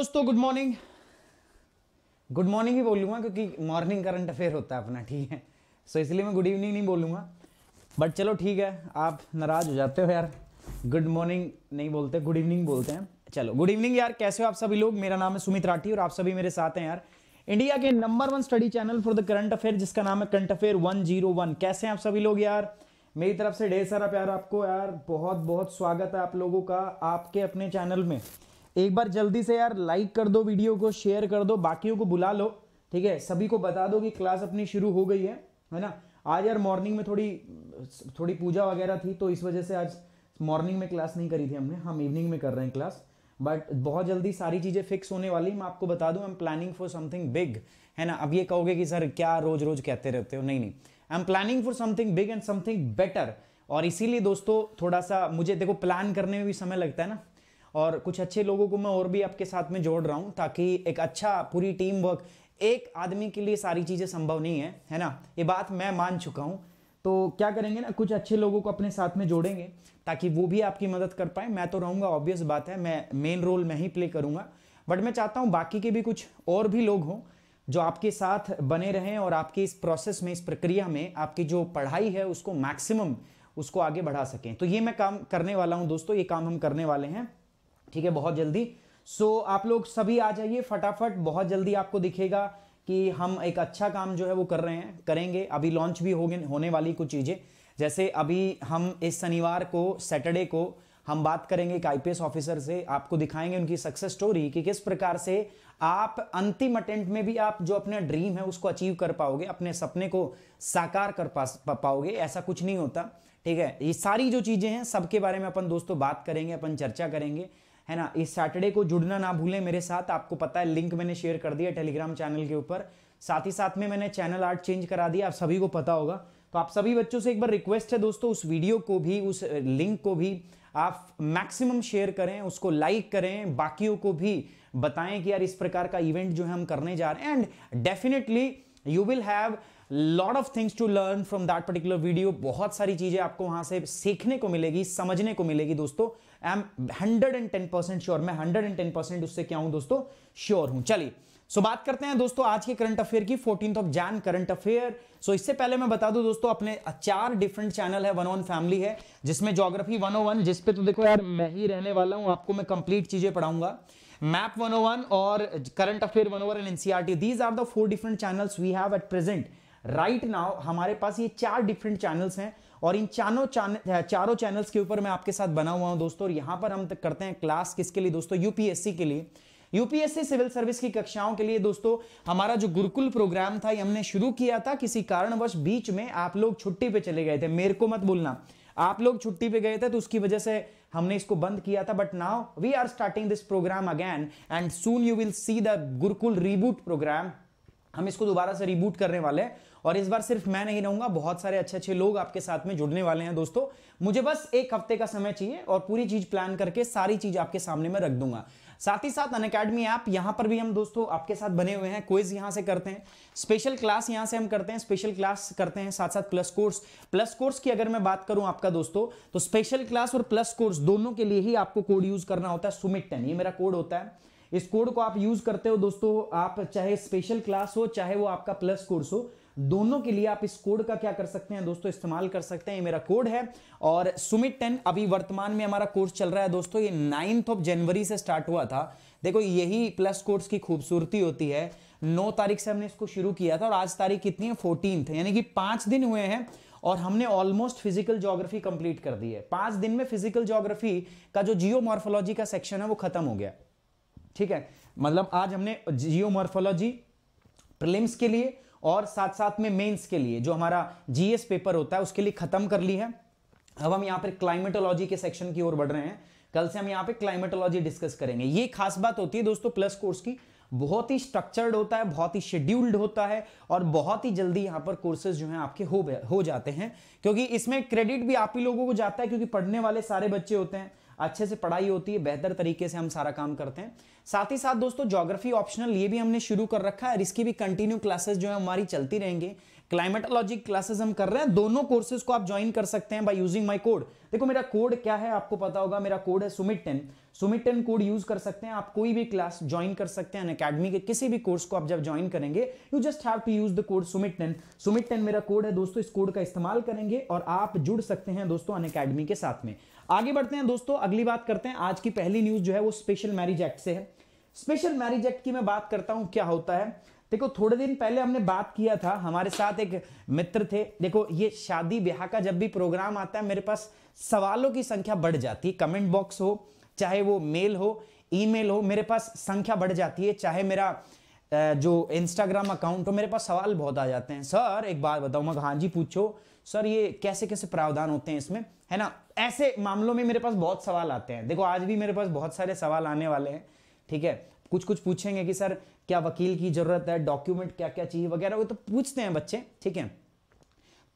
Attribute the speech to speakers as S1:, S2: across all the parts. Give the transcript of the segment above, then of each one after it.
S1: दोस्तों good morning good morning ही बोलूंगा क्योंकि मॉर्निंग करंट अफेयर होता है अपना ठीक है सो so, इसलिए मैं गुड इवनिंग नहीं बोलूंगा बट चलो ठीक है आप नाराज़ हो जाते हो यार गुड मॉर्निंग नहीं बोलते गुड इवनिंग बोलते हैं चलो गुड इवनिंग यार कैसे हो आप सभी लोग मेरा नाम है सुमित राठी और आप सभी मेरे साथ हैं यार इंडिया के number one study channel for the current affair जिसका नाम है करंट अफेयर वन कैसे हैं आप सभी लोग यार मेरी तरफ से ढेर सारा प्यार आपको यार बहुत बहुत स्वागत है आप लोगों का आपके अपने चैनल में एक बार जल्दी से यार लाइक कर दो वीडियो को शेयर कर दो बाकियों को बुला लो ठीक है सभी को बता दो कि क्लास अपनी शुरू हो गई है है ना आज यार मॉर्निंग में थोड़ी थोड़ी पूजा वगैरह थी तो इस वजह से आज मॉर्निंग में क्लास नहीं करी थी हमने हम इवनिंग में कर रहे हैं क्लास बट बहुत जल्दी सारी चीज़ें फिक्स होने वाली मैं आपको बता दूं I am planning for something big है ना अब ये कहोगे कि सर क्या रोज रोज कहते रहते हो नहीं नहीं I am planning for something big and something better और इसीलिए दोस्तों थोड़ा सा मुझे देखो प्लान करने में भी समय लगता है ना और कुछ अच्छे लोगों को मैं और भी आपके साथ में जोड़ रहा हूँ ताकि एक अच्छा पूरी टीम वर्क एक आदमी के लिए सारी चीज़ें संभव नहीं है है ना ये बात मैं मान चुका हूँ तो क्या करेंगे ना कुछ अच्छे लोगों को अपने साथ में जोड़ेंगे ताकि वो भी आपकी मदद कर पाए मैं तो रहूँगा ऑब्वियस बात है मैं मेन रोल मैं ही प्ले करूँगा बट मैं चाहता हूँ बाकी के भी कुछ और भी लोग हों जो आपके साथ बने रहें और आपके इस प्रोसेस में इस प्रक्रिया में आपकी जो पढ़ाई है उसको मैक्सिमम उसको आगे बढ़ा सकें तो ये मैं काम करने वाला हूँ दोस्तों ये काम हम करने वाले हैं ठीक है बहुत जल्दी सो so, आप लोग सभी आ जाइए फटाफट बहुत जल्दी आपको दिखेगा कि हम एक अच्छा काम जो है वो कर रहे हैं करेंगे अभी लॉन्च भी हो होने वाली कुछ चीज़ें जैसे अभी हम इस शनिवार को सैटरडे को हम बात करेंगे एक आई ऑफिसर से आपको दिखाएंगे उनकी सक्सेस स्टोरी कि किस प्रकार से आप अंतिम अटेम्प्ट में भी आप जो अपना ड्रीम है उसको अचीव कर पाओगे अपने सपने को साकार कर पा, पा पाओगे ऐसा कुछ नहीं होता ठीक है ये सारी जो चीज़ें हैं सबके बारे में अपन दोस्तों बात करेंगे अपन चर्चा करेंगे है ना इस सैटरडे को जुड़ना ना भूलें मेरे साथ आपको पता है लिंक मैंने शेयर कर दिया टेलीग्राम चैनल के ऊपर साथ ही साथ में मैंने चैनल आर्ट चेंज करा दिया आप सभी को पता होगा तो आप सभी बच्चों से एक बार रिक्वेस्ट है दोस्तों उस वीडियो को भी उस लिंक को भी आप मैक्सिमम शेयर करें उसको लाइक करें बाकियों को भी बताएं कि यार इस प्रकार का इवेंट जो है हम करने जा रहे हैं and definitely you will have lot of things to learn from that particular video बहुत सारी चीजें आपको वहां से सीखने को मिलेगी समझने को मिलेगी दोस्तों I am hundred and ten percent sure मैं हंड्रेड एंड टेन परसेंट उससे क्या हूं दोस्तों श्योर हूं चलिए सो बात करते हैं दोस्तों आज के करंट अफेयर की fourteen of Jan current affair so इससे पहले मैं बता दूं दोस्तों अपने चार डिफरेंट चैनल है वन ऑन फैमिली है जिसमें जोग्राफी ओ वन जिसपे तो देखो यार मैं ही रहने वाला हूं आपको मैं कंप्लीट चीजें पढ़ाऊंगा मैप वन ओ वन और current affair one over and NCERT these are the four different channels we have at present right now हमारे पास ये चार डिफरेंट चैनल्स हैं और इन चारों चारों चैनल्स के ऊपर मैं आपके साथ बना हुआ हूं दोस्तों और यहां पर हम करते हैं क्लास किसके लिए दोस्तों यूपीएससी के लिए यूपीएससी सिविल सर्विस की कक्षाओं के लिए दोस्तों हमारा जो गुरुकुल प्रोग्राम था ये हमने शुरू किया था किसी कारणवश बीच में आप लोग छुट्टी पे चले गए थे मेरे को मत बोलना आप लोग छुट्टी पे गए थे तो उसकी वजह से हमने इसको बंद किया था but now we are starting this program again and soon you will see the Gurukul reboot program हम इसको दोबारा से रिबूट करने वाले हैं और इस बार सिर्फ मैं नहीं रहूंगा बहुत सारे अच्छे अच्छे लोग आपके साथ में जुड़ने वाले हैं दोस्तों मुझे बस एक हफ्ते का समय चाहिए और पूरी चीज प्लान करके सारी चीज आपके सामने में रख दूंगा साथ ही साथ अन अकेडमी ऐप यहाँ पर भी हम दोस्तों आपके साथ बने हुए हैं क्विज यहाँ से करते हैं स्पेशल क्लास यहाँ से हम करते हैं स्पेशल क्लास करते हैं साथ साथ प्लस कोर्स प्लस कोर्स की अगर मैं बात करूँ आपका दोस्तों तो स्पेशल क्लास और प्लस कोर्स दोनों के लिए ही आपको कोड यूज करना होता है सुमिट टेन ये मेरा कोड होता है इस कोड को आप यूज करते हो दोस्तों आप चाहे स्पेशल क्लास हो चाहे वो आपका प्लस कोर्स हो दोनों के लिए आप इस कोड का क्या कर सकते हैं दोस्तों इस्तेमाल कर सकते हैं ये मेरा कोड है और सुमित टेन अभी वर्तमान में हमारा कोर्स चल रहा है दोस्तों ये नाइन्थ ऑफ जनवरी से स्टार्ट हुआ था देखो यही प्लस कोर्स की खूबसूरती होती है नौ तारीख से हमने इसको शुरू किया था और आज तारीख कितनी है फोर्टीन यानी कि पांच दिन हुए हैं और हमने ऑलमोस्ट फिजिकल ज्योग्राफी कंप्लीट कर दी है पांच दिन में फिजिकल ज्योग्राफी का जो जियोमॉर्फोलॉजी का सेक्शन है वो खत्म हो गया ठीक है मतलब आज हमने जियोमॉर्फोलॉजी प्रिलिम्स के लिए और साथ साथ में मेंस के लिए जो हमारा जीएस पेपर होता है उसके लिए खत्म कर ली है अब हम यहाँ पर क्लाइमेटोलॉजी के सेक्शन की ओर बढ़ रहे हैं कल से हम यहाँ पे क्लाइमेटोलॉजी डिस्कस करेंगे ये खास बात होती है दोस्तों प्लस कोर्स की बहुत ही स्ट्रक्चर्ड होता है बहुत ही शेड्यूल्ड होता है और बहुत ही जल्दी यहाँ पर कोर्सेज जो हैं आपके हो हो जाते हैं क्योंकि इसमें क्रेडिट भी आप ही लोगों को जाता है क्योंकि पढ़ने वाले सारे बच्चे होते हैं अच्छे से पढ़ाई होती है बेहतर तरीके से हम सारा काम करते हैं साथ ही साथ दोस्तों जोग्राफी ऑप्शनल ये भी हमने शुरू कर रखा है और इसकी भी कंटिन्यू क्लासेस जो है हमारी चलती रहेंगे क्लाइमेटोलॉजी क्लासेस हम कर रहे हैं दोनों कोर्सेज को आप ज्वाइन कर सकते हैं बाय यूजिंग माय कोड देखो मेरा कोड क्या है आपको पता होगा मेरा कोड है Sumit ten Sumit ten code use कर सकते हैं आप कोई भी क्लास ज्वाइन कर सकते हैं अकेडमी के किसी भी कोर्स को आप जब ज्वाइन करेंगे you just have to use the code Sumit ten Sumit ten मेरा कोड है दोस्तों इस कोड का इस्तेमाल करेंगे और आप जुड़ सकते हैं दोस्तों अन के साथ में आगे बढ़ते हैं दोस्तों अगली बात करते हैं आज की पहली न्यूज जो है वो स्पेशल मैरिज एक्ट से है स्पेशल मैरिज एक्ट की मैं बात करता हूं क्या होता है देखो थोड़े दिन पहले हमने बात किया था हमारे साथ एक मित्र थे देखो ये शादी ब्याह का जब भी प्रोग्राम आता है मेरे पास सवालों की संख्या बढ़ जाती है कमेंट बॉक्स हो चाहे वो मेल हो ईमेल हो मेरे पास संख्या बढ़ जाती है चाहे मेरा जो इंस्टाग्राम अकाउंट हो मेरे पास सवाल बहुत आ जाते हैं सर एक बात बताओ मैं हाँ जी पूछो सर ये कैसे कैसे प्रावधान होते हैं इसमें है ना ऐसे मामलों में मेरे पास बहुत सवाल आते हैं देखो आज भी मेरे पास बहुत सारे सवाल आने वाले हैं ठीक है कुछ कुछ पूछेंगे कि सर क्या वकील की ज़रूरत है डॉक्यूमेंट क्या क्या चाहिए वगैरह वो तो पूछते हैं बच्चे ठीक है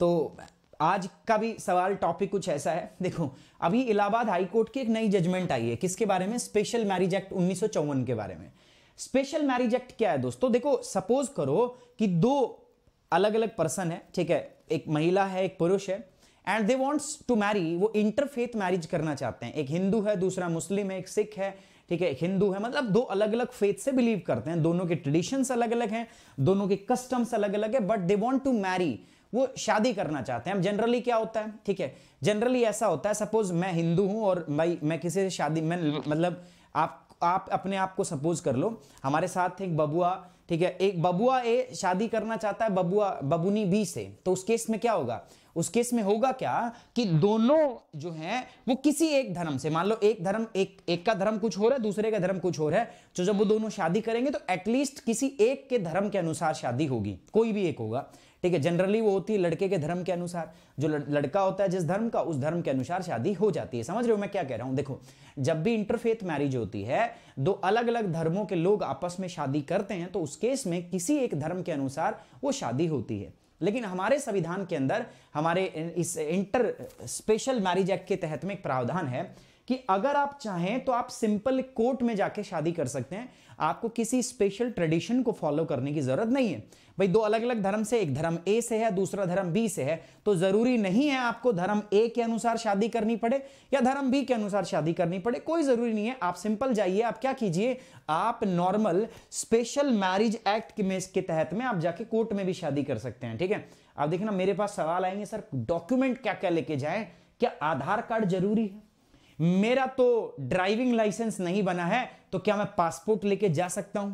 S1: तो आज का भी सवाल टॉपिक कुछ ऐसा है देखो अभी इलाहाबाद हाई कोर्ट की एक नई जजमेंट आई है किसके बारे में स्पेशल मैरिज एक्ट उन्नीस के बारे में स्पेशल मैरिज एक्ट क्या है दोस्तों देखो सपोज करो कि दो अलग अलग पर्सन है ठीक है एक महिला है एक पुरुष है and they wants to marry वो इंटरफेथ मैरिज करना चाहते हैं एक हिंदू है दूसरा मुस्लिम है एक सिख है ठीक है एक हिंदू है मतलब दो अलग अलग फेथ से बिलीव करते हैं दोनों के ट्रेडिशंस अलग अलग हैं दोनों के कस्टम्स अलग अलग है but they want to marry वो शादी करना चाहते हैं हम जनरली क्या होता है ठीक है जनरली ऐसा होता है सपोज मैं हिंदू हूं और भाई मैं किसी से शादी मैं मतलब आप आप अपने आप को सपोज कर लो हमारे साथ एक बबुआ ठीक है एक बबुआ ए शादी करना चाहता है बबुआ बबुनी बी से तो उस केस में क्या होगा उस केस में होगा क्या कि दोनों जो हैं वो किसी एक धर्म से मान लो एक धर्म एक एक का धर्म कुछ हो रहा है दूसरे का धर्म कुछ हो रहा है तो जब वो दोनों शादी करेंगे तो एटलीस्ट किसी एक के धर्म के अनुसार शादी होगी कोई भी एक होगा ठीक है जनरली वो होती है लड़के के धर्म के अनुसार जो लड़का होता है जिस धर्म का उस धर्म के अनुसार शादी हो जाती है समझ रहे हो मैं क्या कह रहा हूं देखो जब भी इंटरफेथ मैरिज होती है दो अलग अलग धर्मों के लोग आपस में शादी करते हैं तो उस केस में किसी एक धर्म के अनुसार वो शादी होती है लेकिन हमारे संविधान के अंदर हमारे इस इंटर स्पेशल मैरिज एक्ट के तहत में एक प्रावधान है कि अगर आप चाहें तो आप सिंपल कोर्ट में जाके शादी कर सकते हैं आपको किसी स्पेशल ट्रेडिशन को फॉलो करने की जरूरत नहीं है भाई दो अलग अलग धर्म से एक धर्म ए से है दूसरा धर्म बी से है तो जरूरी नहीं है आपको धर्म ए के अनुसार शादी करनी पड़े या धर्म बी के अनुसार शादी करनी पड़े कोई जरूरी नहीं है आप सिंपल जाइए आप क्या कीजिए आप नॉर्मल स्पेशल मैरिज एक्ट के तहत में आप जाके कोर्ट में भी शादी कर सकते हैं ठीक है आप देखना मेरे पास सवाल आएंगे सर डॉक्यूमेंट क्या क्या लेके जाए क्या आधार कार्ड जरूरी है मेरा तो ड्राइविंग लाइसेंस नहीं बना है तो क्या मैं पासपोर्ट लेके जा सकता हूं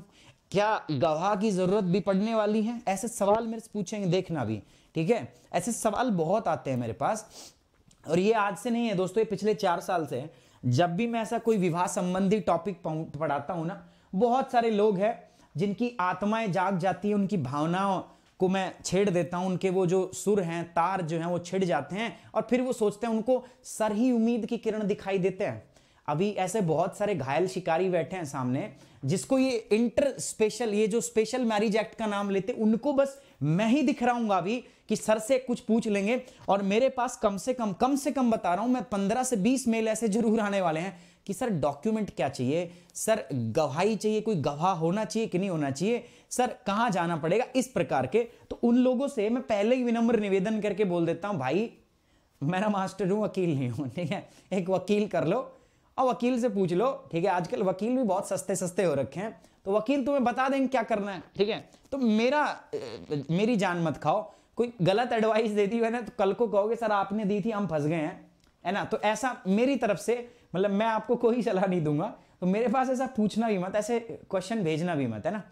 S1: क्या गवाह की जरूरत भी पड़ने वाली है ऐसे सवाल मेरे से पूछेंगे देखना भी ठीक है ऐसे सवाल बहुत आते हैं मेरे पास और ये आज से नहीं है दोस्तों ये पिछले चार साल से जब भी मैं ऐसा कोई विवाह संबंधी टॉपिक पढ़ाता हूं ना बहुत सारे लोग हैं जिनकी आत्माएं जाग जाती है उनकी भावनाओं को मैं छेड़ देता हूं उनके वो जो सुर हैं तार जो हैं वो छिड़ जाते हैं और फिर वो सोचते हैं उनको सर ही उम्मीद की किरण दिखाई देते हैं अभी ऐसे बहुत सारे घायल शिकारी बैठे हैं सामने जिसको ये इंटर स्पेशल ये जो स्पेशल मैरिज एक्ट का नाम लेते उनको बस मैं ही दिख रहा हूँ अभी कि सर से कुछ पूछ लेंगे और मेरे पास कम से कम कम से कम बता रहा हूं मैं पंद्रह से बीस मेल ऐसे जरूर आने वाले हैं कि सर डॉक्यूमेंट क्या चाहिए सर गवाही चाहिए कोई गवाह होना चाहिए कि नहीं होना चाहिए सर कहां जाना पड़ेगा इस प्रकार के तो उन लोगों से मैं पहले ही विनम्र निवेदन करके बोल देता हूं भाई मैं ना मास्टर हूं वकील नहीं हूं ठीक है एक वकील कर लो और वकील से पूछ लो ठीक है आजकल वकील भी बहुत सस्ते सस्ते हो रखे हैं तो वकील तुम्हें बता देंगे क्या करना है ठीक है तो मेरा मेरी जान मत खाओ कोई गलत एडवाइस दे दी मैंने तो कल को कहोगे सर आपने दी थी हम फंस गए हैं है ना तो ऐसा मेरी तरफ से मतलब मैं आपको कोई सलाह नहीं दूंगा तो मेरे पास ऐसा पूछना भी मत ऐसे क्वेश्चन भेजना भी मत है ना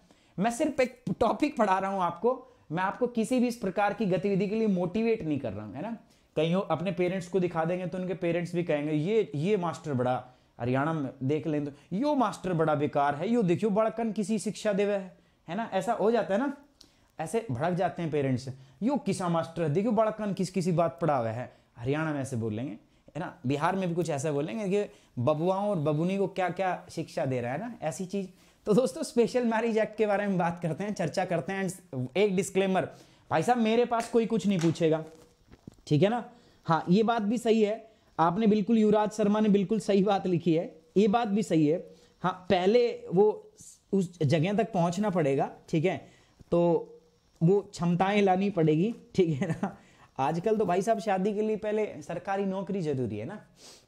S1: मैं सिर्फ एक टॉपिक पढ़ा रहा हूं आपको मैं आपको किसी भी इस प्रकार की गतिविधि के लिए मोटिवेट नहीं कर रहा हूँ है ना कहीं हो अपने पेरेंट्स को दिखा देंगे तो उनके पेरेंट्स भी कहेंगे ये ये मास्टर बड़ा हरियाणा में देख लें तो यो मास्टर बड़ा बेकार है यो देखियो बड़कन किसी शिक्षा देवे है है ना ऐसा हो जाता है ना ऐसे भड़क जाते हैं पेरेंट्स यो किसा मास्टर है देखियो बड़कन किस किसी बात पढ़ा हुआ है हरियाणा में ऐसे बोलेंगे है ना बिहार में भी कुछ ऐसा बोलेंगे कि बबुआओं और बबुनी को क्या क्या शिक्षा दे रहा है ना ऐसी चीज़ तो दोस्तों स्पेशल मैरिज एक्ट के बारे में बात करते हैं चर्चा करते हैं एक डिस्क्लेमर भाई साहब मेरे पास कोई कुछ नहीं पूछेगा ठीक है ना हाँ ये बात भी सही है आपने बिल्कुल युवराज शर्मा ने बिल्कुल सही बात लिखी है ये बात भी सही है हाँ पहले वो उस जगह तक पहुंचना पड़ेगा ठीक है तो वो क्षमताएं लानी पड़ेगी ठीक है ना आजकल तो भाई साहब शादी के लिए पहले सरकारी नौकरी जरूरी है ना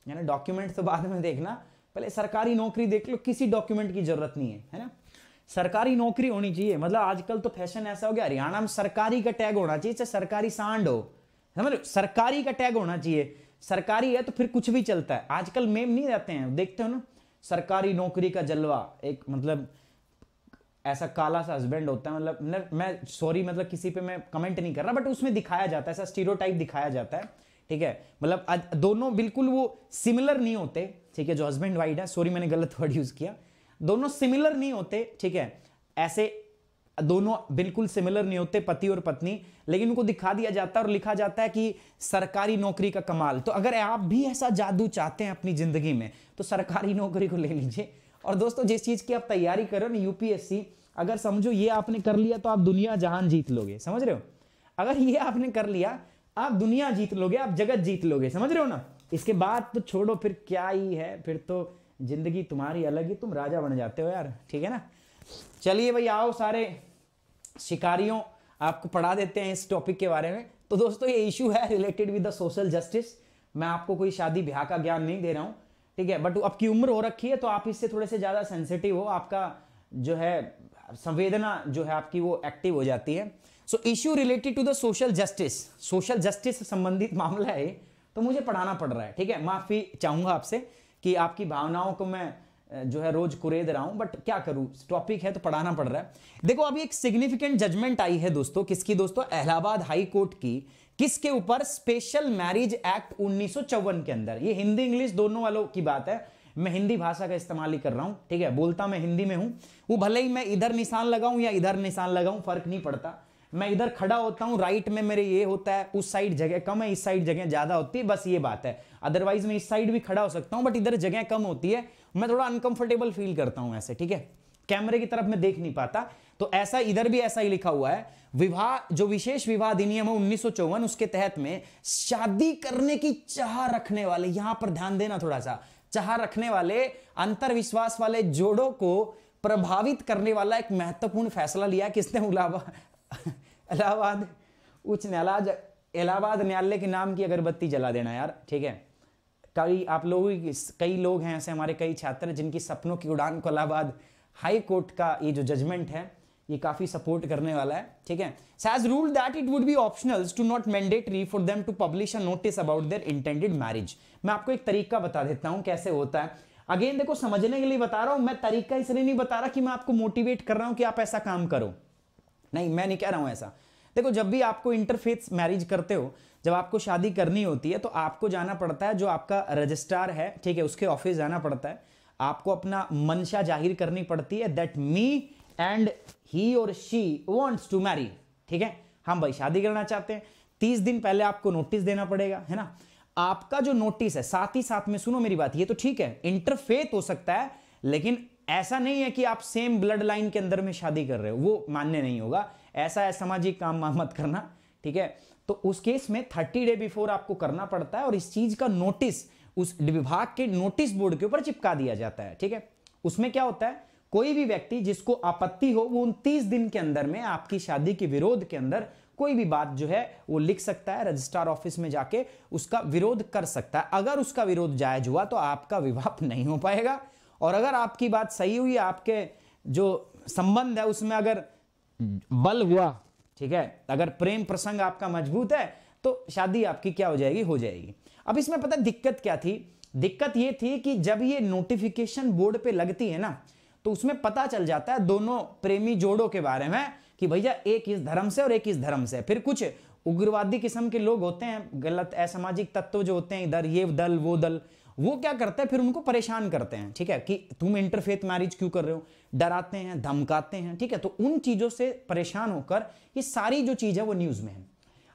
S1: यानी डॉक्यूमेंट तो बाद में देखना पहले सरकारी नौकरी देख लो किसी डॉक्यूमेंट की जरूरत नहीं है है ना सरकारी नौकरी होनी चाहिए मतलब आजकल तो फैशन ऐसा हो गया हरियाणा में सरकारी का टैग होना चाहिए चाहे सरकारी सांड हो समझ सरकारी का टैग होना चाहिए सरकारी है तो फिर कुछ भी चलता है आजकल मेम नहीं रहते हैं देखते हो ना सरकारी नौकरी का जलवा एक मतलब ऐसा काला सा हस्बैंड होता है मतलब मतलब मैं सॉरी मतलब किसी पे मैं कमेंट नहीं कर रहा बट उसमें दिखाया जाता है ऐसा स्टीरियोटाइप दिखाया जाता है ठीक है मतलब दोनों बिल्कुल वो सिमिलर नहीं होते ठीक है जो हस्बैंड वाइफ है सॉरी मैंने गलत वर्ड यूज़ किया दोनों सिमिलर नहीं होते ठीक है ऐसे दोनों बिल्कुल सिमिलर नहीं होते पति और पत्नी लेकिन उनको दिखा दिया जाता है और लिखा जाता है कि सरकारी नौकरी का कमाल तो अगर आप भी ऐसा जादू चाहते हैं अपनी जिंदगी में तो सरकारी नौकरी को ले लीजिए और दोस्तों जिस चीज़ की आप तैयारी करो ना यूपीएससी अगर समझो ये आपने कर लिया तो आप दुनिया जहान जीत लोगे समझ रहे हो अगर ये आपने कर लिया आप दुनिया जीत लोगे आप जगत जीत लोगे समझ रहे हो ना इसके बाद तो छोड़ो फिर क्या ही है फिर तो जिंदगी तुम्हारी अलग ही तुम राजा बन जाते हो यार ठीक है ना चलिए भाई आओ सारे शिकारियों आपको पढ़ा देते हैं इस टॉपिक के बारे में तो दोस्तों ये इशू है related with the social justice मैं आपको कोई शादी ब्याह का ज्ञान नहीं दे रहा हूँ ठीक है बट आपकी उम्र हो रखी है तो आप इससे थोड़े से ज़्यादा सेंसिटिव हो आपका जो है संवेदना जो है आपकी वो एक्टिव हो जाती है so issue related to the social justice social justice संबंधित मामला है तो मुझे पढ़ाना पड़ रहा है ठीक है माफ़ी चाहूंगा आपसे कि आपकी भावनाओं को मैं जो है रोज कुरेद रहा हूं बट क्या करूं टॉपिक है तो पढ़ाना पड़ रहा है देखो अभी एक सिग्निफिकेंट जजमेंट आई है दोस्तों किसकी दोस्तों इलाहाबाद हाई कोर्ट की किसके ऊपर स्पेशल मैरिज एक्ट उन्नीस के अंदर ये हिंदी इंग्लिश दोनों वालों की बात है मैं हिंदी भाषा का इस्तेमाल ही कर रहा हूं ठीक है बोलता मैं हिंदी में हूं वो भले ही मैं इधर निशान लगाऊं या इधर निशान लगाऊं फर्क नहीं पड़ता मैं इधर खड़ा होता हूं राइट में मेरे ये होता है उस साइड जगह कम है इस साइड जगह ज्यादा होती है बस ये बात है अदरवाइज मैं इस साइड भी खड़ा हो सकता हूं बट इधर जगह कम होती है मैं थोड़ा अनकंफर्टेबल फील करता हूं ऐसे ठीक है कैमरे की तरफ मैं देख नहीं पाता तो ऐसा इधर भी ऐसा ही लिखा हुआ है विवाह जो विशेष विवाह अधिनियम है उन्नीस उसके तहत में शादी करने की चाह रखने वाले यहां पर ध्यान देना थोड़ा सा चाह रखने वाले अंतर विश्वास वाले जोड़ों को प्रभावित करने वाला एक महत्वपूर्ण फैसला लिया किसने इलाहाबाद उच्च न्यायालय इलाहाबाद न्यायालय के नाम की अगरबत्ती जला देना यार ठीक है कई आप लोग कई लोग हैं ऐसे हमारे कई छात्र जिनकी सपनों की उड़ान को इलाहाबाद हाई कोर्ट का ये जो जजमेंट है ये काफ़ी सपोर्ट करने वाला है ठीक है says rule that it would be optional to not mandatory for them to publish a notice about their intended marriage मैं आपको एक तरीका बता देता हूं कैसे होता है अगेन देखो समझने के लिए बता रहा हूं मैं तरीका इसलिए नहीं बता रहा कि मैं आपको मोटिवेट कर रहा हूं कि आप ऐसा काम करो नहीं मैं नहीं कह रहा हूं ऐसा देखो जब भी आपको इंटरफेथ मैरिज करते हो जब आपको शादी करनी होती है तो आपको जाना पड़ता है जो आपका रजिस्ट्रार है ठीक है उसके ऑफिस जाना पड़ता है आपको अपना मंशा जाहिर करनी पड़ती है दैट मी एंड ही और शी वॉन्ट्स टू मैरी ठीक है हम भाई शादी करना चाहते हैं तीस दिन पहले आपको नोटिस देना पड़ेगा है ना आपका जो नोटिस है साथ ही साथ में सुनो मेरी बात ये तो ठीक है इंटरफेथ हो सकता है लेकिन ऐसा नहीं है कि आप सेम ब्लड लाइन के अंदर में शादी कर रहे हो वो मान्य नहीं होगा ऐसा सामाजिक काम मत करना ठीक है तो उस केस में थर्टी डे बिफोर आपको करना पड़ता है और इस चीज का नोटिस उस विभाग के नोटिस बोर्ड के ऊपर चिपका दिया जाता है ठीक है उसमें क्या होता है कोई भी व्यक्ति जिसको आपत्ति हो वो उन तीस दिन के अंदर में आपकी शादी के विरोध के अंदर कोई भी बात जो है वो लिख सकता है रजिस्ट्रार ऑफिस में जाके उसका विरोध कर सकता है अगर उसका विरोध जायज हुआ तो आपका विवाह नहीं हो पाएगा और अगर आपकी बात सही हुई आपके जो संबंध है उसमें अगर बल हुआ ठीक है अगर प्रेम प्रसंग आपका मजबूत है तो शादी आपकी क्या हो जाएगी हो जाएगी अब इसमें पता दिक्कत क्या थी दिक्कत ये थी कि जब ये नोटिफिकेशन बोर्ड पे लगती है ना तो उसमें पता चल जाता है दोनों प्रेमी जोड़ों के बारे में कि भैया एक इस धर्म से और एक इस धर्म से फिर कुछ उग्रवादी किस्म के लोग होते हैं गलत असामाजिक तत्व जो होते हैं इधर ये दल वो दल वो क्या करते हैं फिर उनको परेशान करते हैं ठीक है कि तुम इंटरफेथ मैरिज क्यों कर रहे हो डराते हैं धमकाते हैं ठीक है तो उन चीज़ों से परेशान होकर ये सारी जो चीज़ है वो न्यूज़ में है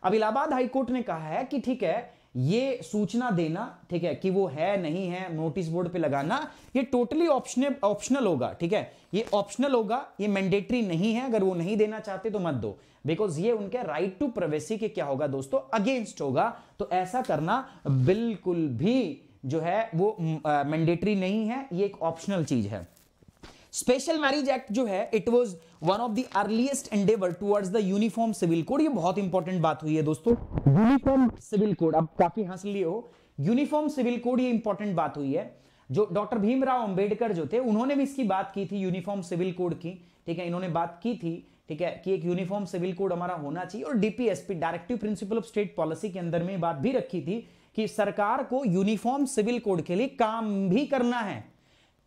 S1: अब इलाहाबाद हाईकोर्ट ने कहा है कि ठीक है ये सूचना देना ठीक है कि वो है नहीं है नोटिस बोर्ड पे लगाना ये टोटली ऑप्शनल ऑप्शनल होगा ठीक है ये ऑप्शनल होगा ये मैंडेटरी नहीं है अगर वो नहीं देना चाहते तो मत दो बिकॉज ये उनके राइट टू प्रवेसी के क्या होगा दोस्तों अगेंस्ट होगा तो ऐसा करना बिल्कुल भी जो है वो मैंडेटरी नहीं है ये एक ऑप्शनल चीज है स्पेशल मैरिज एक्ट जो है it was one of the earliest endeavour towards the uniform civil code ये बहुत इंपॉर्टेंट बात हुई है दोस्तों यूनिफॉर्म सिविल कोड अब काफी हंस लिए हो यूनिफॉर्म सिविल कोड ये इंपॉर्टेंट बात हुई है जो डॉक्टर भीमराव अंबेडकर जो थे उन्होंने भी इसकी बात की थी यूनिफॉर्म सिविल कोड की ठीक है इन्होंने बात की थी ठीक है कि एक यूनिफॉर्म सिविल कोड हमारा होना चाहिए और DPSP directive principle of state policy के अंदर में बात भी रखी थी कि सरकार को यूनिफॉर्म सिविल कोड के लिए काम भी करना है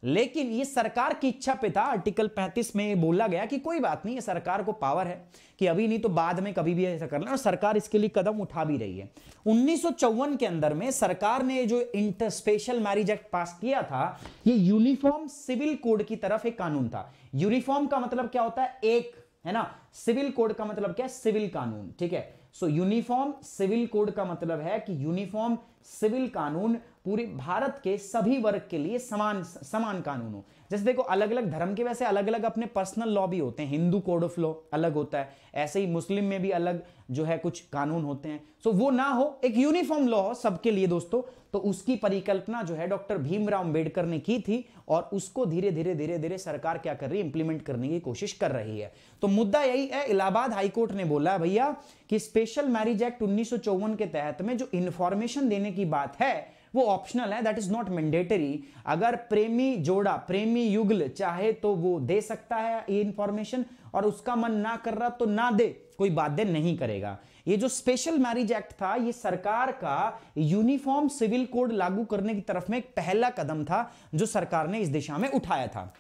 S1: लेकिन ये सरकार की इच्छा पे था आर्टिकल 35 में बोला गया कि कोई बात नहीं ये सरकार को पावर है कि अभी नहीं तो बाद में कभी भी ऐसा करना और सरकार इसके लिए कदम उठा भी रही है उन्नीस के अंदर में सरकार ने जो inter special marriage act pass किया था ये यूनिफॉर्म सिविल कोड की तरफ एक कानून था यूनिफॉर्म का मतलब क्या होता है एक है ना सिविल कोड का मतलब क्या है सिविल कानून ठीक है सो यूनिफॉर्म सिविल कोड का मतलब है कि यूनिफॉर्म सिविल कानून पूरे भारत के सभी वर्ग के लिए समान समान कानून हो जैसे देखो अलग अलग धर्म के वैसे अलग अलग अपने पर्सनल लॉ भी होते हैं हिंदू कोड ऑफ लॉ अलग होता है ऐसे ही मुस्लिम में भी अलग जो है कुछ कानून होते हैं सो वो ना हो एक यूनिफॉर्म लॉ हो सबके लिए दोस्तों तो उसकी परिकल्पना जो है डॉक्टर भीमराव अंबेडकर ने की थी और उसको धीरे धीरे धीरे धीरे सरकार क्या कर रही है इंप्लीमेंट करने की कोशिश कर रही है तो मुद्दा यही है इलाहाबाद हाईकोर्ट ने बोला भैया कि स्पेशल मैरिज एक्ट उन्नीस के तहत में जो इन्फॉर्मेशन देने की बात है वो ऑप्शनल है दैट इज नॉट मैंडेटरी अगर प्रेमी जोड़ा प्रेमी युगल चाहे तो वो दे सकता है ये इंफॉर्मेशन और उसका मन ना कर रहा तो ना दे कोई बाध्य नहीं करेगा ये जो स्पेशल मैरिज एक्ट था ये सरकार का यूनिफॉर्म सिविल कोड लागू करने की तरफ में एक पहला कदम था जो सरकार ने इस दिशा में उठाया था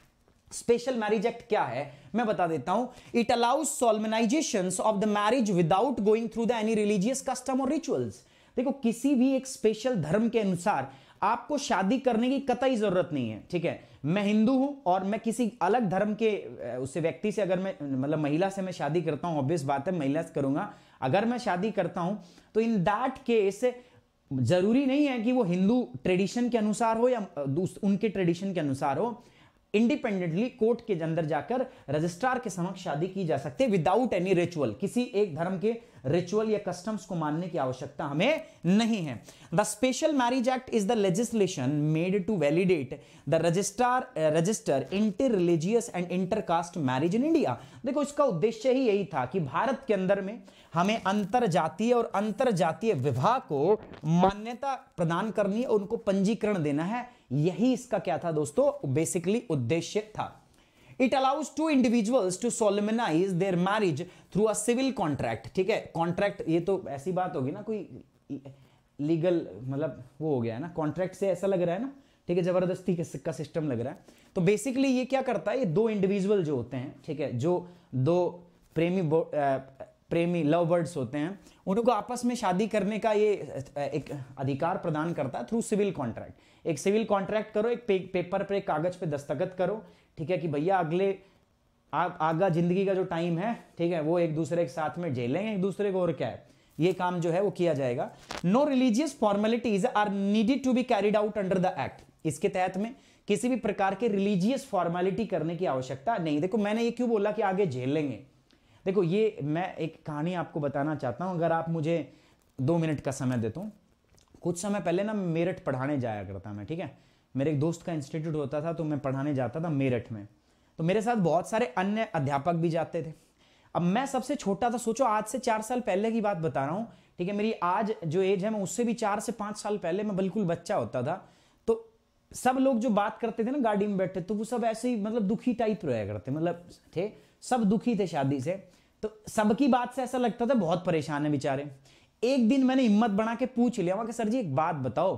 S1: स्पेशल मैरिज एक्ट क्या है मैं बता देता हूं it allows solemnization of the marriage without going through the any religious custom और रिचुअल्स देखो किसी भी एक स्पेशल धर्म के अनुसार आपको शादी करने की कतई जरूरत नहीं है ठीक है मैं हिंदू हूं और मैं किसी अलग धर्म के उस व्यक्ति से अगर मैं मतलब महिला से मैं शादी करता हूं ऑब्वियस बात है महिला से करूंगा अगर मैं शादी करता हूं तो इन दैट केस जरूरी नहीं है कि वो हिंदू ट्रेडिशन के अनुसार हो या उनके ट्रेडिशन के अनुसार हो इंडिपेंडेंटली कोर्ट के अंदर जाकर रजिस्ट्रार के समक्ष शादी की जा सकती है विदाउट एनी रिचुअल किसी एक धर्म के रिचुअल या कस्टम्स को मानने की आवश्यकता हमें नहीं है the special marriage act is the legislation made to validate the registrar register inter religious and inter caste marriage in India देखो इसका उद्देश्य ही यही था कि भारत के अंदर में हमें अंतर जातीय और अंतर जातीय विवाह को मान्यता प्रदान करनी और उनको पंजीकरण देना है यही इसका क्या था दोस्तों बेसिकली उद्देश्य था it allows to individuals to solemnize their marriage through a civil contract ठीक है कॉन्ट्रैक्ट ये तो ऐसी बात होगी ना कोई लीगल मतलब वो हो गया है ना कॉन्ट्रैक्ट से ऐसा लग रहा है ना ठीक है जबरदस्ती का सिस्टम लग रहा है तो बेसिकली ये क्या करता है ये दो इंडिविजुअल जो होते हैं ठीक है जो दो प्रेमी प्रेमी लव बर्ड्स होते हैं उनको आपस में शादी करने का ये एक अधिकार प्रदान करता है थ्रू सिविल कॉन्ट्रैक्ट एक सिविल कॉन्ट्रैक्ट करो एक पे, पेपर पे कागज पे दस्तखत करो ठीक है कि भैया अगले आगा जिंदगी का जो टाइम है ठीक है वो एक दूसरे के साथ में झेलेंगे एक दूसरे को और क्या है ये काम जो है वो किया जाएगा no religious formalities are needed to be carried out under the act इसके तहत में किसी भी प्रकार के रिलीजियस फॉर्मेलिटी करने की आवश्यकता नहीं देखो मैंने ये क्यों बोला कि आगे झेलेंगे देखो ये मैं एक कहानी आपको बताना चाहता हूँ अगर आप मुझे दो मिनट का समय देता हूँ कुछ समय पहले ना मेरठ पढ़ाने जाया करता मैं ठीक है मेरे एक दोस्त का इंस्टीट्यूट होता था तो मैं पढ़ाने जाता था मेरठ में तो मेरे साथ बहुत सारे अन्य अध्यापक भी जाते थे अब मैं सबसे छोटा था सोचो आज से चार साल पहले की बात बता रहा हूँ ठीक है मेरी आज जो एज है मैं उससे भी चार से पाँच साल पहले मैं बिल्कुल बच्चा होता था तो सब लोग जो बात करते थे ना गाड़ी में बैठे तो वो सब ऐसे ही मतलब दुखी टाइप रहा करते मतलब थे सब दुखी थे शादी से तो सबकी बात से ऐसा लगता था बहुत परेशान है बेचारे एक दिन मैंने हिम्मत बना के पूछ लिया वहाँ सर जी एक बात बताओ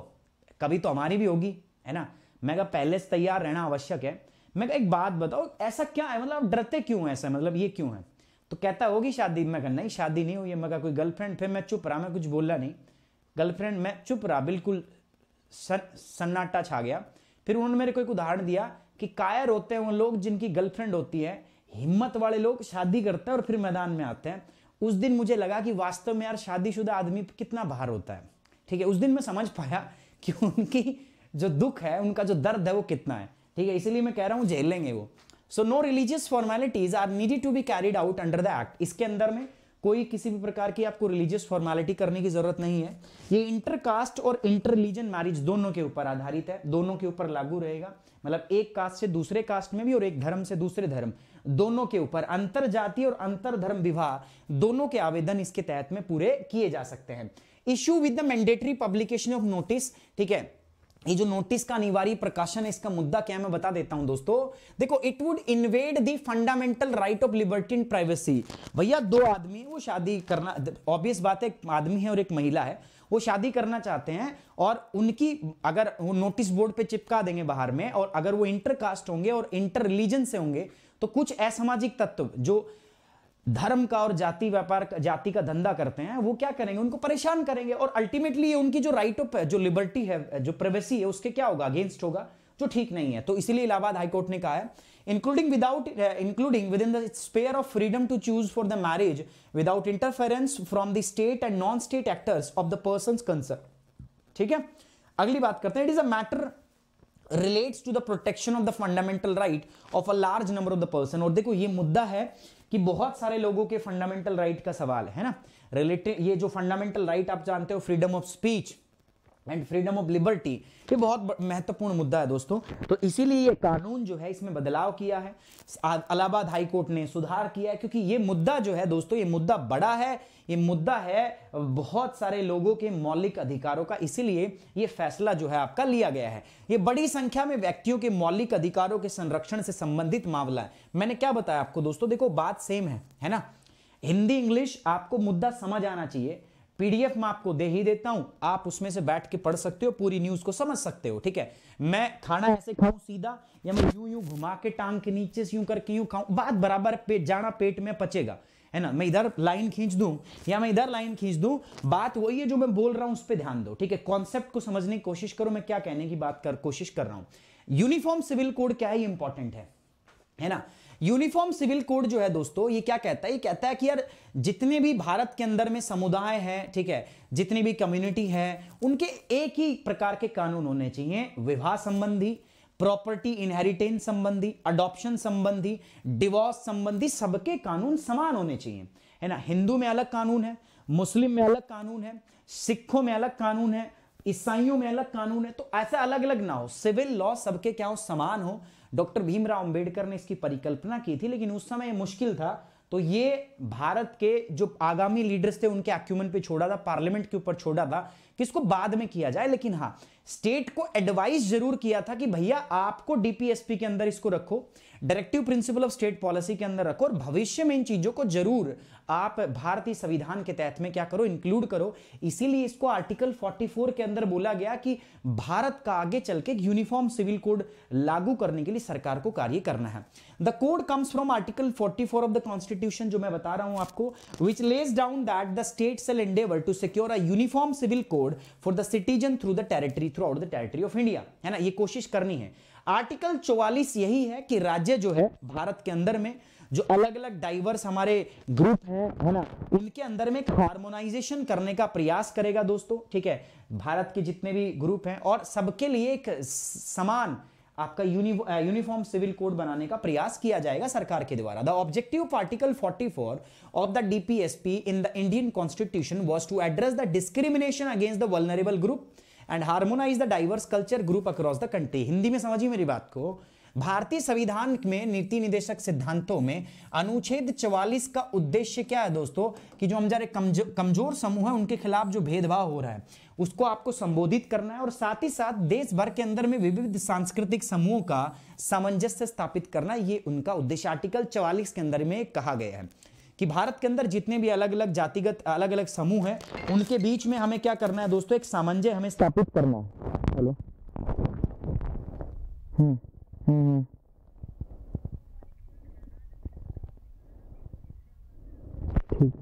S1: कभी तो हमारी भी होगी है ना मैं कहा पहले से तैयार रहना आवश्यक है मैं कहा एक बात बताओ ऐसा क्या है मतलब आप डरते क्यों हैं ऐसा मतलब ये क्यों है तो कहता होगी शादी मैं कहा नहीं शादी नहीं हुई है मैं कहा कोई गर्लफ्रेंड फिर मैं चुप रहा मैं कुछ बोला नहीं गर्लफ्रेंड मैं चुप रहा बिल्कुल सन्नाटा छा गया फिर उन्होंने मेरे को एक उदाहरण दिया कि कायर होते हैं वो लोग जिनकी गर्लफ्रेंड होती है हिम्मत वाले लोग शादी करते हैं और फिर मैदान में आते हैं उस दिन मुझे लगा कि वास्तव में यार शादीशुदा आदमी कितना भार होता है ठीक है उस दिन मैं समझ पाया कि उनकी जो दुख है उनका जो दर्द है वो कितना है ठीक है इसीलिए मैं कह रहा हूँ झेलेंगे वो so no religious formalities are needed to be carried out under the act इसके अंदर में कोई किसी भी प्रकार की आपको रिलीजियस फॉर्मेलिटी करने की जरूरत नहीं है ये इंटर कास्ट और इंटर रिलीजन मैरिज दोनों के ऊपर आधारित है दोनों के ऊपर लागू रहेगा मतलब एक कास्ट से दूसरे कास्ट में भी और एक धर्म से दूसरे धर्म दोनों के ऊपर अंतर जाति और अंतर धर्म विवाह दोनों के आवेदन इसके तहत में पूरे किए जा सकते हैं issue with the mandatory publication of notice ठीक है ये जो नोटिस का अनिवार्य प्रकाशन है इसका मुद्दा क्या है मैं बता देता हूं दोस्तों देखो it would invade the fundamental right of liberty in privacy भैया दो आदमी वो शादी करना ऑब्वियस बात है एक आदमी है और एक महिला है वो शादी करना चाहते हैं और उनकी अगर वो नोटिस बोर्ड पे चिपका देंगे बाहर में और अगर वो इंटर कास्ट होंगे और इंटर रिलीजन से होंगे तो कुछ असामाजिक तत्व जो धर्म का और जाति व्यापार जाति का धंधा करते हैं वो क्या करेंगे उनको परेशान करेंगे और अल्टीमेटली उनकी जो राइट ऑफ जो लिबर्टी है जो प्राइवेसी है उसके क्या होगा अगेंस्ट होगा जो ठीक नहीं है तो इसीलिए इलाहाबाद हाईकोर्ट ने कहा है including without including within the sphere of freedom to choose for the marriage without interference from the state and non state actors of the person concern ठीक है अगली बात करते हैं it is a matter relates to the protection of the fundamental right of a large number of the person और देखो ये मुद्दा है कि बहुत सारे लोगों के फंडामेंटल राइट right का सवाल है ना रिलेटेड ये जो फंडामेंटल राइट right आप जानते हो freedom of speech and freedom of liberty ये बहुत महत्वपूर्ण मुद्दा है दोस्तों तो इसीलिए ये कानून जो है इसमें बदलाव किया है अलाहाबाद हाई कोर्ट ने सुधार किया है क्योंकि ये मुद्दा जो है दोस्तों ये मुद्दा बड़ा है ये मुद्दा है बहुत सारे लोगों के मौलिक अधिकारों का इसीलिए ये फैसला जो है आपका लिया गया है ये बड़ी संख्या में व्यक्तियों के मौलिक अधिकारों के संरक्षण से संबंधित मामला है मैंने क्या बताया आपको दोस्तों देखो बात सेम है है ना हिंदी इंग्लिश आपको मुद्दा समझ आना चाहिए पीडीएफ मैं आपको दे ही देता हूं आप उसमें से बैठ के पढ़ सकते हो पूरी न्यूज को समझ सकते हो ठीक है मैं खाना ऐसे खाऊं सीधा या मैं यूं यूं घुमा के टांग के नीचे से यूं करके यूं खाऊं बात बराबर पे, जाना पेट में पचेगा है ना मैं इधर लाइन खींच दूं या मैं इधर लाइन खींच दूं बात वही है जो मैं बोल रहा हूं उस पर ध्यान दो ठीक है कॉन्सेप्ट को समझने की कोशिश करो मैं क्या कहने की बात कर कोशिश कर रहा हूं यूनिफॉर्म सिविल कोड क्या है इंपॉर्टेंट है है ना यूनिफॉर्म सिविल कोड जो है दोस्तों ये क्या कहता है ये कहता है कि यार जितने भी भारत के अंदर में समुदाय है ठीक है जितनी भी कम्युनिटी है उनके एक ही प्रकार के कानून होने चाहिए विवाह संबंधी प्रॉपर्टी इनहेरिटेंस संबंधी अडॉप्शन संबंधी डिवोर्स संबंधी सबके कानून समान होने चाहिए है ना हिंदू में अलग कानून है मुस्लिम में अलग कानून है सिखों में अलग कानून है ईसाइयों में अलग कानून है तो ऐसा अलग अलग ना हो सिविल लॉ सबके क्या हो समान हो डॉक्टर भीमराव अंबेडकर ने इसकी परिकल्पना की थी लेकिन उस समय मुश्किल था तो ये भारत के जो आगामी लीडर्स थे उनके आक्यूमेंट पे छोड़ा था पार्लियामेंट के ऊपर छोड़ा था कि इसको बाद में किया जाए लेकिन हाँ स्टेट को एडवाइस जरूर किया था कि भैया आपको डीपीएसपी के अंदर इसको रखो directive principle of state policy के अंदर रखो और भविष्य में इन चीजों को जरूर आप भारतीय संविधान के तहत में क्या करो इंक्लूड करो इसीलिए इसको आर्टिकल 44 के अंदर बोला गया कि भारत का आगे चल के यूनिफॉर्म सिविल कोड लागू करने के लिए सरकार को कार्य करना है the code comes from article 44 of the constitution जो मैं बता रहा हूं आपको which lays down that the state shall endeavour to secure a uniform civil code for the citizen through the territory throughout the territory of India है ना ये कोशिश करनी है आर्टिकल 44 यही है कि राज्य जो है भारत के अंदर में जो अलग अलग डाइवर्स हमारे ग्रुप है ना उनके अंदर में हार्मोनाइजेशन करने का प्रयास करेगा दोस्तों ठीक है भारत के जितने भी ग्रुप हैं और सबके लिए एक समान आपका यूनिफॉर्म सिविल कोड बनाने का प्रयास किया जाएगा सरकार के द्वारा the objective of article 44 of the DPSP in the Indian constitution was to address the discrimination against the vulnerable group and harmonise the diverse culture group across the country Hindi में समझिए मेरी बात को भारतीय संविधान में नीति निदेशक सिद्धांतों में अनुच्छेद 44 का उद्देश्य क्या है दोस्तों कि जो हमारे कमजो, कमजोर समूह है उनके खिलाफ जो भेदभाव हो रहा है उसको आपको संबोधित करना है और साथ ही साथ देश भर के अंदर में विविध सांस्कृतिक समूहों का सामंजस्य स्थापित करना ये उनका उद्देश्य आर्टिकल 44 के अंदर में कहा गया है कि भारत के अंदर जितने भी अलग अलग जातिगत अलग अलग समूह हैं उनके बीच में हमें क्या करना है दोस्तों एक सामंजय हमें स्थापित करना है हेलो हम्म यार हम्म,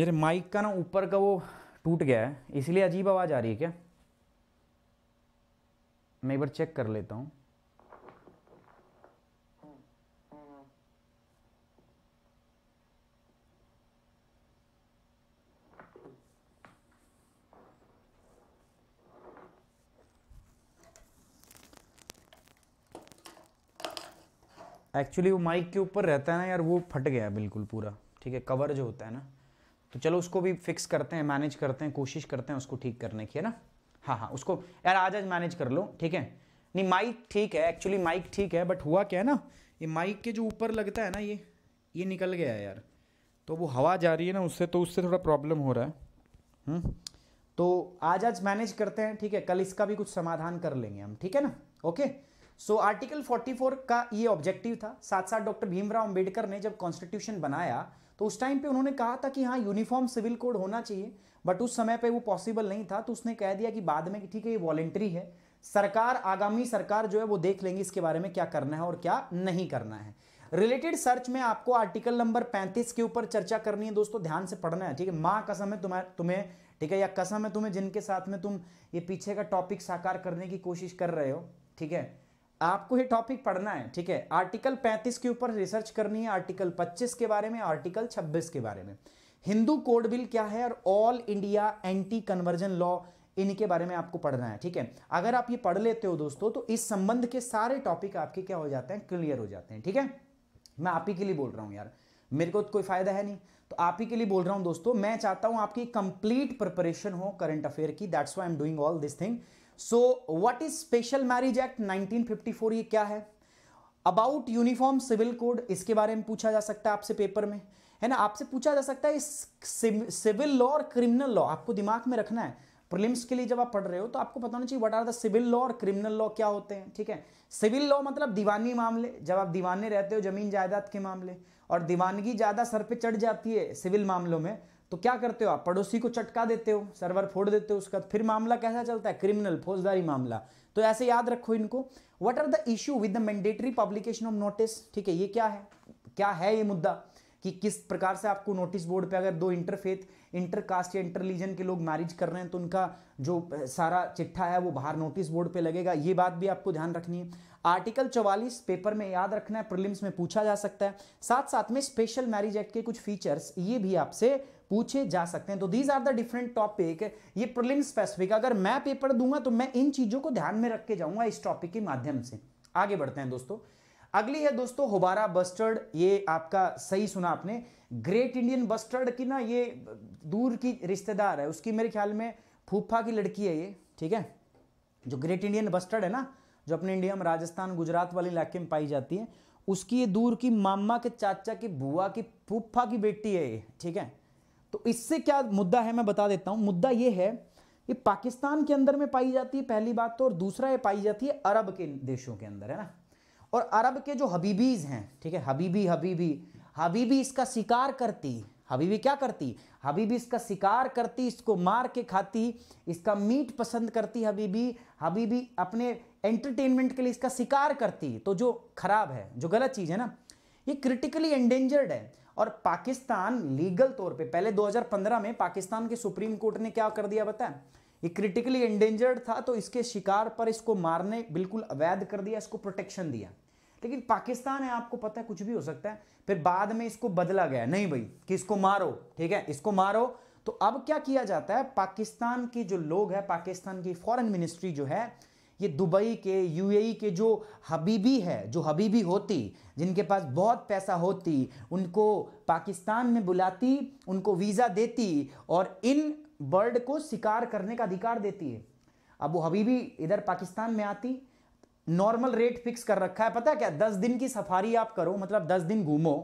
S1: हम्म। माइक का ना ऊपर का वो टूट गया है इसलिए अजीब आवाज़ आ रही है क्या मैं एक बार चेक कर लेता हूँ एक्चुअली वो माइक के ऊपर रहता है ना यार वो फट गया बिल्कुल पूरा ठीक है कवर जो होता है ना तो चलो उसको भी फिक्स करते हैं मैनेज करते हैं कोशिश करते हैं उसको ठीक करने की है ना हाँ हाँ उसको यार आज आज मैनेज कर लो ठीक है नहीं माइक ठीक है एक्चुअली माइक ठीक है बट हुआ क्या है ना ये माइक के जो ऊपर लगता है ना ये ये निकल गया है यार तो वो हवा जा रही है ना उससे तो उससे थोड़ा प्रॉब्लम हो रहा है हुँ? हम्म। तो आज आज मैनेज करते हैं ठीक है कल इसका भी कुछ समाधान कर लेंगे हम ठीक है ना ओके सो आर्टिकल 44 का ये ऑब्जेक्टिव था साथ साथ डॉक्टर भीमराव अंबेडकर ने जब कॉन्स्टिट्यूशन बनाया तो उस टाइम पे उन्होंने कहा था कि हाँ यूनिफॉर्म सिविल कोड होना चाहिए बट उस समय पे वो पॉसिबल नहीं था तो उसने कह दिया कि बाद में कि ठीक है ये वॉलेंट्री है सरकार आगामी सरकार जो है वो देख लेंगे इसके बारे में क्या करना है और क्या नहीं करना है रिलेटेड सर्च में आपको आर्टिकल नंबर 35 के ऊपर चर्चा करनी है दोस्तों ध्यान से पढ़ना है ठीक है माँ कसम है तुम्हें तुम्हें ठीक है या कसम है तुम्हें जिनके साथ में तुम ये पीछे का टॉपिक साकार करने की कोशिश कर रहे हो ठीक है आपको ही टॉपिक पढ़ना है ठीक है आर्टिकल 35 के ऊपर रिसर्च करनी है आर्टिकल 25 के बारे में आर्टिकल 26 के बारे में हिंदू कोड बिल क्या है और all India anti conversion law इनके बारे में आपको पढ़ना है ठीक है अगर आप ये पढ़ लेते हो दोस्तों तो इस संबंध के सारे टॉपिक आपके क्या हो जाते हैं क्लियर हो जाते हैं ठीक है मैं आप ही के लिए बोल रहा हूँ यार मेरे को तो कोई फायदा है नहीं तो आप ही के लिए बोल रहा हूं दोस्तों मैं चाहता हूं आपकी कंप्लीट प्रिपरेशन हो करंट अफेयर की that's why am doing all this thing so what is special marriage act 1954 ये क्या है अबाउट यूनिफॉर्म सिविल कोड इसके बारे में पूछा जा सकता है आपसे पेपर में है ना आपसे पूछा जा सकता है इस सिविल लॉ और क्रिमिनल लॉ आपको दिमाग में रखना है प्रिलिम्स के लिए जब आप पढ़ रहे हो तो आपको पता होना चाहिए what are the civil law और क्रिमिनल लॉ क्या होते हैं ठीक है सिविल लॉ मतलब दीवानी मामले जब आप दीवाने रहते हो जमीन जायदाद के मामले और दीवानगी ज़्यादा सर पे चढ़ जाती है सिविल मामलों में तो क्या करते हो आप पड़ोसी को चटका देते हो सर्वर फोड़ देते हो उसका तो फिर मामला कैसा चलता है क्रिमिनल फौजदारी मामला तो ऐसे याद रखो इनको what are the issue with the mandatory publication of notice ठीक है ये क्या है क्या है ये मुद्दा कि किस प्रकार से आपको नोटिस बोर्ड पे अगर दो इंटरफेथ इंटरकास्ट या इंटरलीजन के लोग मैरिज कर रहे हैं तो उनका जो सारा चिट्ठा है वो बाहर नोटिस बोर्ड पे लगेगा ये बात भी आपको ध्यान रखनी है आर्टिकल 44 पेपर में याद रखना है प्रीलिम्स में पूछा जा सकता है साथ साथ में स्पेशल मैरिज एक्ट के कुछ फीचर्स ये भी आपसे पूछे जा सकते हैं तो these are the different topic ये प्रलिम स्पेसिफिक अगर मैं पेपर दूंगा तो मैं इन चीज़ों को ध्यान में रख के जाऊंगा इस टॉपिक के माध्यम से आगे बढ़ते हैं दोस्तों अगली है दोस्तों होबारा बस्टर्ड ये आपका सही सुना आपने ग्रेट इंडियन बस्टर्ड की ना ये दूर की रिश्तेदार है उसकी मेरे ख्याल में फूफा की लड़की है ये ठीक है जो ग्रेट इंडियन बस्टर्ड है ना जो अपने इंडिया में राजस्थान गुजरात वाले इलाके में पाई जाती है उसकी ये दूर की मामा के चाचा की बुआ की फूफा की बेटी है ये ठीक है तो इससे क्या मुद्दा है मैं बता देता हूं मुद्दा यह है कि पाकिस्तान के अंदर में पाई जाती है पहली बात तो और दूसरा यह पाई जाती है अरब के देशों के अंदर है ना और अरब के जो हबीबीज़ हैं ठीक है हबीबी हबीबी हबीबी इसका शिकार करती हबीबी क्या करती हबीबी इसका शिकार करती इसको मार के खाती इसका मीट पसंद करती हबीबी हबीबी अपने एंटरटेनमेंट के लिए इसका शिकार करती तो जो खराब है जो गलत चीज़ है ना ये क्रिटिकली एंडेंजर्ड है और पाकिस्तान लीगल तौर पे पहले 2015 में पाकिस्तान के सुप्रीम कोर्ट ने क्या कर दिया बताएं ये क्रिटिकली एंडेंजर्ड था तो इसके शिकार पर इसको मारने बिल्कुल अवैध कर दिया इसको प्रोटेक्शन दिया लेकिन पाकिस्तान है आपको पता है कुछ भी हो सकता है फिर बाद में इसको बदला गया नहीं भाई कि इसको मारो ठीक है इसको मारो तो अब क्या किया जाता है पाकिस्तान के जो लोग हैं पाकिस्तान की फॉरेन मिनिस्ट्री जो है ये दुबई के यूएई के जो हबीबी है जो हबीबी होती जिनके पास बहुत पैसा होती उनको पाकिस्तान में बुलाती उनको वीज़ा देती और इन बर्ड को शिकार करने का अधिकार देती है अब वो हबीबी इधर पाकिस्तान में आती नॉर्मल रेट फिक्स कर रखा है पता क्या दस दिन की सफारी आप करो मतलब दस दिन घूमो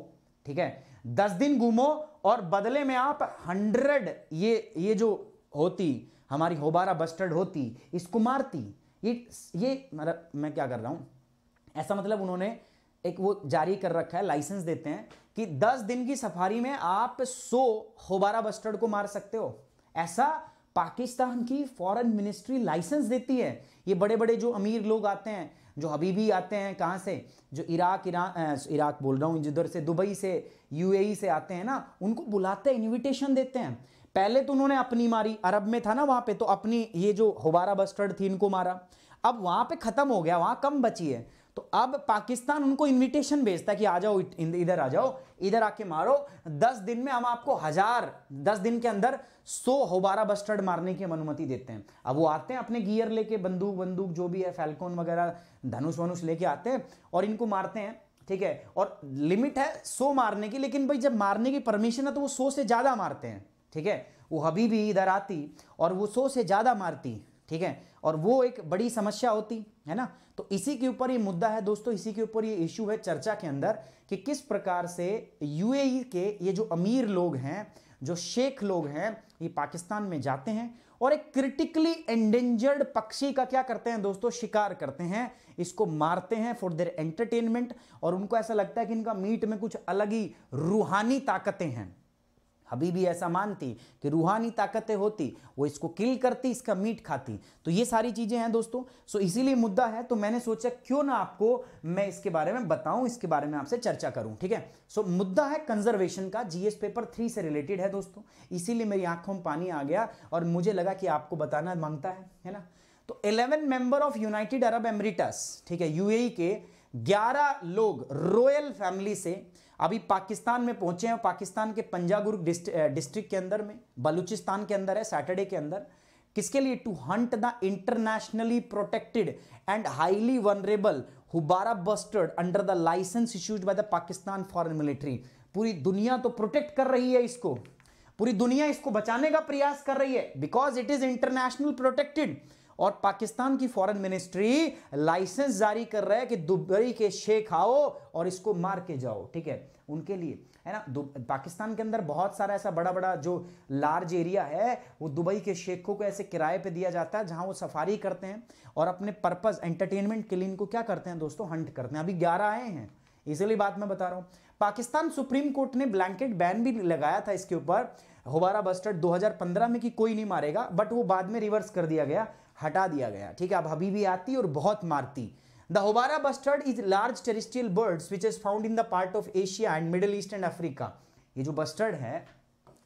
S1: ठीक है दस दिन घूमो और बदले में आप हंड्रेड ये ये जो होती हमारी होबारा बस्टर्ड होती इसको मारती ये ये मतलब मैं क्या कर रहा हूँ ऐसा मतलब उन्होंने एक वो जारी कर रखा है लाइसेंस देते हैं कि 10 दिन की सफारी में आप 100 होबारा बस्टर्ड को मार सकते हो ऐसा पाकिस्तान की फॉरेन मिनिस्ट्री लाइसेंस देती है ये बड़े बड़े जो अमीर लोग आते हैं जो हबीबी आते हैं कहाँ से जो इराक इराक इराक बोल रहा हूँ जिधर से दुबई से यूएई e से आते हैं ना उनको बुलाते हैं इन्विटेशन देते हैं पहले तो उन्होंने अपनी मारी अरब में था ना वहां पे तो अपनी ये जो होबारा बस्टर्ड थी इनको मारा अब वहां पे ख़त्म हो गया वहां कम बची है तो अब पाकिस्तान उनको इनविटेशन भेजता है कि आ जाओ इधर आ जाओ इधर आके मारो दस दिन में हम आपको हज़ार दस दिन के अंदर सो होबारा बस्टर्ड मारने की अनुमति देते हैं अब वो आते हैं अपने गियर लेके बंदूक बंदूक जो भी है फैलकोन वगैरह धनुष वनुष लेके आते हैं और इनको मारते हैं ठीक है और लिमिट है सो मारने की लेकिन भाई जब मारने की परमिशन है तो वो सो से ज़्यादा मारते हैं ठीक है वो अभी भी इधर आती और वो सौ से ज़्यादा मारती ठीक है और वो एक बड़ी समस्या होती है ना तो इसी के ऊपर ये मुद्दा है दोस्तों इसी के ऊपर ये इश्यू है चर्चा के अंदर कि किस प्रकार से यूएई e के ये जो अमीर लोग हैं जो शेख लोग हैं ये पाकिस्तान में जाते हैं और एक क्रिटिकली एंडेंजर्ड पक्षी का क्या करते हैं दोस्तों शिकार करते हैं इसको मारते हैं फॉर देर एंटरटेनमेंट और उनको ऐसा लगता है कि इनका मीट में कुछ अलग ही रूहानी ताकतें हैं भी ऐसा मानती कि रूहानी ताकतें होती वो इसको किल करती इसका मीट खाती तो ये सारी चीज़ें हैं दोस्तों सो इसीलिए मुद्दा है तो मैंने सोचा क्यों ना आपको मैं इसके बारे में बताऊं इसके बारे में आपसे चर्चा करूं ठीक है सो मुद्दा है कंजर्वेशन का जीएस पेपर थ्री से रिलेटेड है दोस्तों इसीलिए मेरी आंखों में पानी आ गया और मुझे लगा कि आपको बताना मांगता है है ना तो eleven member of United Arab Emirates ठीक है यूएई e के ग्यारह लोग रॉयल फैमिली से अभी पाकिस्तान में पहुंचे हैं पाकिस्तान के पंजागुर डिस्ट्रिक्ट के अंदर में बलूचिस्तान के अंदर है सैटरडे के अंदर किसके लिए to hunt the internationally protected and highly vulnerable houbara bustard under the licence issues by the Pakistan foreign military पूरी दुनिया तो प्रोटेक्ट कर रही है इसको पूरी दुनिया इसको बचाने का प्रयास कर रही है because it is international protected और पाकिस्तान की फॉरेन मिनिस्ट्री लाइसेंस जारी कर रहा है कि दुबई के शेख आओ और इसको मार के जाओ ठीक है उनके लिए है ना पाकिस्तान के अंदर बहुत सारा ऐसा बड़ा बड़ा जो लार्ज एरिया है वो दुबई के शेखों को ऐसे किराए पे दिया जाता है जहां वो सफारी करते हैं और अपने पर्पज़ एंटरटेनमेंट के लिए इनको क्या करते हैं दोस्तों हंट करते हैं अभी ग्यारह आए हैं इसीलिए बात मैं बता रहा हूं पाकिस्तान सुप्रीम कोर्ट ने ब्लैंकेट बैन भी लगाया था इसके ऊपर होबारा बस्टर्ड 2015 में कि कोई नहीं मारेगा बट वो बाद में रिवर्स कर दिया गया हटा दिया गया ठीक है अब अभी भी आती और बहुत मारती the houbara bustard is large terrestrial birds which is found in the part of Asia and Middle East and Africa ये जो बस्टर्ड है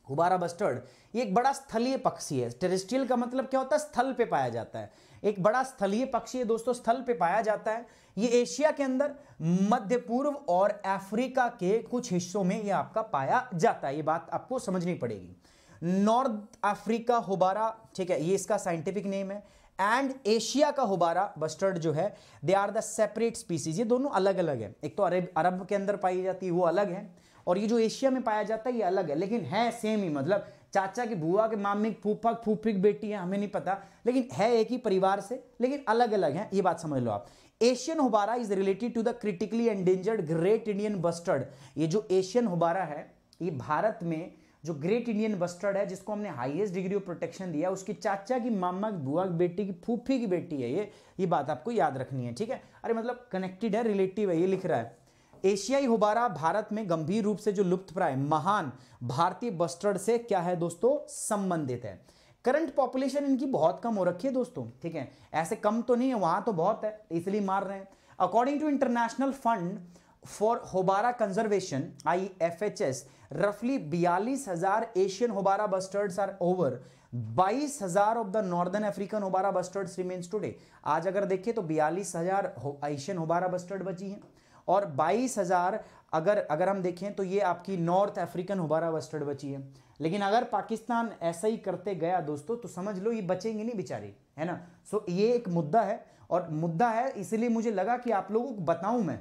S1: हुबारा बस्टर्ड ये एक बड़ा स्थलीय पक्षी है टेरिस्ट्रियल का मतलब क्या होता है स्थल पे पाया जाता है एक बड़ा स्थलीय पक्षी है दोस्तों स्थल पे पाया जाता है ये एशिया के अंदर मध्य पूर्व और अफ्रीका के कुछ हिस्सों में ये आपका पाया जाता है ये बात आपको समझनी पड़ेगी नॉर्थ अफ्रीका होबारा ठीक है ये इसका साइंटिफिक नेम है एंड एशिया का होबारा बस्टर्ड जो है they are the separate species ये दोनों अलग अलग है एक तो अरब अरब के अंदर पाई जाती है वो अलग है और ये जो एशिया में पाया जाता है ये अलग है लेकिन है सेम ही मतलब चाचा की बुआ के मामी की फूफा फूफी की बेटी है हमें नहीं पता लेकिन है एक ही परिवार से लेकिन अलग अलग है ये बात समझ लो आप Asian houbara is related to the critically endangered great Indian bustard ये जो एशियन होबारा है ये भारत में जो ग्रेट इंडियन बस्टर्ड है जिसको हमने हाईएस्ट डिग्री ऑफ प्रोटेक्शन दिया उसकी चाचा की मामा की बुआ की बेटी की फूफी की बेटी है ये ये बात आपको याद रखनी है ठीक है अरे मतलब कनेक्टेड है रिलेटिव है ये लिख रहा है एशियाई होबारा भारत में गंभीर रूप से जो लुप्त प्राय महान भारतीय बस्टर्ड से क्या है दोस्तों संबंधित है करंट पॉपुलेशन इनकी बहुत कम हो रखी है दोस्तों ठीक है ऐसे कम तो नहीं है वहां तो बहुत है इसलिए मार रहे हैं according to International Fund for Houbara Conservation I F H S रफली बयालीस हजार Asian houbara bustards are over बाईस हजार of the northern African houbara bustards remains today आज अगर देखें तो बयालीस हजार एशियन होबारा बस्टर्ड बची हैं और बाईस हजार अगर अगर हम देखें तो ये आपकी नॉर्थ अफ्रीकन होबारा बस्टर्ड बची है लेकिन अगर पाकिस्तान ऐसा ही करते गया दोस्तों तो समझ लो ये बचेंगे नहीं बेचारे है ना सो ये एक मुद्दा है और मुद्दा है इसलिए मुझे लगा कि आप लोगों को बताऊं मैं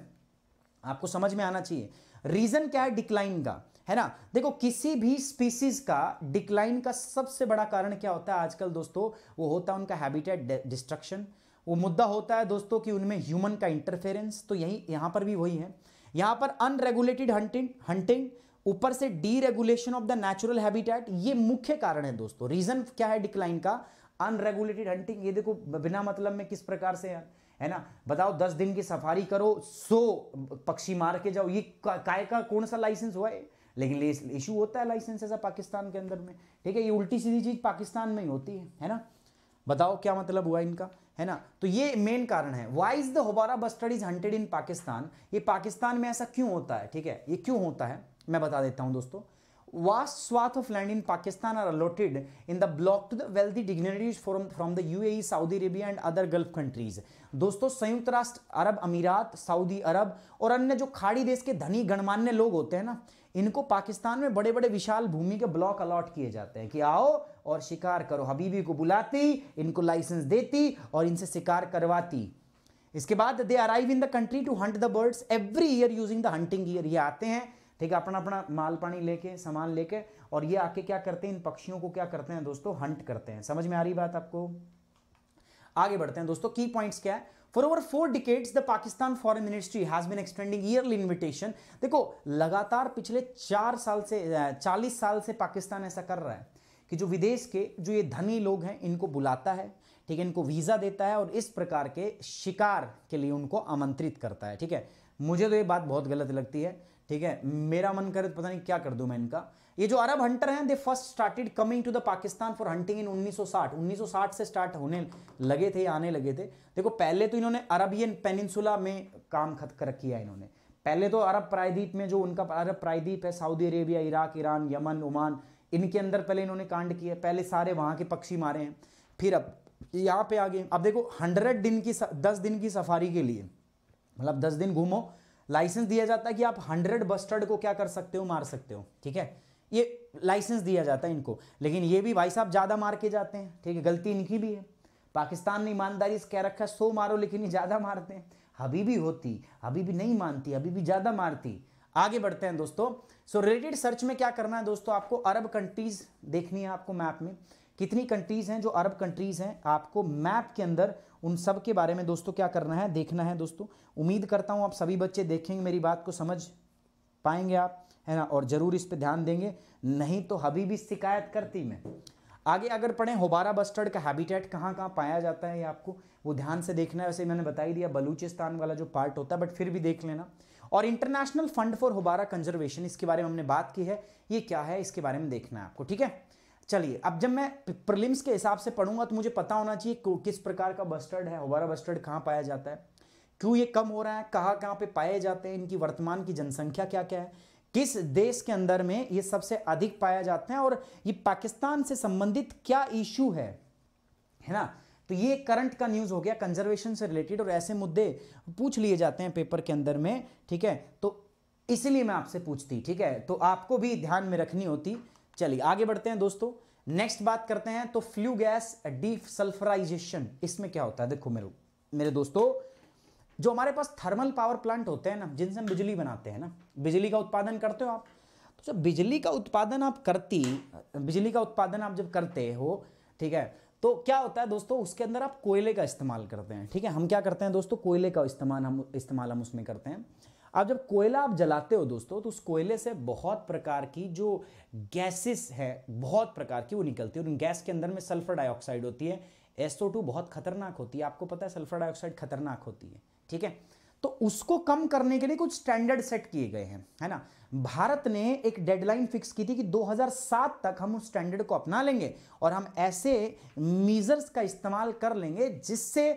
S1: आपको समझ में आना चाहिए रीजन क्या है डिक्लाइन का है ना देखो किसी भी स्पीसीज का डिक्लाइन का सबसे बड़ा कारण क्या होता है आजकल दोस्तों वो होता है उनका हैबिटेट डिस्ट्रक्शन वो मुद्दा होता है दोस्तों कि उनमें ह्यूमन का इंटरफेरेंस तो यही यहां पर भी वही है यहां पर अनरेगुलेटेड हंटिंग हंटिंग ऊपर से deregulation of the natural habitat ये मुख्य कारण है दोस्तों रीजन क्या है डिक्लाइन का अनरेगुलेटेड हंटिंग ये देखो बिना मतलब में किस प्रकार से यार है ना बताओ दस दिन की सफारी करो सो पक्षी मार के जाओ ये काय का कौन सा लाइसेंस हुआ है लेकिन इशू होता है लाइसेंस ऐसा पाकिस्तान के अंदर में ठीक है ये उल्टी सीधी चीज़ पाकिस्तान में ही होती है है ना बताओ क्या मतलब हुआ इनका है ना तो ये मेन कारण है why is the houbara bustard is hunted in Pakistan ये पाकिस्तान में ऐसा क्यों होता है ठीक है ये क्यों होता है मैं बता देता हूँ दोस्तों vast swath of land in Pakistan are allotted in the block to the wealthy dignitaries from from the UAE, Saudi Arabia and other Gulf countries. दोस्तों संयुक्त राष्ट्र अरब अमीरात सऊदी अरब और अन्य जो खाड़ी देश के धनी गणमान्य लोग होते हैं ना इनको पाकिस्तान में बड़े बड़े विशाल भूमि के ब्लॉक अलॉट किए जाते हैं कि आओ और शिकार करो हबीबी को बुलाती इनको लाइसेंस देती और इनसे शिकार करवाती इसके बाद they arrive in the country to hunt the birds every year using the hunting year ये आते हैं ठीक है अपना अपना माल पानी लेके सामान लेके और ये आके क्या करते हैं इन पक्षियों को क्या करते हैं दोस्तों हंट करते हैं समझ में आ रही बात आपको आगे बढ़ते हैं दोस्तों की पॉइंट्स क्या है for over four decades the Pakistan foreign ministry has been extending yearly invitation देखो लगातार पिछले चार साल से चालीस साल से पाकिस्तान ऐसा कर रहा है कि जो विदेश के जो ये धनी लोग हैं इनको बुलाता है ठीक है इनको वीज़ा देता है और इस प्रकार के शिकार के लिए उनको आमंत्रित करता है ठीक है मुझे तो ये बात बहुत गलत लगती है ठीक है मेरा मन करे तो पता नहीं क्या कर दूं मैं इनका ये जो अरब हंटर हैं they first started coming to the Pakistan for hunting in 1960 1960 से स्टार्ट होने लगे थे आने लगे थे देखो पहले तो इन्होंने अरबियन पेनिनसुला में काम खत कर किया इन्होंने पहले तो अरब प्रायद्वीप में जो उनका अरब प्रायद्वीप है Saudi Arabia Iraq Iran Yemen Oman इनके अंदर पहले इन्होंने कांड किया पहले सारे वहाँ के पक्षी मारे हैं फिर अब यहाँ पे आ गए अब देखो हंड्रेड दिन की दस दिन की सफारी के लिए मतलब दस दिन घूमो लाइसेंस दिया जाता है कि आप हंड्रेड बस्टर्ड को क्या कर सकते हो मार सकते हो ठीक है ये लाइसेंस दिया जाता है इनको लेकिन ये भी भाई साहब ज़्यादा मार के जाते हैं ठीक है गलती इनकी भी है पाकिस्तान ने ईमानदारी से कह रखा है सो मारो लेकिन ये ज़्यादा मारते हैं अभी भी होती अभी भी नहीं मानती अभी भी ज़्यादा मारती आगे बढ़ते हैं दोस्तों सो रिलेटेड सर्च में क्या करना है दोस्तों आपको अरब कंट्रीज़ देखनी है आपको मैप में कितनी कंट्रीज़ हैं जो अरब कंट्रीज़ हैं आपको मैप के अंदर उन सब के बारे में दोस्तों क्या करना है देखना है दोस्तों उम्मीद करता हूँ आप सभी बच्चे देखेंगे मेरी बात को समझ पाएंगे आप है ना और ज़रूर इस पर ध्यान देंगे नहीं तो अभी भी शिकायत करती मैं आगे अगर पढ़ें होबारा बस्टर्ड का हैबिटेट कहाँ कहाँ पाया जाता है ये आपको वो ध्यान से देखना है वैसे मैंने बता ही दिया बलूचिस्तान वाला जो पार्ट होता है बट फिर भी देख लेना और International Fund for Houbara Conservation इसके बारे में हमने बात की है ये क्या है इसके बारे में देखना है आपको ठीक है चलिए अब जब मैं प्रिलिम्स के हिसाब से पढ़ूंगा तो मुझे पता होना चाहिए किस प्रकार का बस्टर्ड है हमारा बस्टर्ड कहाँ पाया जाता है क्यों ये कम हो रहा है कहाँ कहाँ पे पाए जाते हैं इनकी वर्तमान की जनसंख्या क्या क्या है किस देश के अंदर में ये सबसे अधिक पाया जाते हैं और ये पाकिस्तान से संबंधित क्या इशू है है ना तो ये करंट का न्यूज़ हो गया कंजर्वेशन से रिलेटेड और ऐसे मुद्दे पूछ लिए जाते हैं पेपर के अंदर में ठीक है तो इसलिए मैं आपसे पूछती ठीक है तो आपको भी ध्यान में रखनी होती चलिए आगे बढ़ते हैं दोस्तों नेक्स्ट बात करते हैं तो फ्लू गैस डीसल्फराइजेशन इसमें क्या होता है देखो मेरे मेरे दोस्तों जो हमारे पास थर्मल पावर प्लांट होते हैं ना जिनसे हम बिजली बनाते हैं ना बिजली का उत्पादन करते हो आप तो जब बिजली का उत्पादन आप करती बिजली का उत्पादन आप जब करते हो ठीक है तो क्या होता है दोस्तों उसके अंदर आप कोयले का इस्तेमाल करते हैं ठीक है हम क्या करते हैं दोस्तों कोयले का इस्तेमाल हम इस्तेमाल हम उसमें करते हैं अब जब कोयला आप जलाते हो दोस्तों तो उस कोयले से बहुत प्रकार की जो गैसेस है बहुत प्रकार की वो निकलती है उन गैस के अंदर में सल्फर डाइऑक्साइड होती है एसओ टू बहुत खतरनाक होती है आपको पता है सल्फर डाइऑक्साइड खतरनाक होती है ठीक है तो उसको कम करने के लिए कुछ स्टैंडर्ड सेट किए गए हैं है ना भारत ने एक डेडलाइन फिक्स की थी कि 2007 तक हम उस स्टैंडर्ड को अपना लेंगे और हम ऐसे मीजर्स का इस्तेमाल कर लेंगे जिससे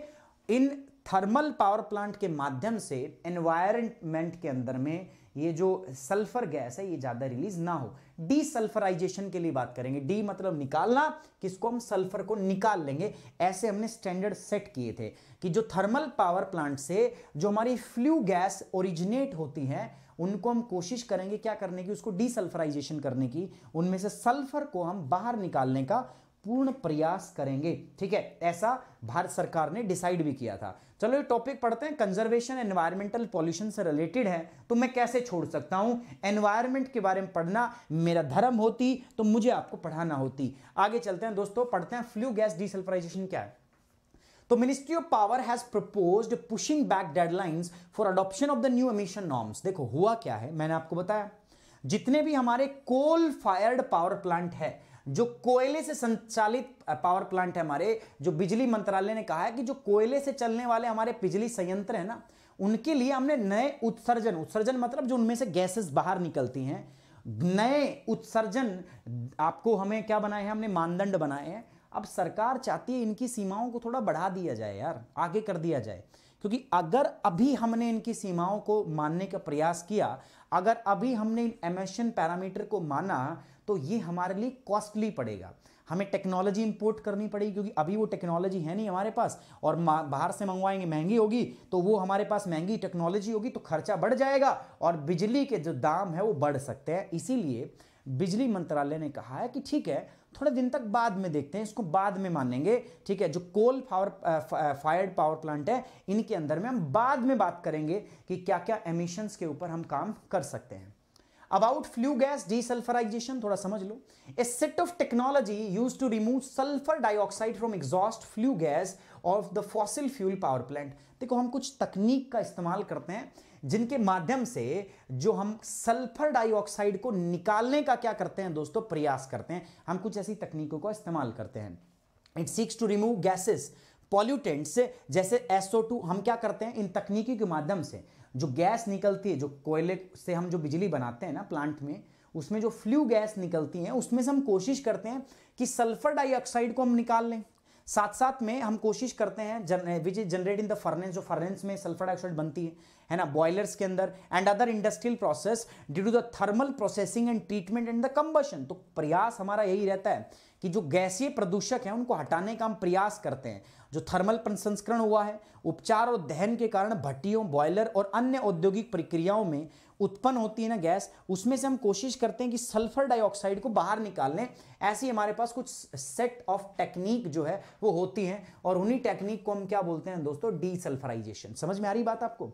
S1: इन थर्मल पावर प्लांट के माध्यम से एनवायरमेंट के अंदर में ये जो सल्फर गैस है ये ज़्यादा रिलीज ना हो डी सल्फराइजेशन के लिए बात करेंगे डी मतलब निकालना किसको हम सल्फर को निकाल लेंगे ऐसे हमने स्टैंडर्ड सेट किए थे कि जो थर्मल पावर प्लांट से जो हमारी फ्लू गैस ओरिजिनेट होती है उनको हम कोशिश करेंगे क्या करने की उसको डीसल्फराइजेशन करने की उनमें से सल्फर को हम बाहर निकालने का पूर्ण प्रयास करेंगे ठीक है ऐसा भारत सरकार ने डिसाइड भी किया था चलो ये टॉपिक पढ़ते हैं कंजर्वेशन एनवायरमेंटल पॉल्यूशन से रिलेटेड है तो मैं कैसे छोड़ सकता हूं एनवायरमेंट के बारे में पढ़ना मेरा धर्म होती तो मुझे आपको पढ़ाना होती आगे चलते हैं दोस्तों पढ़ते हैं फ्लू गैस डिसल्फराइजेशन क्या है तो ministry of power has proposed pushing back deadlines for adoption of the new emission norms देखो हुआ क्या है मैंने आपको बताया जितने भी हमारे कोल फायर्ड पावर प्लांट है जो कोयले से संचालित पावर प्लांट है हमारे जो बिजली मंत्रालय ने कहा है कि जो कोयले से चलने वाले हमारे बिजली संयंत्र है ना उनके लिए हमने नए उत्सर्जन उत्सर्जन मतलब जो उनमें से गैसेस बाहर निकलती हैं नए उत्सर्जन आपको हमें क्या बनाए हैं हमने मानदंड बनाए हैं अब सरकार चाहती है इनकी सीमाओं को थोड़ा बढ़ा दिया जाए यार आगे कर दिया जाए क्योंकि अगर अभी हमने इनकी सीमाओं को मानने का प्रयास किया अगर अभी हमने इन एमेशन पैरामीटर को माना तो ये हमारे लिए कॉस्टली पड़ेगा हमें टेक्नोलॉजी इंपोर्ट करनी पड़ेगी क्योंकि अभी वो टेक्नोलॉजी है नहीं हमारे पास और बाहर से मंगवाएंगे महंगी होगी तो वो हमारे पास महंगी टेक्नोलॉजी होगी तो खर्चा बढ़ जाएगा और बिजली के जो दाम है वो बढ़ सकते हैं इसीलिए बिजली मंत्रालय ने कहा है कि ठीक है थोड़े दिन तक बाद में देखते हैं इसको बाद में मानेंगे ठीक है जो coal power fired power plant है इनके अंदर में हम बाद में बात करेंगे कि क्या क्या एमिशंस के ऊपर हम काम कर सकते हैं अबाउट फ्लू गैस डीसल्फराइजेशन थोड़ा समझ लो a set of technology use to remove sulphur dioxide from exhaust flue gas of the fossil fuel power plant देखो हम कुछ तकनीक का इस्तेमाल करते हैं जिनके माध्यम से जो हम सल्फर डाइऑक्साइड को निकालने का क्या करते हैं दोस्तों प्रयास करते हैं हम कुछ ऐसी तकनीकों का इस्तेमाल करते हैं it seeks to remove gases pollutants जैसे टू हम क्या करते हैं इन तकनीकी के माध्यम से जो गैस निकलती है जो कोयले से हम जो बिजली बनाते हैं ना प्लांट में उसमें जो फ्लू गैस निकलती है उसमें से हम कोशिश करते हैं कि सल्फर डाइऑक्साइड को हम निकाल लें साथ साथ में हम कोशिश करते हैं which is generate in the furnace जो फर्नेस में सल्फर डाइऑक्साइड बनती है है ना बॉयलर्स के अंदर and other industrial process due to the thermal processing and treatment and the combustion तो प्रयास हमारा यही रहता है कि जो गैसीय प्रदूषक है उनको हटाने का हम प्रयास करते हैं जो थर्मल प्रसंस्करण हुआ है उपचार और दहन के कारण भट्टियों बॉयलर और अन्य औद्योगिक प्रक्रियाओं में उत्पन्न होती है ना गैस उसमें से हम कोशिश करते हैं कि सल्फर डाइऑक्साइड को बाहर निकाल लें ऐसी हमारे पास कुछ सेट ऑफ टेक्निक जो है वो होती हैं और उन्हीं टेक्निक को हम क्या बोलते हैं दोस्तों डीसल्फराइजेशन समझ में आ रही बात आपको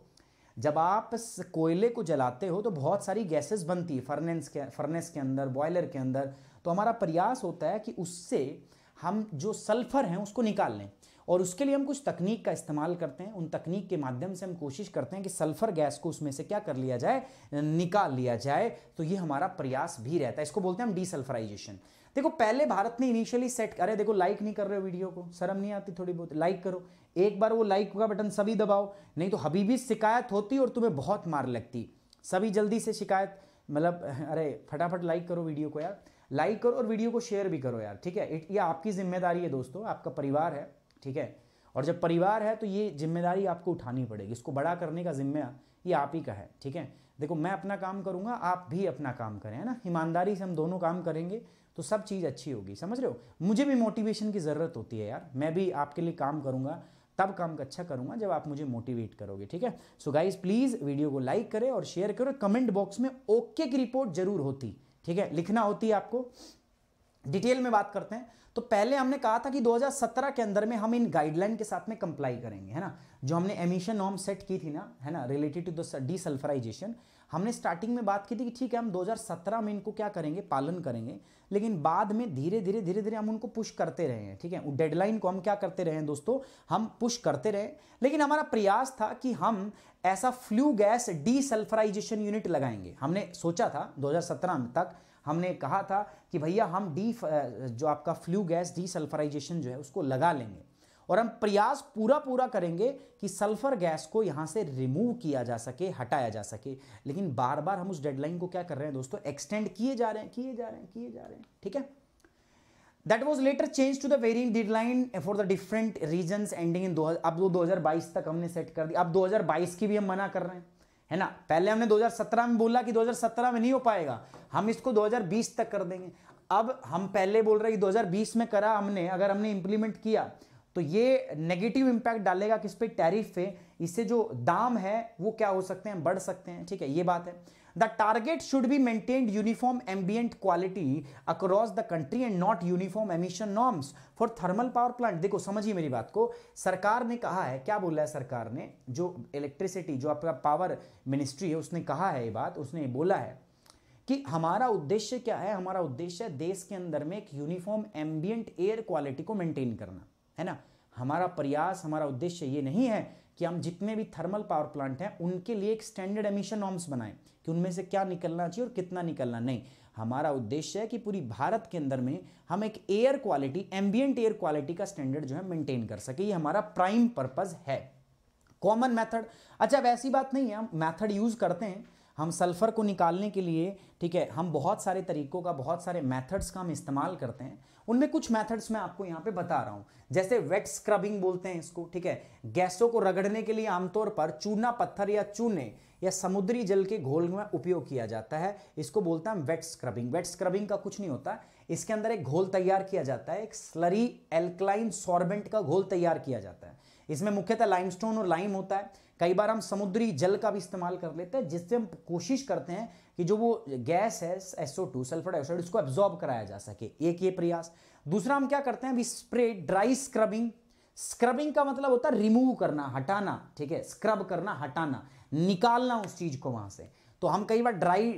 S1: जब आप कोयले को जलाते हो तो बहुत सारी गैसेस बनती है फर्नेस के फर्नेस के अंदर बॉयलर के अंदर तो हमारा प्रयास होता है कि उससे हम जो सल्फर हैं उसको निकाल लें और उसके लिए हम कुछ तकनीक का इस्तेमाल करते हैं उन तकनीक के माध्यम से हम कोशिश करते हैं कि सल्फर गैस को उसमें से क्या कर लिया जाए निकाल लिया जाए तो ये हमारा प्रयास भी रहता है इसको बोलते हैं हम डीसल्फराइजेशन देखो पहले भारत ने इनिशियली सेट अरे देखो लाइक नहीं कर रहे हो वीडियो को शर्म नहीं आती थोड़ी बहुत लाइक करो एक बार वो लाइक का बटन सभी दबाओ नहीं तो भी शिकायत होती और तुम्हें बहुत मार लगती सभी जल्दी से शिकायत मतलब अरे फटाफट लाइक करो वीडियो को यार लाइक करो और वीडियो को शेयर भी करो यार ठीक है ये आपकी जिम्मेदारी है दोस्तों आपका परिवार है ठीक है और जब परिवार है तो ये जिम्मेदारी आपको उठानी पड़ेगी इसको बड़ा करने का जिम्मा ये आप ही का है ठीक है देखो मैं अपना काम करूँगा आप भी अपना काम करें है ना ईमानदारी से हम दोनों काम करेंगे तो सब चीज़ अच्छी होगी समझ रहे हो मुझे भी मोटिवेशन की ज़रूरत होती है यार मैं भी आपके लिए काम करूँगा तब काम अच्छा करूँगा जब आप मुझे मोटिवेट करोगे ठीक है सो गाइज प्लीज़ वीडियो को लाइक करें और शेयर करो कमेंट बॉक्स में ओके की रिपोर्ट जरूर होती ठीक है लिखना होती है आपको डिटेल में बात करते हैं तो पहले हमने कहा था कि 2017 के अंदर में हम इन गाइडलाइन के साथ में कंप्लाई करेंगे है ना जो हमने एमिशन नॉर्म सेट की थी ना है ना रिलेटेड टू द डीसल्फराइजेशन हमने स्टार्टिंग में बात की थी कि ठीक है हम 2017 में इनको क्या करेंगे पालन करेंगे लेकिन बाद में धीरे धीरे धीरे धीरे हम उनको पुश करते रहे हैं ठीक है डेडलाइन को हम क्या करते रहे हैं दोस्तों हम पुश करते रहे लेकिन हमारा प्रयास था कि हम ऐसा फ्लू गैस डीसल्फराइजेशन यूनिट लगाएंगे हमने सोचा था दो तक हमने कहा था कि भैया हम डी जो आपका फ्लू गैस डी सल्फराइजेशन जो है उसको लगा लेंगे और हम प्रयास पूरा पूरा करेंगे कि सल्फर गैस को यहाँ से रिमूव किया जा सके हटाया जा सके लेकिन बार बार हम उस डेडलाइन को क्या कर रहे हैं दोस्तों एक्सटेंड किए जा रहे हैं किए जा रहे हैं किए जा रहे हैं ठीक है that was later change to the varying deadline for the different region ending in दो अब वो बाईस तक हमने सेट कर दिया अब 2022 की भी हम मना कर रहे हैं है ना पहले हमने 2017 में बोला कि 2017 में नहीं हो पाएगा हम इसको 2020 तक कर देंगे अब हम पहले बोल रहे हैं कि 2020 में करा हमने अगर हमने इंप्लीमेंट किया तो ये नेगेटिव इंपैक्ट डालेगा किस पे टैरिफ पे इससे जो दाम है वो क्या हो सकते हैं बढ़ सकते हैं ठीक है ये बात है the target should be maintained uniform ambient quality across the country and not uniform emission norms for thermal power plant देखो समझिए मेरी बात को सरकार ने कहा है क्या बोला है सरकार ने जो इलेक्ट्रिसिटी जो आपका पावर मिनिस्ट्री है उसने कहा है ये बात उसने बोला है कि हमारा उद्देश्य क्या है हमारा उद्देश्य है देश के अंदर में एक यूनिफॉर्म एम्बियंट एयर क्वालिटी को मेंटेन करना है ना हमारा प्रयास हमारा उद्देश्य ये नहीं है कि हम जितने भी थर्मल पावर प्लांट हैं उनके लिए एक स्टैंडर्ड एमिशन नॉर्म्स बनाएं कि उनमें से क्या निकलना चाहिए और कितना निकलना नहीं हमारा उद्देश्य है कि पूरी भारत के अंदर में हम एक air quality ambient air quality का स्टैंडर्ड जो है मेंटेन कर सके ये हमारा प्राइम पर्पज है कॉमन मेथड अच्छा वैसी बात नहीं है हम मैथड यूज़ करते हैं हम सल्फ़र को निकालने के लिए ठीक है हम बहुत सारे तरीकों का बहुत सारे मेथड्स का हम इस्तेमाल करते हैं उनमें कुछ मेथड्स मैं आपको यहाँ पे बता रहा हूँ जैसे वेट स्क्रबिंग बोलते हैं इसको ठीक है गैसों को रगड़ने के लिए आमतौर पर चूना पत्थर या चूने या समुद्री जल के घोल में उपयोग किया जाता है इसको बोलते हैं वेट स्क्रबिंग वेट स्क्रबिंग का कुछ नहीं होता इसके अंदर एक घोल तैयार किया जाता है एक स्लरी एल्कलाइन सॉर्बेंट का घोल तैयार किया जाता है इसमें मुख्यतः लाइमस्टोन और लाइम होता है कई बार हम समुद्री जल का भी इस्तेमाल कर लेते हैं जिससे हम कोशिश करते हैं कि जो वो गैस है एसओ टू सल्फर डाइऑक्साइड उसको एब्जॉर्ब कराया जा सके एक ये प्रयास दूसरा हम क्या करते हैं we spray dry scrubbing scrubbing का मतलब होता है रिमूव करना हटाना ठीक है स्क्रब करना हटाना निकालना उस चीज़ को वहां से तो हम कई बार ड्राई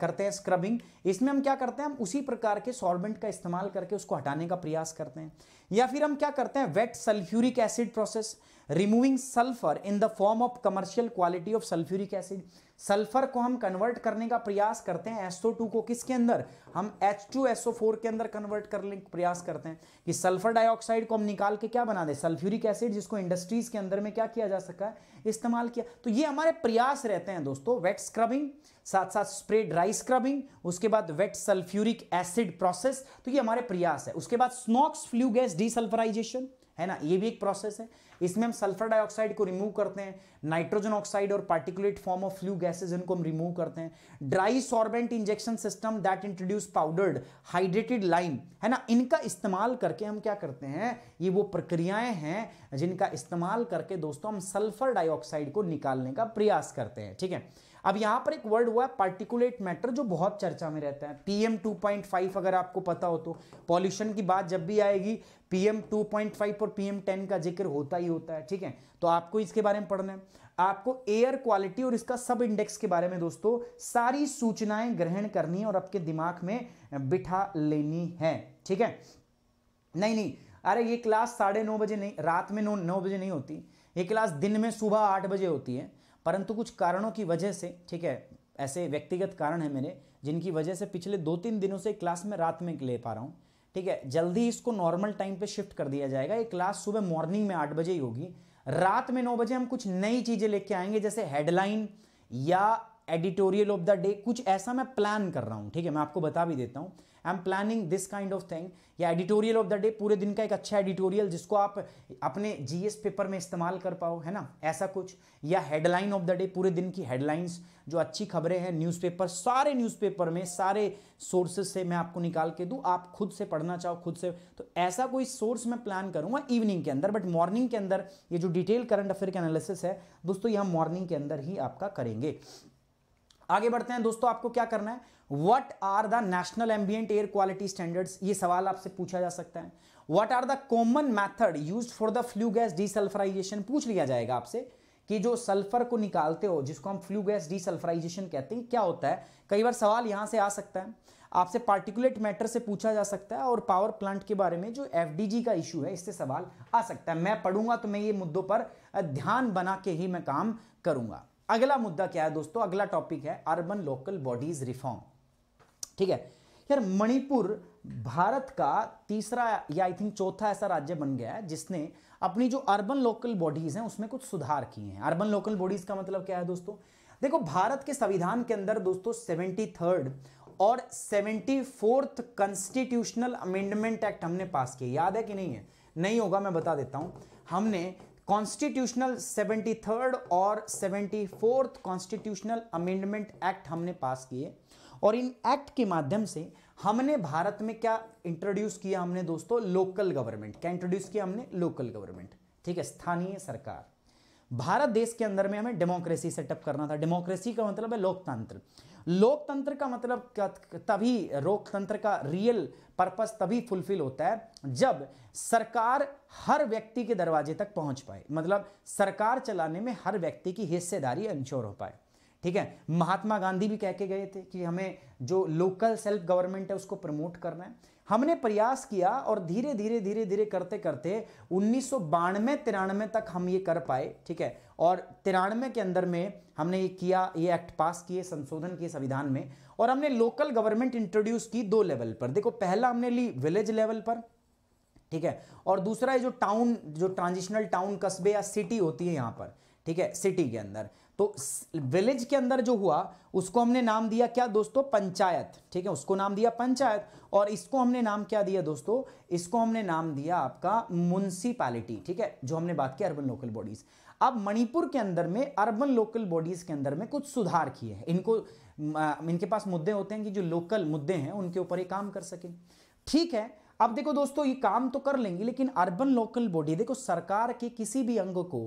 S1: करते हैं स्क्रबिंग इसमें हम क्या करते हैं हम उसी प्रकार के सॉल्वेंट का इस्तेमाल करके उसको हटाने का प्रयास करते हैं या फिर हम क्या करते हैं wet sulphuric acid process removing sulphur in the form of commercial quality of sulphuric acid sulphur को हम कन्वर्ट करने का प्रयास करते हैं एसओ टू को किसके अंदर हम एच टू एसओ फोर के अंदर कन्वर्ट करने का प्रयास करते हैं कि सल्फर डाइऑक्साइड को हम निकाल के क्या बना दें सल्फ्यूरिक एसिड जिसको इंडस्ट्रीज के अंदर में क्या किया जा सका है इस्तेमाल किया तो ये हमारे प्रयास रहते हैं दोस्तों वेट स्क्रबिंग साथ साथ स्प्रे ड्राई स्क्रबिंग उसके बाद वेट सल्फ्यूरिक एसिड प्रोसेस तो ये हमारे प्रयास है उसके बाद स्नॉक्स फ्लू गैस डिसल्फराइजेशन है ना ये भी एक प्रोसेस है इसमें हम सल्फर डाइऑक्साइड को रिमूव करते हैं नाइट्रोजन ऑक्साइड और particulate form of flue gases इनको हम रिमूव करते हैं dry sorbent injection system that introduce powdered hydrated lime है ना इनका इस्तेमाल करके हम क्या करते हैं ये वो प्रक्रियाएं हैं जिनका इस्तेमाल करके दोस्तों हम सल्फर डाइऑक्साइड को निकालने का प्रयास करते हैं ठीक है अब यहां पर एक वर्ड हुआ है पार्टिकुलेट मैटर जो बहुत चर्चा में रहता है पीएम 2.5 अगर आपको पता हो तो पॉल्यूशन की बात जब भी आएगी पीएम 2.5 और पीएम 10 का जिक्र होता ही होता है ठीक है तो आपको इसके बारे में पढ़ना है आपको एयर क्वालिटी और इसका सब इंडेक्स के बारे में दोस्तों सारी सूचनाएं ग्रहण करनी और आपके दिमाग में बिठा लेनी है ठीक है नहीं नहीं अरे ये क्लास साढ़े नौ बजे नहीं रात में नौ नौ बजे नहीं होती ये क्लास दिन में सुबह आठ बजे होती है परंतु कुछ कारणों की वजह से ठीक है ऐसे व्यक्तिगत कारण है मेरे जिनकी वजह से पिछले दो तीन दिनों से क्लास में रात में ले पा रहा हूँ ठीक है जल्दी इसको नॉर्मल टाइम पे शिफ्ट कर दिया जाएगा ये क्लास सुबह मॉर्निंग में आठ बजे ही होगी रात में नौ बजे हम कुछ नई चीज़ें लेके आएंगे जैसे हेडलाइन या एडिटोरियल ऑफ द डे कुछ ऐसा मैं प्लान कर रहा हूँ ठीक है मैं आपको बता भी देता हूँ I am planning this kind of thing या एडिटोरियल ऑफ द डे पूरे दिन का एक अच्छा एडिटोरियल जिसको आप अपने जीएस पेपर में इस्तेमाल कर पाओ है ना ऐसा कुछ या हेडलाइन ऑफ द डे पूरे दिन की हेडलाइंस जो अच्छी खबरें हैं न्यूज़पेपर सारे न्यूज़पेपर में सारे सोर्सेज से मैं आपको निकाल के दूँ आप खुद से पढ़ना चाहो खुद से तो ऐसा कोई सोर्स मैं प्लान करूंगा इवनिंग के अंदर बट मॉर्निंग के अंदर ये जो डिटेल करंट अफेयर का एनालिसिस है दोस्तों ये हम मॉर्निंग के अंदर ही आपका करेंगे आगे बढ़ते हैं दोस्तों आपको क्या करना है what are the national ambient air quality standards ये सवाल आपसे पूछा जा सकता है what are the common method use for the flue gas desulphurisation पूछ लिया जाएगा आपसे कि जो सल्फर को निकालते हो जिसको हम फ्लू गैस डिसल्फराइजेशन कहते हैं क्या होता है कई बार सवाल यहाँ से आ सकता है आपसे पार्टिकुलेट मैटर से पूछा जा सकता है और पावर प्लांट के बारे में जो एफ का इश्यू है इससे सवाल आ सकता है मैं पढ़ूंगा तो मैं ये मुद्दों पर ध्यान बना के ही मैं काम करूंगा अगला मुद्दा क्या है दोस्तों अगला टॉपिक है अर्बन लोकल बॉडीज रिफॉर्म ठीक है यार मणिपुर भारत का तीसरा या आई थिंक चौथा ऐसा राज्य बन गया है जिसने अपनी जो अर्बन लोकल बॉडीज़ हैं उसमें कुछ सुधार किए हैं अर्बन लोकल बॉडीज़ का मतलब क्या है दोस्तों देखो भारत के संविधान के अंदर दोस्तों सेवेंटी थर्ड और seventy fourth constitutional amendment act हमने पास किया याद है कि नहीं है नहीं होगा मैं बता देता हूं हमने कॉन्स्टिट्यूशनल सेवेंटी थर्ड और seventy fourth constitutional amendment act हमने पास किए और इन एक्ट के माध्यम से हमने भारत में क्या इंट्रोड्यूस किया हमने दोस्तों लोकल गवर्नमेंट क्या इंट्रोड्यूस किया हमने लोकल गवर्नमेंट ठीक है स्थानीय सरकार भारत देश के अंदर में हमें डेमोक्रेसी सेटअप करना था डेमोक्रेसी का मतलब है लोकतंत्र लोकतंत्र का मतलब तभी लोकतंत्र का रियल पर्पस तभी फुलफिल होता है जब सरकार हर व्यक्ति के दरवाजे तक पहुंच पाए मतलब सरकार चलाने में हर व्यक्ति की हिस्सेदारी इंश्योर हो पाए ठीक है महात्मा गांधी भी कह के गए थे कि हमें जो लोकल सेल्फ गवर्नमेंट है उसको प्रमोट करना है हमने प्रयास किया और धीरे धीरे धीरे धीरे करते करते उन्नीस सौ तिरानवे तक हम ये कर पाए ठीक है और तिरानवे के अंदर में हमने ये किया ये एक्ट पास किए संशोधन किए संविधान में और हमने लोकल गवर्नमेंट इंट्रोड्यूस की दो लेवल पर देखो पहला हमने ली विलेज लेवल पर ठीक है और दूसरा ये जो टाउन जो ट्रांजिशनल टाउन कस्बे या सिटी होती है यहाँ पर ठीक है सिटी के अंदर तो विलेज के अंदर जो हुआ उसको हमने नाम दिया क्या दोस्तों पंचायत ठीक है उसको नाम दिया पंचायत और इसको हमने नाम क्या दिया दोस्तों इसको हमने नाम दिया आपका म्यूनसिपैलिटी ठीक है जो हमने बात की अर्बन लोकल बॉडीज अब मणिपुर के अंदर में अर्बन लोकल बॉडीज के अंदर में कुछ सुधार किए हैं इनको इनके पास मुद्दे होते हैं कि जो लोकल मुद्दे हैं उनके ऊपर ये काम कर सके ठीक है अब देखो दोस्तों ये काम तो कर लेंगे लेकिन अर्बन लोकल बॉडी देखो सरकार के किसी भी अंग को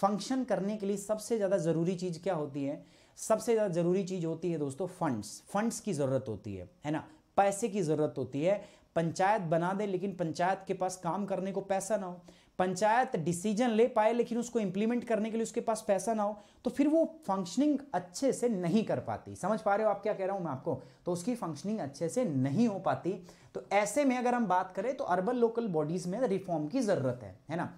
S1: फंक्शन करने के लिए सबसे ज़्यादा ज़रूरी चीज़ क्या होती है सबसे ज़्यादा ज़रूरी चीज़ होती है दोस्तों फंड्स फंड्स की ज़रूरत होती है है ना पैसे की ज़रूरत होती है पंचायत बना दे लेकिन पंचायत के पास काम करने को पैसा ना हो पंचायत डिसीजन ले पाए लेकिन उसको इंप्लीमेंट करने के लिए उसके पास पैसा ना हो तो फिर वो फंक्शनिंग अच्छे से नहीं कर पाती समझ पा रहे हो आप क्या कह रहा हूं मैं आपको तो उसकी फंक्शनिंग अच्छे से नहीं हो पाती तो ऐसे में अगर हम बात करें तो अर्बन लोकल बॉडीज में रिफॉर्म की ज़रूरत है है ना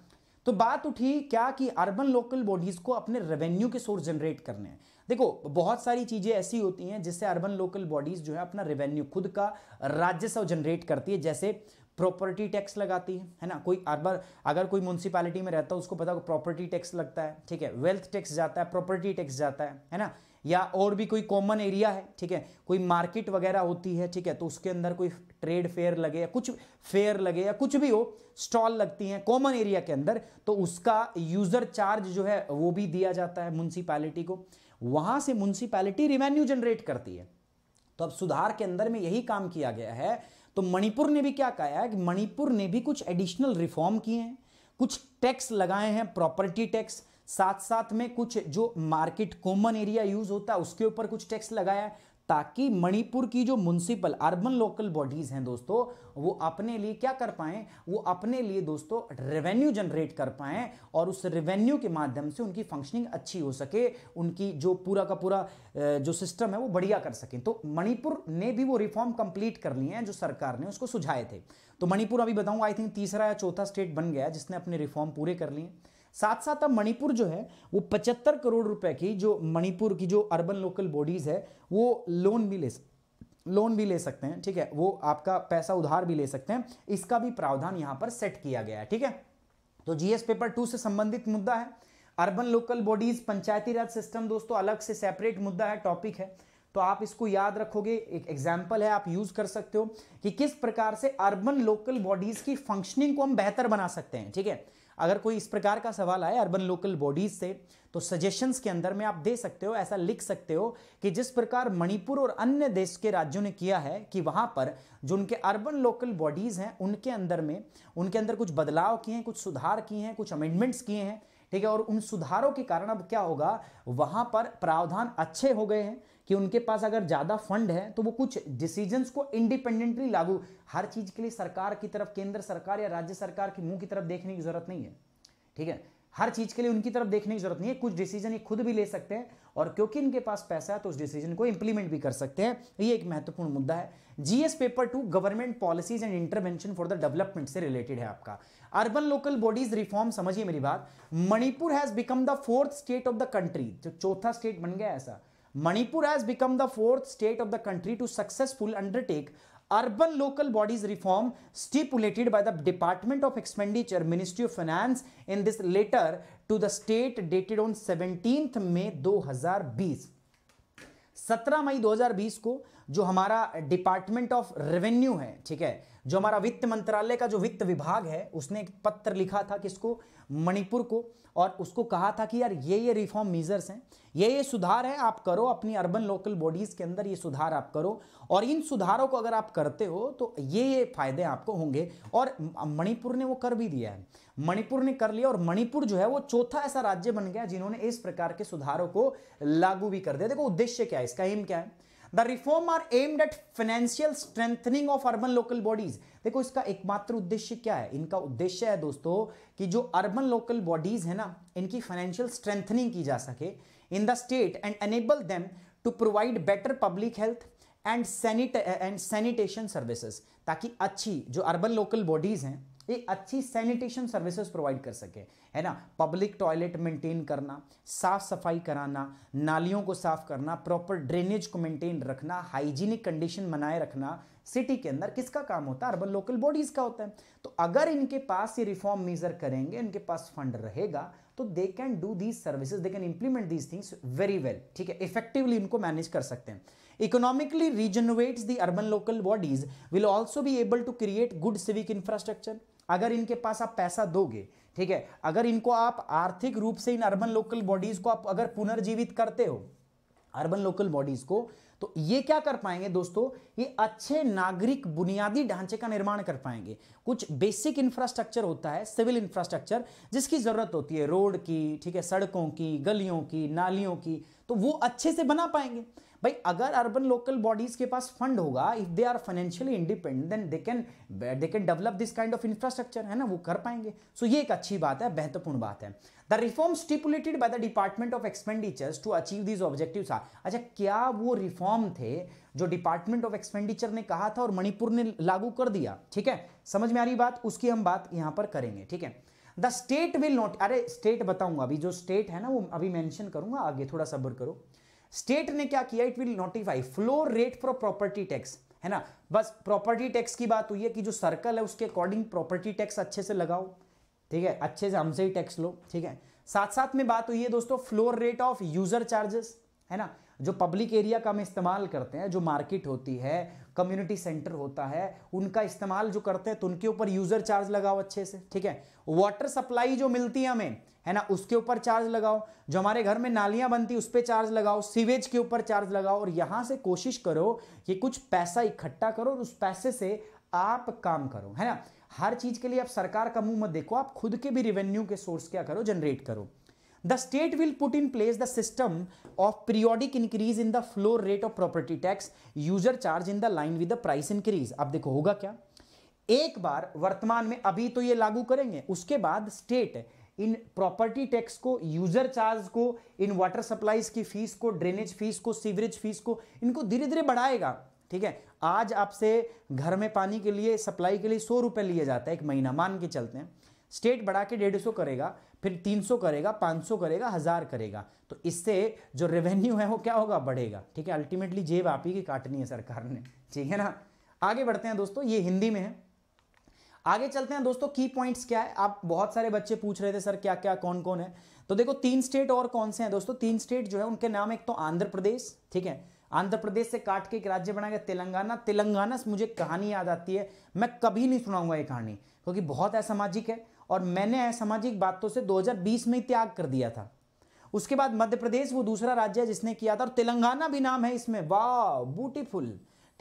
S1: तो बात उठी क्या कि अर्बन लोकल बॉडीज़ को अपने रेवेन्यू के सोर्स जनरेट करने हैं देखो बहुत सारी चीज़ें ऐसी होती हैं जिससे अर्बन लोकल बॉडीज़ जो है अपना रेवेन्यू खुद का राजस्व जनरेट करती है जैसे प्रॉपर्टी टैक्स लगाती है है ना कोई अर्बन अगर कोई म्यूनसिपैलिटी में रहता है उसको पता हो प्रॉपर्टी टैक्स लगता है ठीक है वेल्थ टैक्स जाता है प्रॉपर्टी टैक्स जाता है है ना या और भी कोई कॉमन एरिया है ठीक है कोई मार्केट वगैरह होती है ठीक है तो उसके अंदर कोई ट्रेड फेयर लगे या कुछ फेयर लगे या कुछ भी हो स्टॉल लगती हैं कॉमन एरिया के अंदर तो उसका यूज़र चार्ज जो है वो भी दिया जाता है म्यूनसिपैलिटी को वहां से म्यूनसिपैलिटी रिवेन्यू जनरेट करती है तो अब सुधार के अंदर में यही काम किया गया है तो मणिपुर ने भी क्या कहा है कि मणिपुर ने भी कुछ एडिशनल रिफॉर्म किए हैं कुछ टैक्स लगाए हैं प्रॉपर्टी टैक्स साथ साथ में कुछ जो मार्केट कॉमन एरिया यूज होता है उसके ऊपर कुछ टैक्स लगाया है ताकि मणिपुर की जो म्यूनसिपल अर्बन लोकल बॉडीज हैं दोस्तों वो अपने लिए क्या कर पाए वो अपने लिए दोस्तों रेवेन्यू जनरेट कर पाए और उस रेवेन्यू के माध्यम से उनकी फंक्शनिंग अच्छी हो सके उनकी जो पूरा का पूरा जो सिस्टम है वो बढ़िया कर सके तो मणिपुर ने भी वो रिफॉर्म कंप्लीट कर लिए हैं जो सरकार ने उसको सुझाए थे तो मणिपुर अभी बताऊं आई थिंक तीसरा या चौथा स्टेट बन गया जिसने अपने रिफॉर्म पूरे कर लिए साथ साथ अब मणिपुर जो है वो पचहत्तर करोड़ रुपए की जो मणिपुर की जो अर्बन लोकल बॉडीज़ है वो लोन भी ले लोन भी ले सकते हैं ठीक है वो आपका पैसा उधार भी ले सकते हैं इसका भी प्रावधान यहां पर सेट किया गया है ठीक है तो जीएस पेपर टू से संबंधित मुद्दा है urban local bodies Panchayati Raj system दोस्तों अलग से सेपरेट मुद्दा है टॉपिक है तो आप इसको याद रखोगे एक एग्जाम्पल है आप यूज कर सकते हो कि किस प्रकार से अर्बन लोकल बॉडीज की फंक्शनिंग को हम बेहतर बना सकते हैं ठीक है अगर कोई इस प्रकार का सवाल आए अर्बन लोकल बॉडीज से तो सजेशंस के अंदर में आप दे सकते हो ऐसा लिख सकते हो कि जिस प्रकार मणिपुर और अन्य देश के राज्यों ने किया है कि वहाँ पर जो उनके अर्बन लोकल बॉडीज़ हैं उनके अंदर में उनके अंदर कुछ बदलाव किए हैं कुछ सुधार किए हैं कुछ अमेंडमेंट्स किए हैं ठीक है और उन सुधारों के कारण अब क्या होगा वहाँ पर प्रावधान अच्छे हो गए हैं कि उनके पास अगर ज़्यादा फंड है तो वो कुछ डिसीजंस को इंडिपेंडेंटली लागू हर चीज़ के लिए सरकार की तरफ केंद्र सरकार या राज्य सरकार की मुंह की तरफ देखने की ज़रूरत नहीं है ठीक है हर चीज़ के लिए उनकी तरफ देखने की जरूरत नहीं है कुछ डिसीजन ये खुद भी ले सकते हैं और क्योंकि इनके पास पैसा है तो उस डिसीजन को इंप्लीमेंट भी कर सकते हैं ये एक महत्वपूर्ण मुद्दा है GS paper two government policies and intervention for the development से रिलेटेड है आपका अर्बन लोकल बॉडीज रिफॉर्म समझिए मेरी बात Manipur has become the fourth state of the country जो चौथा स्टेट बन गया ऐसा Manipur has become the fourth state of the country to successfully undertake urban local bodies reform stipulated by the Department of Expenditure, Ministry of Finance in this letter to the state dated on 17th May 2020. 17 मई 2020 को जो हमारा department of revenue है ठीक है जो हमारा वित्त मंत्रालय का जो वित्त विभाग है उसने एक पत्र लिखा था किसको मणिपुर को और उसको कहा था कि यार ये ये रिफॉर्म मेजर्स हैं ये ये सुधार है आप करो अपनी अर्बन लोकल बॉडीज़ के अंदर ये सुधार आप करो और इन सुधारों को अगर आप करते हो तो ये ये फायदे आपको होंगे और मणिपुर ने वो कर भी दिया है मणिपुर ने कर लिया और मणिपुर जो है वो चौथा ऐसा राज्य बन गया जिन्होंने इस प्रकार के सुधारों को लागू भी कर दिया देखो उद्देश्य क्या है इसका एम क्या है the reform are aimed at financial strengthening of urban local bodies देखो इसका एकमात्र उद्देश्य क्या है इनका उद्देश्य है दोस्तों कि जो अर्बन लोकल बॉडीज है ना इनकी फाइनेंशियल स्ट्रेंथनिंग की जा सके in the state and enable them to provide better public health and sanit and sanitation services ताकि अच्छी जो अर्बन लोकल बॉडीज हैं ये अच्छी सैनिटेशन सर्विसेज प्रोवाइड कर सके है ना पब्लिक टॉयलेट मेंटेन करना साफ सफाई कराना नालियों को साफ करना प्रॉपर ड्रेनेज को मेंटेन रखना हाइजीनिक कंडीशन बनाए रखना सिटी के अंदर किसका काम होता है अर्बन लोकल बॉडीज का होता है तो अगर इनके पास ये रिफॉर्म मेजर करेंगे इनके पास फंड रहेगा तो they can do these services they can implement these things very well ठीक है इफेक्टिवली इनको मैनेज कर सकते हैं economically rejuvenate the urban local bodies will also be able to create good civic infrastructure अगर इनके पास आप पैसा दोगे ठीक है अगर इनको आप आर्थिक रूप से इन अर्बन लोकल बॉडीज को आप अगर पुनर्जीवित करते हो अर्बन लोकल बॉडीज को तो ये क्या कर पाएंगे दोस्तों ये अच्छे नागरिक बुनियादी ढांचे का निर्माण कर पाएंगे कुछ बेसिक इंफ्रास्ट्रक्चर होता है सिविल इंफ्रास्ट्रक्चर जिसकी ज़रूरत होती है रोड की ठीक है सड़कों की गलियों की नालियों की तो वो अच्छे से बना पाएंगे भाई अगर अर्बन लोकल बॉडीज के पास फंड होगा if they are financially independent then they can they can develop this kind of infrastructure है ना वो कर पाएंगे सो so, ये एक अच्छी बात है महत्वपूर्ण बात है the reform stipulated by the department of expenditures to achieve this objective are अच्छा क्या वो रिफॉर्म थे जो डिपार्टमेंट ऑफ एक्सपेंडिचर ने कहा था और मणिपुर ने लागू कर दिया ठीक है समझ में आ रही बात उसकी हम बात यहां पर करेंगे ठीक है द स्टेट विल नॉट अरे स्टेट बताऊंगा अभी जो स्टेट है ना वो अभी मेंशन करूंगा आगे थोड़ा सब्र करो स्टेट ने क्या किया it will notify floor rate for property tax है ना बस प्रॉपर्टी टैक्स की बात हुई है कि जो सर्कल है उसके अकॉर्डिंग प्रॉपर्टी टैक्स अच्छे से लगाओ ठीक है अच्छे से हमसे ही टैक्स लो ठीक है साथ साथ में बात हुई है दोस्तों floor rate of user charges है ना जो पब्लिक एरिया का हम इस्तेमाल करते हैं जो मार्केट होती है कम्युनिटी सेंटर होता है उनका इस्तेमाल जो करते हैं तो उनके ऊपर यूजर चार्ज लगाओ अच्छे से ठीक है वाटर सप्लाई जो मिलती है हमें है ना उसके ऊपर चार्ज लगाओ जो हमारे घर में नालियां बनती उस पर चार्ज लगाओ सीवेज के ऊपर चार्ज लगाओ और यहां से कोशिश करो कि कुछ पैसा इकट्ठा करो और उस पैसे से आप काम करो है ना हर चीज के लिए आप सरकार का मुंह मत देखो आप खुद के भी रेवेन्यू के सोर्स क्या करो जनरेट करो the state will put in place the system of periodic increase in the floor rate of property tax user charge in the line with the price increase अब देखो होगा क्या एक बार वर्तमान में अभी तो ये लागू करेंगे उसके बाद स्टेट इन प्रॉपर्टी टैक्स को यूजर चार्ज को इन वाटर सप्लाईज की फीस को ड्रेनेज फीस को सीवरेज फीस को इनको धीरे धीरे बढ़ाएगा ठीक है आज आपसे घर में पानी के लिए सप्लाई के लिए सौ रुपये लिए जाता है एक महीना मान के चलते हैं स्टेट बढ़ा के डेढ़ सौ करेगा फिर तीन सौ करेगा पाँच सौ करेगा हज़ार करेगा तो इससे जो रेवेन्यू है वो क्या होगा बढ़ेगा ठीक है अल्टीमेटली जेब आप ही की काटनी है सरकार ने ठीक है ना आगे बढ़ते हैं दोस्तों ये हिंदी में है आगे चलते हैं दोस्तों की पॉइंट्स क्या है आप बहुत सारे बच्चे पूछ रहे थे सर क्या क्या कौन कौन है तो देखो तीन स्टेट और कौन से हैं दोस्तों तीन स्टेट जो है उनके नाम एक तो आंध्र प्रदेश ठीक है आंध्र प्रदेश से काट के एक राज्य बना गया तेलंगाना तेलंगाना से मुझे कहानी याद आती है मैं कभी नहीं सुनाऊंगा ये कहानी क्योंकि बहुत असामाजिक है और मैंने असामाजिक बातों से 2020 में त्याग कर दिया था उसके बाद मध्य प्रदेश वो दूसरा राज्य है जिसने किया था और तेलंगाना भी नाम है इसमें वाह ब्यूटीफुल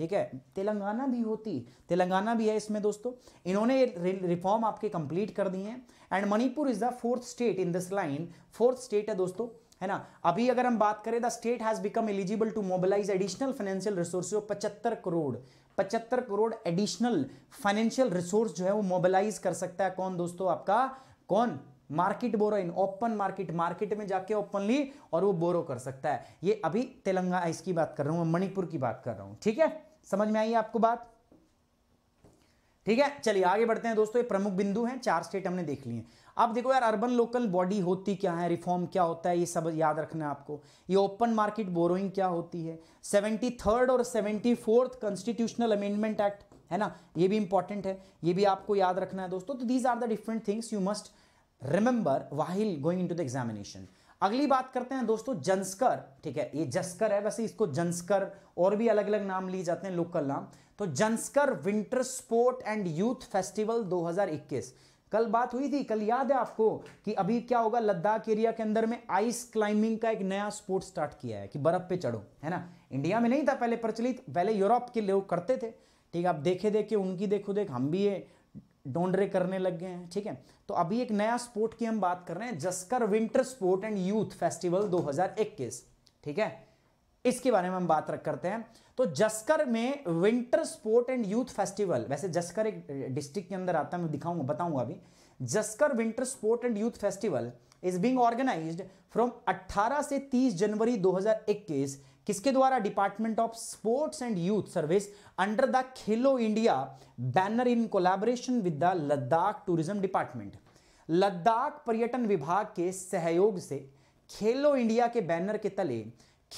S1: ठीक है तेलंगाना भी होती तेलंगाना भी है इसमें दोस्तों इन्होंने रिफॉर्म आपके कंप्लीट कर दिए हैं and Manipur is the fourth state in this line fourth state है दोस्तों है ना अभी अगर हम बात करें the state has become eligible to mobilise additional financial resource पचहत्तर करोड़ पचहत्तर करोड़ एडिशनल फाइनेंशियल रिसोर्स जो है वो मोबिलाइज कर सकता है कौन दोस्तों आपका कौन market borrow in open market market में जाके ओपनली और वो बोरो कर सकता है ये अभी तेलंगाना इसकी बात कर रहा हूं मणिपुर की बात कर रहा हूं ठीक है समझ में आई आपको बात ठीक है चलिए आगे बढ़ते हैं दोस्तों ये प्रमुख बिंदु हैं चार स्टेट हमने देख लिए अब देखो यार अर्बन लोकल बॉडी होती क्या है रिफॉर्म क्या होता है ये सब याद रखना है आपको ये ओपन मार्केट बोरोइंग क्या होती है सेवेंटी थर्ड और seventy fourth constitutional amendment act है ना ये भी इंपॉर्टेंट है ये भी आपको याद रखना है दोस्तों तो these are the different things you must remember while going in to the examination अगली बात करते हैं दोस्तों जंस्कर ठीक है ये जस्कर है वैसे इसको जंस्कर और भी अलग अलग नाम लिए जाते हैं लोकल नाम तो Zanskar winter sport and youth festival 2021 कल बात हुई थी कल याद है आपको कि अभी क्या होगा लद्दाख एरिया के अंदर में आइस क्लाइंबिंग का एक नया स्पोर्ट स्टार्ट किया है कि बर्फ पे चढ़ो है ना इंडिया में नहीं था पहले प्रचलित पहले यूरोप के लोग करते थे ठीक आप देखे देखे उनकी देखो देख हम भी है डोंडरे करने लग गए हैं ठीक है तो अभी एक नया स्पोर्ट की हम बात कर रहे हैं Zanskar winter sport and youth festival 2021 ठीक है इसके बारे में हम बात करते हैं तो जस्कर में winter sport and youth festival वैसे जस्कर एक डिस्ट्रिक्ट के अंदर आता है मैं दिखाऊंगा बताऊंगा अभी Zanskar winter sport and youth festival is being organised from 18 से 30 जनवरी 2021 किसके द्वारा department of sports and youth service under the Khelo India banner in collaboration with the Ladakh tourism department Ladakh पर्यटन विभाग के सहयोग से खेलो इंडिया के बैनर के तले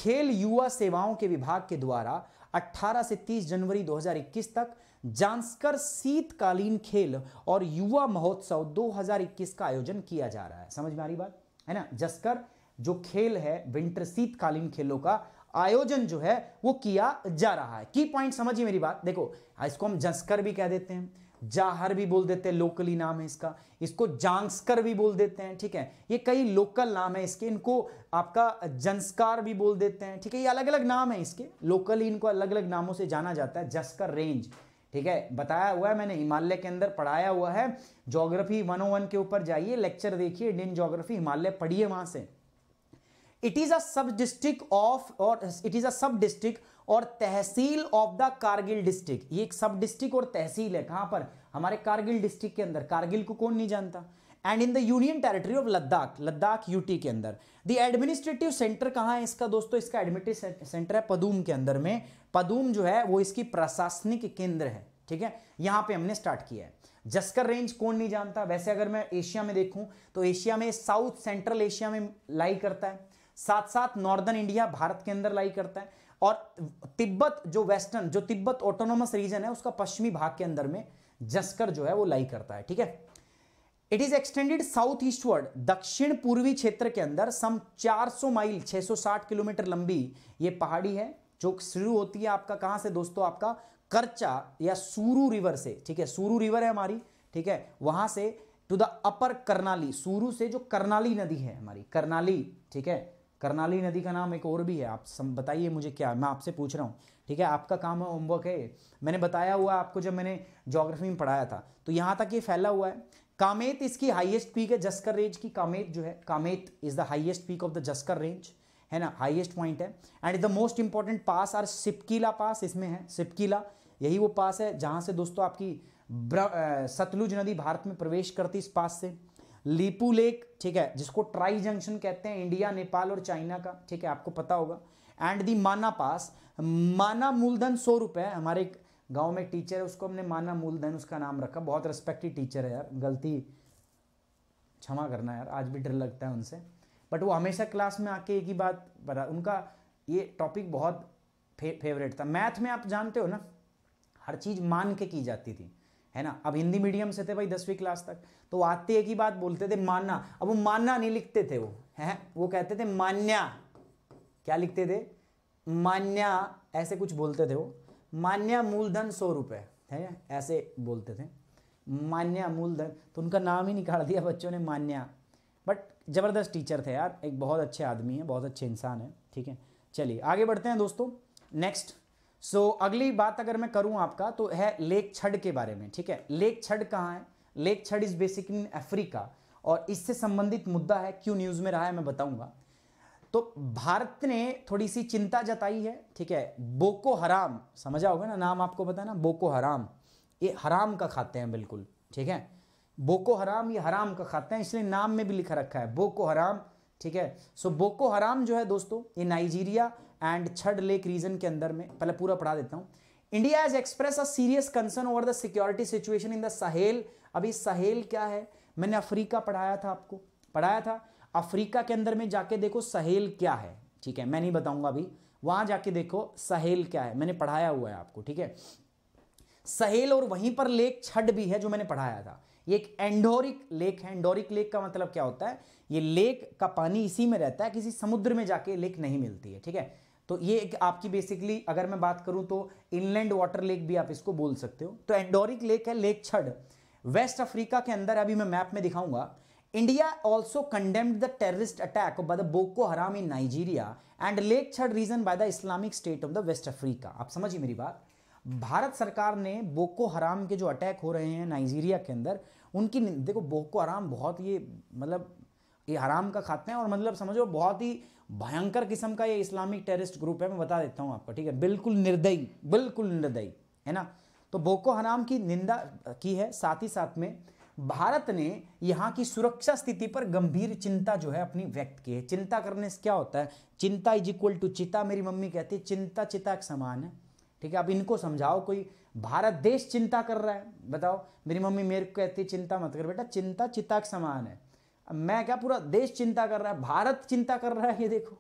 S1: खेल युवा सेवाओं के विभाग के द्वारा 18 से 30 जनवरी 2021 तक जांसकर शीतकालीन खेल और युवा महोत्सव 2021 का आयोजन किया जा रहा है समझ में आ रही बात है ना जस्कर जो खेल है विंटर शीतकालीन खेलों का आयोजन जो है वो किया जा रहा है की पॉइंट समझिए मेरी बात देखो हाँ, इसको हम जस्कर भी कह देते हैं जाहर भी बोल देते हैं लोकली नाम है इसका इसको जांगस्कर भी बोल देते हैं ठीक है ये कई लोकल नाम है इसके इनको आपका जंस्कार भी बोल देते हैं ठीक है ये अलग अलग नाम है इसके लोकली इनको अलग अलग नामों से जाना जाता है जस्कर रेंज ठीक है बताया हुआ है मैंने हिमालय के अंदर पढ़ाया हुआ है ज्योग्राफी वन oh के ऊपर जाइए लेक्चर देखिए इंडियन ज्योग्राफी हिमालय पढ़िए वहां से इट इज a sub district of or it is a और tehsil of the Kargil district ये एक सब डिस्ट्रिक्ट और तहसील है कहां पर हमारे कारगिल डिस्ट्रिक्ट के अंदर कारगिल को कौन नहीं जानता and in the union territory of Ladakh Ladakh UT के अंदर द एडमिनिस्ट्रेटिव सेंटर कहाँ है इसका दोस्तों इसका एडमिनिस्ट्रेटिव सेंटर है पदूम के अंदर में पदूम जो है वो इसकी प्रशासनिक केंद्र है ठीक है यहां पे हमने स्टार्ट किया है जस्कर रेंज कौन नहीं जानता वैसे अगर मैं एशिया में देखूं तो एशिया में साउथ सेंट्रल एशिया में लाई करता है साथ साथ नॉर्दर्न इंडिया भारत के अंदर लाई करता है और तिब्बत जो वेस्टर्न जो तिब्बत ऑटोनोमस रीजन है उसका पश्चिमी भाग के अंदर में जस्कर जो है वो लाई करता है ठीक है it is extended south eastward दक्षिण पूर्वी क्षेत्र के अंदर सम 400 माइल 660 किलोमीटर लंबी ये पहाड़ी है जो शुरू होती है आपका कहां से दोस्तों आपका करचा या सूरू रिवर से ठीक है सूरू रिवर है हमारी ठीक है वहां से टू द अपर करनाली सूरू से जो करनाली नदी है हमारी करनाली ठीक है करनाली नदी का नाम एक और भी है आप सब बताइए मुझे क्या मैं आपसे पूछ रहा हूँ ठीक है आपका काम है होमवर्क है मैंने बताया हुआ आपको जब मैंने जोग्राफी में पढ़ाया था तो यहाँ तक ये फैला हुआ है कामेत इसकी हाइएस्ट पीक है जस्कर रेंज की कामेत जो है Kamet is the highest peak of the Zanskar range है ना हाइएस्ट पॉइंट है and the most important pass are Shipki La pass इसमें है सिपकीला यही वो पास है जहाँ से दोस्तों आपकी सतलुज नदी भारत में प्रवेश करती इस पास से लीपू लेक ठीक है जिसको ट्राई जंक्शन कहते हैं इंडिया नेपाल और चाइना का ठीक है आपको पता होगा एंड दी माना पास माना मूलधन सौ रुपये हमारे गांव गाँव में टीचर है उसको हमने माना मूलधन उसका नाम रखा बहुत रिस्पेक्टेड टीचर है यार गलती क्षमा करना यार आज भी डर लगता है उनसे बट वो हमेशा क्लास में आके एक ही बात बता उनका ये टॉपिक बहुत फे, फेवरेट था मैथ में आप जानते हो ना हर चीज़ मान के की जाती थी है ना अब हिंदी मीडियम से थे भाई दसवीं क्लास तक तो आते एक ही बात बोलते थे मानना अब वो मानना नहीं लिखते थे वो है वो कहते थे मान्या क्या लिखते थे मान्या ऐसे कुछ बोलते थे वो मान्या मूलधन सौ रुपये है ऐसे बोलते थे मान्या मूलधन तो उनका नाम ही निकाल दिया बच्चों ने मान्या बट ज़बरदस्त टीचर थे यार एक बहुत अच्छे आदमी है बहुत अच्छे इंसान है ठीक है चलिए आगे बढ़ते हैं दोस्तों नेक्स्ट सो so, अगली बात अगर मैं करूं आपका तो है लेक छड़ के बारे में ठीक है लेक छड़ कहाँ है लेक छड़ इज बेसिक इन अफ्रीका और इससे संबंधित मुद्दा है क्यों न्यूज़ में रहा है मैं बताऊंगा तो भारत ने थोड़ी सी चिंता जताई है ठीक है बोको हराम समझा होगा ना नाम आपको पता है ना बोको हराम ये हराम का खाते हैं बिल्कुल ठीक है बोको हराम ये हराम का खाते हैं इसलिए नाम में भी लिखा रखा है बोको हराम ठीक है सो बोको हराम जो है दोस्तों ये Nigeria and Chad lake region के अंदर में पहले पूरा पढ़ा देता हूँ India has express a serious concern over the security situation in the Sahel अभी सहेल क्या है मैंने अफ्रीका पढ़ाया था आपको पढ़ाया था अफ्रीका के अंदर में जाके देखो सहेल क्या है ठीक है मैं नहीं बताऊंगा अभी वहां जाके देखो सहेल क्या है मैंने पढ़ाया हुआ है आपको ठीक है सहेल और वहीं पर लेक छड भी है जो मैंने पढ़ाया था ये एक एंडोरिक लेक है एंडोरिक लेक का मतलब क्या होता है ये लेक का पानी इसी में रहता है किसी समुद्र में जाके लेक नहीं मिलती है ठीक है तो ये एक आपकी बेसिकली अगर मैं बात करूं तो इनलैंड वाटर लेक भी आप इसको बोल सकते हो तो एंडोरिक लेक है लेक छड़ वेस्ट अफ्रीका के अंदर अभी मैं मैप में दिखाऊंगा India also condemned the terrorist attack by the Boko Haram in Nigeria and lake Chad region by the Islamic State of the West Africa आप समझिए मेरी बात भारत सरकार ने बोको हराम के जो अटैक हो रहे हैं नाइजीरिया के अंदर उनकी देखो बोको हराम बहुत ये मतलब ये हराम का खाते हैं और मतलब समझो बहुत ही भयंकर किस्म का ये इस्लामिक टेररिस्ट ग्रुप है मैं बता देता हूँ आपको ठीक है बिल्कुल निर्दयी बिल्कुल निर्दयी है ना तो बोको हराम की निंदा की है साथ ही साथ में भारत ने यहाँ की सुरक्षा स्थिति पर गंभीर चिंता जो है अपनी व्यक्त की है चिंता करने से क्या होता है चिंता इज इक्वल टू चिता मेरी मम्मी कहती है चिंता चिता एक समान है ठीक है अब इनको समझाओ कोई भारत देश चिंता कर रहा है बताओ मेरी मम्मी मेरे को कहती है चिंता मत कर बेटा चिंता चिता एक समान है मैं क्या पूरा देश चिंता कर रहा है भारत चिंता कर रहा है ये देखो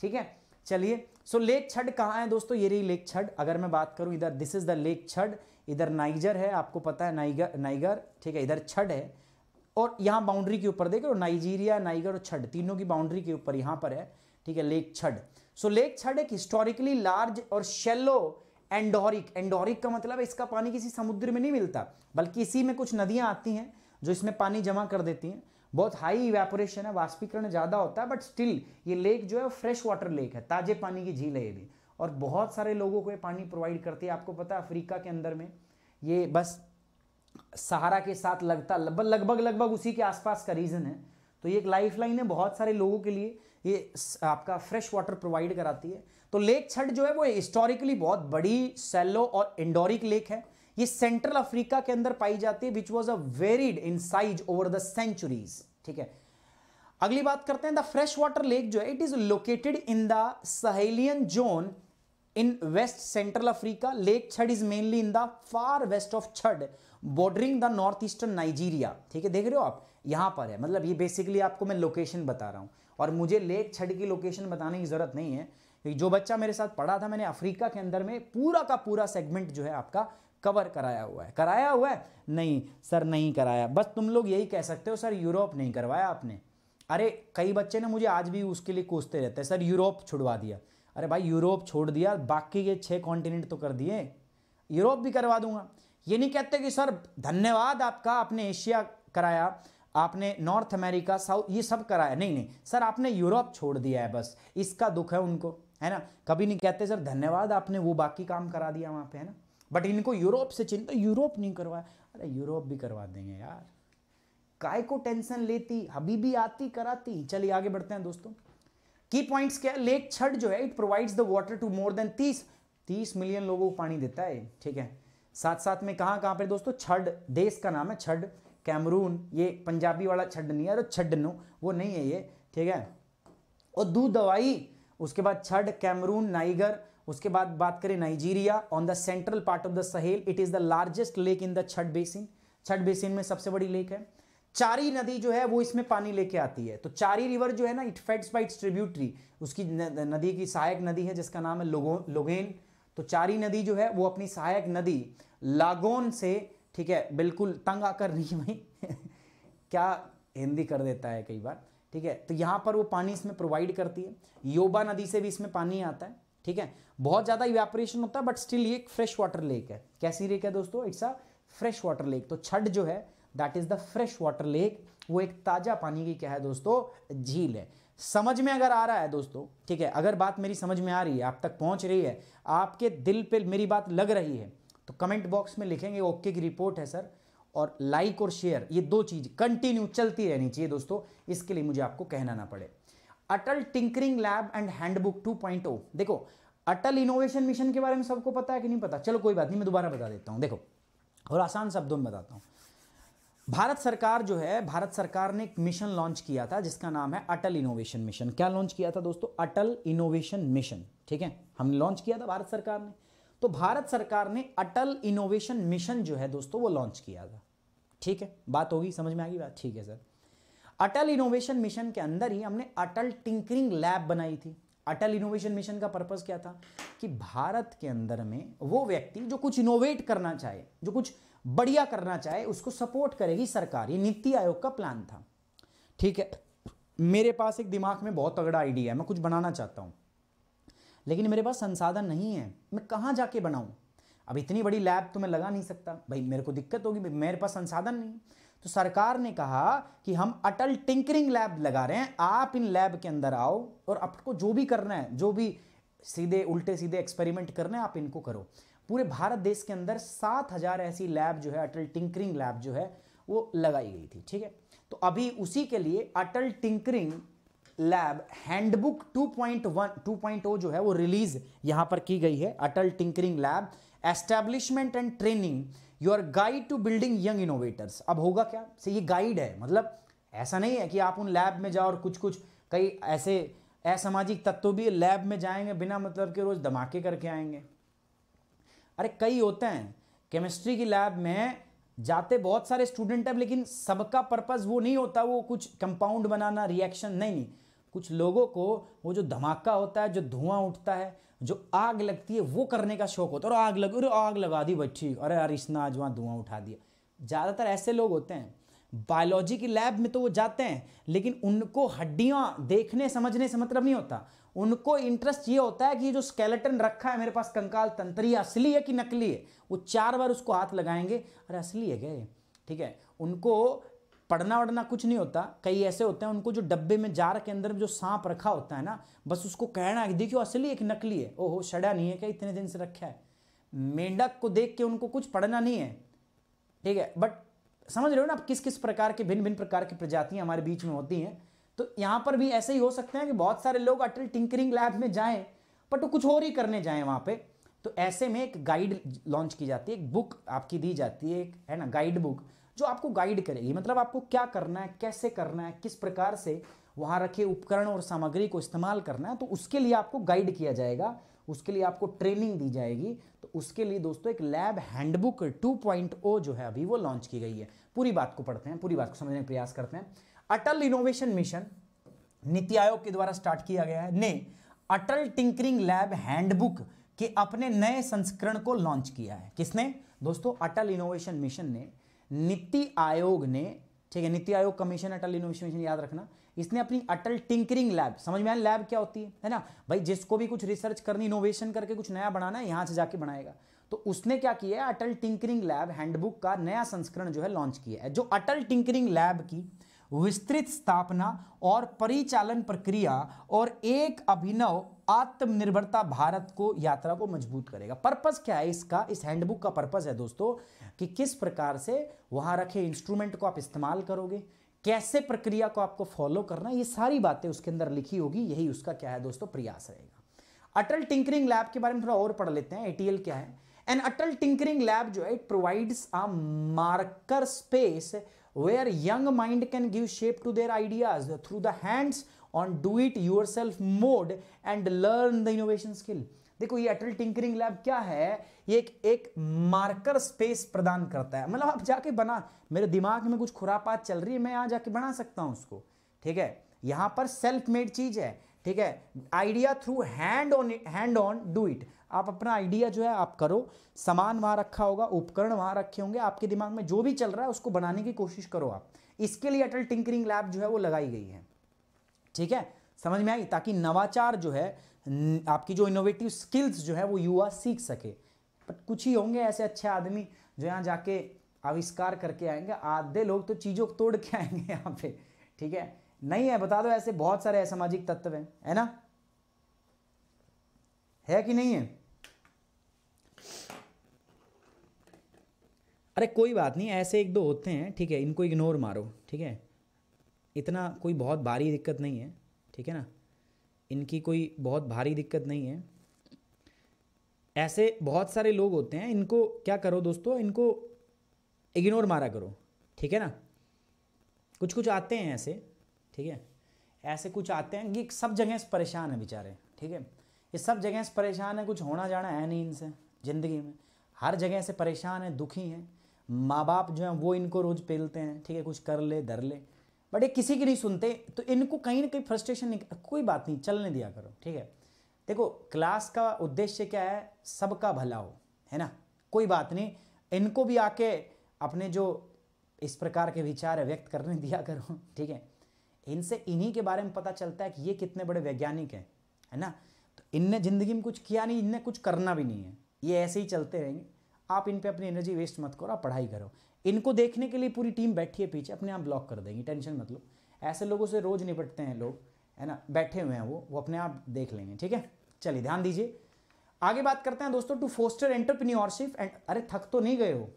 S1: ठीक है चलिए सो लेक छड कहाँ है दोस्तों ये रही लेक छड अगर मैं बात करूँ इधर दिस इज़ द लेक छड इधर नाइजर है आपको पता है नाइगर नाइगर ठीक है इधर छड है और यहाँ बाउंड्री के ऊपर देख देखो नाइजीरिया नाइगर और छड तीनों की बाउंड्री के ऊपर यहाँ पर है ठीक है लेक छड सो लेक छड एक हिस्टोरिकली लार्ज और शेलो एंडोरिक एंडोरिक का मतलब है इसका पानी किसी समुद्र में नहीं मिलता बल्कि इसी में कुछ नदियाँ आती हैं जो इसमें पानी जमा कर देती हैं बहुत हाई इवेपोरेशन है वाष्पीकरण ज़्यादा होता है बट स्टिल ये लेक जो है फ्रेश वाटर लेक है ताजे पानी की झील है ये भी और बहुत सारे लोगों को ये पानी प्रोवाइड करती है आपको पता है अफ्रीका के अंदर में ये बस सहारा के साथ लगता लगभग लगभग लगभग उसी के आसपास का रीज़न है तो ये एक लाइफ लाइन है बहुत सारे लोगों के लिए ये आपका फ्रेश वाटर प्रोवाइड कराती है तो लेक छठ जो है वो हिस्टोरिकली बहुत बड़ी सेलो और इंडोरिक लेक है ये सेंट्रल अफ्रीका के अंदर पाई जाती है which was a varied in size over the centuries ठीक है अगली बात करते हैं द फ्रेश वाटर लेक जो है it is located in the Sahelian zone in west central Africa lake Chad is mainly in the far west of Chad bordering the north eastern Nigeria ठीक है देख रहे हो आप यहां पर है मतलब ये बेसिकली आपको मैं लोकेशन बता रहा हूं और मुझे लेक छड की लोकेशन बताने की ज़रूरत नहीं है जो बच्चा मेरे साथ पढ़ा था मैंने अफ्रीका के अंदर में पूरा का पूरा सेगमेंट जो है आपका कवर कराया हुआ है कराया हुआ है नहीं सर नहीं कराया बस तुम लोग यही कह सकते हो सर यूरोप नहीं करवाया आपने अरे कई बच्चे ने मुझे आज भी उसके लिए कोसते रहते हैं सर यूरोप छुड़वा दिया अरे भाई यूरोप छोड़ दिया बाकी के छः कॉन्टिनेंट तो कर दिए यूरोप भी करवा दूंगा ये नहीं कहते कि सर धन्यवाद आपका आपने एशिया कराया आपने नॉर्थ अमेरिका साउथ ये सब कराया नहीं नहीं सर आपने यूरोप छोड़ दिया है बस इसका दुख है उनको है ना कभी नहीं कहते सर धन्यवाद आपने वो बाकी काम करा दिया वहाँ पे है ना बट इनको यूरोप से चिंता यूरोप नहीं करवाया अरे यूरोप भी करवा देंगे यार काय को टेंशन लेती अभी भी आती कराती चलिए आगे बढ़ते हैं दोस्तों की पॉइंट्स क्या है लेक छठ जो है it provides the water to more than तीस तीस मिलियन लोगों को पानी देता है ठीक है साथ साथ में कहाँ कहाँ पर दोस्तों छठ देश का नाम है छठ कैमरून ये पंजाबी वाला छड नहीं है अरे छड नो वो नहीं है ये ठीक है और दूध दवाई उसके बाद छठ कैमरून नाइगर उसके बाद बात करें Nigeria on the central part of the Sahel it is the largest lake in the Chad basin Chad basin में सबसे बड़ी लेक है चारी नदी जो है वो इसमें पानी लेके आती है तो चारी रिवर जो है ना it feeds by its tributary उसकी नदी की सहायक नदी है जिसका नाम है लोगो लोगेन तो चारी नदी जो है वो अपनी सहायक नदी लागोन से ठीक है बिल्कुल तंग आकर नहीं भाई क्या हिंदी कर देता है कई बार ठीक है तो यहाँ पर वो पानी इसमें प्रोवाइड करती है योबा नदी से भी इसमें पानी आता है ठीक है बहुत ज़्यादा इवेपोरेशन होता है बट स्टिल ये एक फ्रेश वाटर लेक है कैसी लेक है दोस्तों it's a fresh water lake तो छठ जो है that is the fresh water lake वो एक ताज़ा पानी की क्या है दोस्तों झील है समझ में अगर आ रहा है दोस्तों ठीक है अगर बात मेरी समझ में आ रही है आप तक पहुंच रही है आपके दिल पे मेरी बात लग रही है तो कमेंट बॉक्स में लिखेंगे ओके की रिपोर्ट है सर और लाइक और शेयर ये दो चीज़ कंटिन्यू चलती रहनी चाहिए दोस्तों इसके लिए मुझे आपको कहना ना पड़े Atal tinkering lab and handbook 2.0 देखो अटल इनोवेशन मिशन के बारे में सबको पता है कि नहीं पता चलो कोई बात नहीं मैं दोबारा बता देता हूँ देखो और आसान शब्दों में बताता हूँ भारत सरकार जो है भारत सरकार ने एक मिशन लॉन्च किया था जिसका नाम है अटल इनोवेशन मिशन क्या लॉन्च किया था दोस्तों अटल इनोवेशन मिशन ठीक है हमने लॉन्च किया था भारत सरकार ने तो भारत सरकार ने अटल इनोवेशन मिशन जो है दोस्तों वो लॉन्च किया था ठीक है बात होगी समझ में आ गई बात ठीक है सर अटल इनोवेशन मिशन के अंदर ही हमने अटल टिंकरिंग लैब बनाई थी अटल इनोवेशन मिशन का पर्पस क्या था कि भारत के अंदर में वो व्यक्ति जो कुछ इनोवेट करना चाहे जो कुछ बढ़िया करना चाहे उसको सपोर्ट करेगी सरकार ये नीति आयोग का प्लान था ठीक है मेरे पास एक दिमाग में बहुत तगड़ा आइडिया है मैं कुछ बनाना चाहता हूँ लेकिन मेरे पास संसाधन नहीं है मैं कहाँ जाके बनाऊँ अब इतनी बड़ी लैब तो मैं लगा नहीं सकता भाई मेरे को दिक्कत होगी मेरे पास संसाधन नहीं तो सरकार ने कहा कि हम अटल टिंकरिंग लैब लगा रहे हैं आप इन लैब के अंदर आओ और आपको जो भी करना है जो भी सीधे उल्टे सीधे एक्सपेरिमेंट करना है आप इनको करो पूरे भारत देश के अंदर सात हजार ऐसी लैब जो है अटल टिंकरिंग लैब जो है वो लगाई गई थी ठीक है तो अभी उसी के लिए अटल टिंकरिंग लैब हैंडबुक 2.1 2.0 जो है वो रिलीज यहां पर की गई है Atal tinkering lab establishment and training are guide to building young innovators अब होगा क्या से ये गाइड है मतलब ऐसा नहीं है कि आप उन लैब में जाओ और कुछ कुछ कई ऐसे असामाजिक तत्व भी लैब में जाएंगे बिना मतलब के रोज़ धमाके करके आएंगे अरे कई होते हैं केमिस्ट्री की लैब में जाते बहुत सारे स्टूडेंट हैं लेकिन सबका पर्पज़ वो नहीं होता वो कुछ कंपाउंड बनाना रिएक्शन नहीं नहीं कुछ लोगों को वो जो धमाका होता है जो धुआं उठता है जो आग लगती है वो करने का शौक होता है और आग लग अरे आग लगा दी भाई ठीक अरे यार इसने आज वहाँ धुआं उठा दिया ज़्यादातर ऐसे लोग होते हैं बायोलॉजी की लैब में तो वो जाते हैं लेकिन उनको हड्डियाँ देखने समझने से मतलब नहीं होता उनको इंटरेस्ट ये होता है कि जो स्केलेटन रखा है मेरे पास कंकाल तंत्री असली है कि नकली है वो चार बार उसको हाथ लगाएंगे अरे असली है क्या ठीक है उनको पढ़ना वढ़ना कुछ नहीं होता कई ऐसे होते हैं उनको जो डब्बे में जार के अंदर जो सांप रखा होता है ना बस उसको कहना है देखियो असली एक नकली है ओहो सड़ा नहीं है क्या इतने दिन से रखा है मेंढक को देख के उनको कुछ पढ़ना नहीं है ठीक है बट समझ रहे हो ना आप किस किस प्रकार के भिन्न भिन्न प्रकार की प्रजातियाँ हमारे बीच में होती हैं तो यहाँ पर भी ऐसे ही हो सकते हैं कि बहुत सारे लोग अटल टिंकरिंग लैब में जाएँ बट वो कुछ और ही करने जाएँ वहाँ पर तो ऐसे में एक गाइड लॉन्च की जाती है एक बुक आपकी दी जाती है एक है ना गाइड बुक जो आपको गाइड करेगी मतलब आपको क्या करना है कैसे करना है किस प्रकार से वहाँ रखे उपकरण और सामग्री को इस्तेमाल करना है तो उसके लिए आपको गाइड किया जाएगा उसके लिए आपको ट्रेनिंग दी जाएगी तो उसके लिए दोस्तों एक लैब हैंडबुक 2.0 जो है अभी वो लॉन्च की गई है पूरी बात को पढ़ते हैं पूरी बात को समझने का प्रयास करते हैं अटल इनोवेशन मिशन नीति आयोग के द्वारा स्टार्ट किया गया है ने अटल टिंकरिंग लैब हैंडबुक के अपने नए संस्करण को लॉन्च किया है किसने दोस्तों अटल इनोवेशन मिशन ने नीति आयोग ने ठीक है नीति आयोग कमीशन अटल इनोवेशन मिशन याद रखना इसने अपनी अटल टिंकरिंग लैब समझ में आया लैब क्या होती है है ना भाई जिसको भी कुछ रिसर्च करनी इनोवेशन करके कुछ नया बनाना है यहाँ से जाके बनाएगा तो उसने क्या किया है अटल टिंकरिंग लैब हैंडबुक का नया संस्करण जो है लॉन्च किया है जो अटल टिंकरिंग लैब की विस्तृत स्थापना और परिचालन प्रक्रिया और एक अभिनव आत्मनिर्भरता भारत को यात्रा को मजबूत करेगा पर्पस क्या है इसका इस हैंडबुक का पर्पस है दोस्तों कि किस प्रकार से वहां रखे इंस्ट्रूमेंट को आप इस्तेमाल करोगे कैसे प्रक्रिया को आपको फॉलो करना ये सारी बातें उसके अंदर लिखी होगी यही उसका क्या है दोस्तों प्रयास रहेगा अटल टिंकरिंग लैब के बारे में थोड़ा और पढ़ लेते हैं एटीएल क्या है एंड अटल टिंकरिंग लैब जो है it provides a maker space where young mind can give shape to their ideas through the hands on do it yourself mode and learn the innovation skill देखो ये अटल tinkering lab क्या है ये एक एक marker space प्रदान करता है मतलब आप जाके बना मेरे दिमाग में कुछ खुरापात चल रही है मैं यहाँ जाके बना सकता हूँ उसको ठीक है यहाँ पर सेल्फ मेड चीज़ है ठीक है idea through hand on hand on do it आप अपना आइडिया जो है आप करो सामान वहाँ रखा होगा उपकरण वहाँ रखे होंगे आपके दिमाग में जो भी चल रहा है उसको बनाने की कोशिश करो आप इसके लिए अटल टिंकरिंग लैब जो है वो लगाई गई है ठीक है समझ में आई ताकि नवाचार जो है आपकी जो इनोवेटिव स्किल्स जो है वो युवा सीख सके बट कुछ ही होंगे ऐसे अच्छे आदमी जो यहाँ जाके आविष्कार करके आएंगे आधे लोग तो चीज़ों को तोड़ के आएंगे यहाँ पे ठीक है नहीं है बता दो ऐसे बहुत सारे असामाजिक तत्व हैं है ना है कि नहीं है अरे कोई बात नहीं ऐसे एक दो होते हैं ठीक है इनको इग्नोर मारो ठीक है इतना कोई बहुत भारी दिक्कत नहीं है ठीक है ना इनकी कोई बहुत भारी दिक्कत नहीं है ऐसे बहुत सारे लोग होते हैं इनको क्या करो दोस्तों इनको इग्नोर मारा करो ठीक है ना कुछ कुछ आते हैं ऐसे ठीक है ऐसे कुछ आते हैं कि सब जगह से परेशान है बेचारे ठीक है ये सब जगह से परेशान है कुछ होना जाना है नहीं इनसे ज़िंदगी में हर जगह से परेशान है दुखी हैं माँ बाप जो हैं वो इनको रोज़ पेलते हैं ठीक है कुछ कर ले धर ले बट ये किसी की नहीं सुनते तो इनको कहीं ना कहीं फ्रस्ट्रेशन नहीं कोई बात नहीं चलने दिया करो ठीक है देखो क्लास का उद्देश्य क्या है सबका भला हो है ना कोई बात नहीं इनको भी आके अपने जो इस प्रकार के विचार है व्यक्त करने दिया करो ठीक है इनसे इन्हीं के बारे में पता चलता है कि ये कितने बड़े वैज्ञानिक हैं है ना तो इनने ज़िंदगी में कुछ किया नहीं इनने कुछ करना भी नहीं है ये ऐसे ही चलते रहेंगे आप इन पर अपनी एनर्जी वेस्ट मत करो आप पढ़ाई करो इनको देखने के लिए पूरी टीम बैठी है पीछे अपने आप ब्लॉक कर देंगी टेंशन मत लो ऐसे लोगों से रोज़ निपटते हैं लोग है ना बैठे हुए हैं वो वो अपने आप देख लेंगे ठीक है चलिए ध्यान दीजिए आगे बात करते हैं दोस्तों टू फोस्टर एंटरप्रीन्योरशिप एंड अरे थक तो नहीं गए हो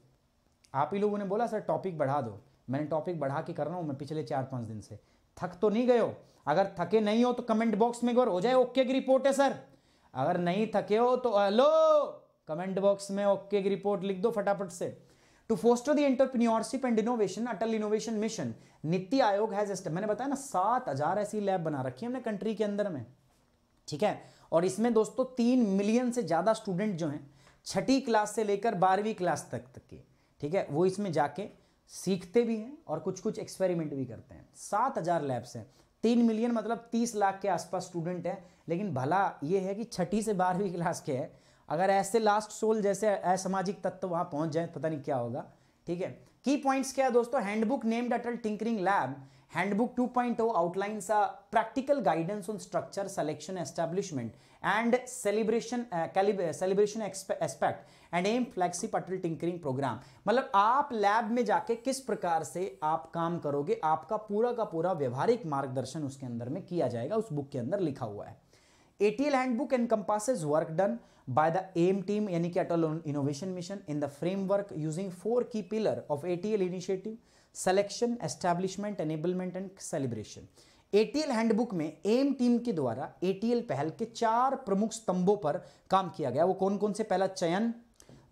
S1: आप ही लोगों ने बोला सर टॉपिक बढ़ा दो मैंने टॉपिक बढ़ा के कर रहा हूँ मैं पिछले चार पाँच दिन से थक तो नहीं गए हो अगर थके नहीं हो तो कमेंट बॉक्स में गौर हो जाए ओके की रिपोर्ट है सर अगर नहीं थके हो तो हेलो कमेंट बॉक्स में ओके की रिपोर्ट लिख दो फटाफट से to foster the entrepreneurship and innovation Atal innovation mission NITI Aayog has मैंने बताया ना सात हजार ऐसी लैब बना रखी है हमने कंट्री के अंदर में ठीक है और इसमें दोस्तों तीन मिलियन से ज़्यादा स्टूडेंट जो हैं छठी क्लास से लेकर बारहवीं क्लास तक तक के ठीक है वो इसमें जाके सीखते भी हैं और कुछ कुछ एक्सपेरिमेंट भी करते हैं सात हज़ार लैब्स हैं तीन मिलियन मतलब तीस लाख के आसपास स्टूडेंट हैं लेकिन भला ये है कि छठी से बारहवीं क्लास के हैं अगर ऐसे लास्ट सोल जैसे असामाजिक तत्व वहां पहुंच जाए पता नहीं क्या होगा ठीक है की पॉइंट्स क्या है दोस्तों handbook named Atal tinkering lab handbook 2.0 outlines a oh practical practical guidance on structure selection establishment and celebration celebration aspect and AIM flagship Atal tinkering programme मतलब आप लैब में जाके किस प्रकार से आप काम करोगे आपका पूरा का पूरा व्यवहारिक मार्गदर्शन उसके अंदर में किया जाएगा उस बुक के अंदर लिखा हुआ है ATL handbook encompasses work done by the AIM team, यानी कि Atal innovation mission in the framework using four key pillar of ATL initiative selection establishment enablement and celebration ATL handbook में एम टीम के द्वारा ATL पहल के चार प्रमुख स्तंभों पर काम किया गया वो कौन कौन से पहला चयन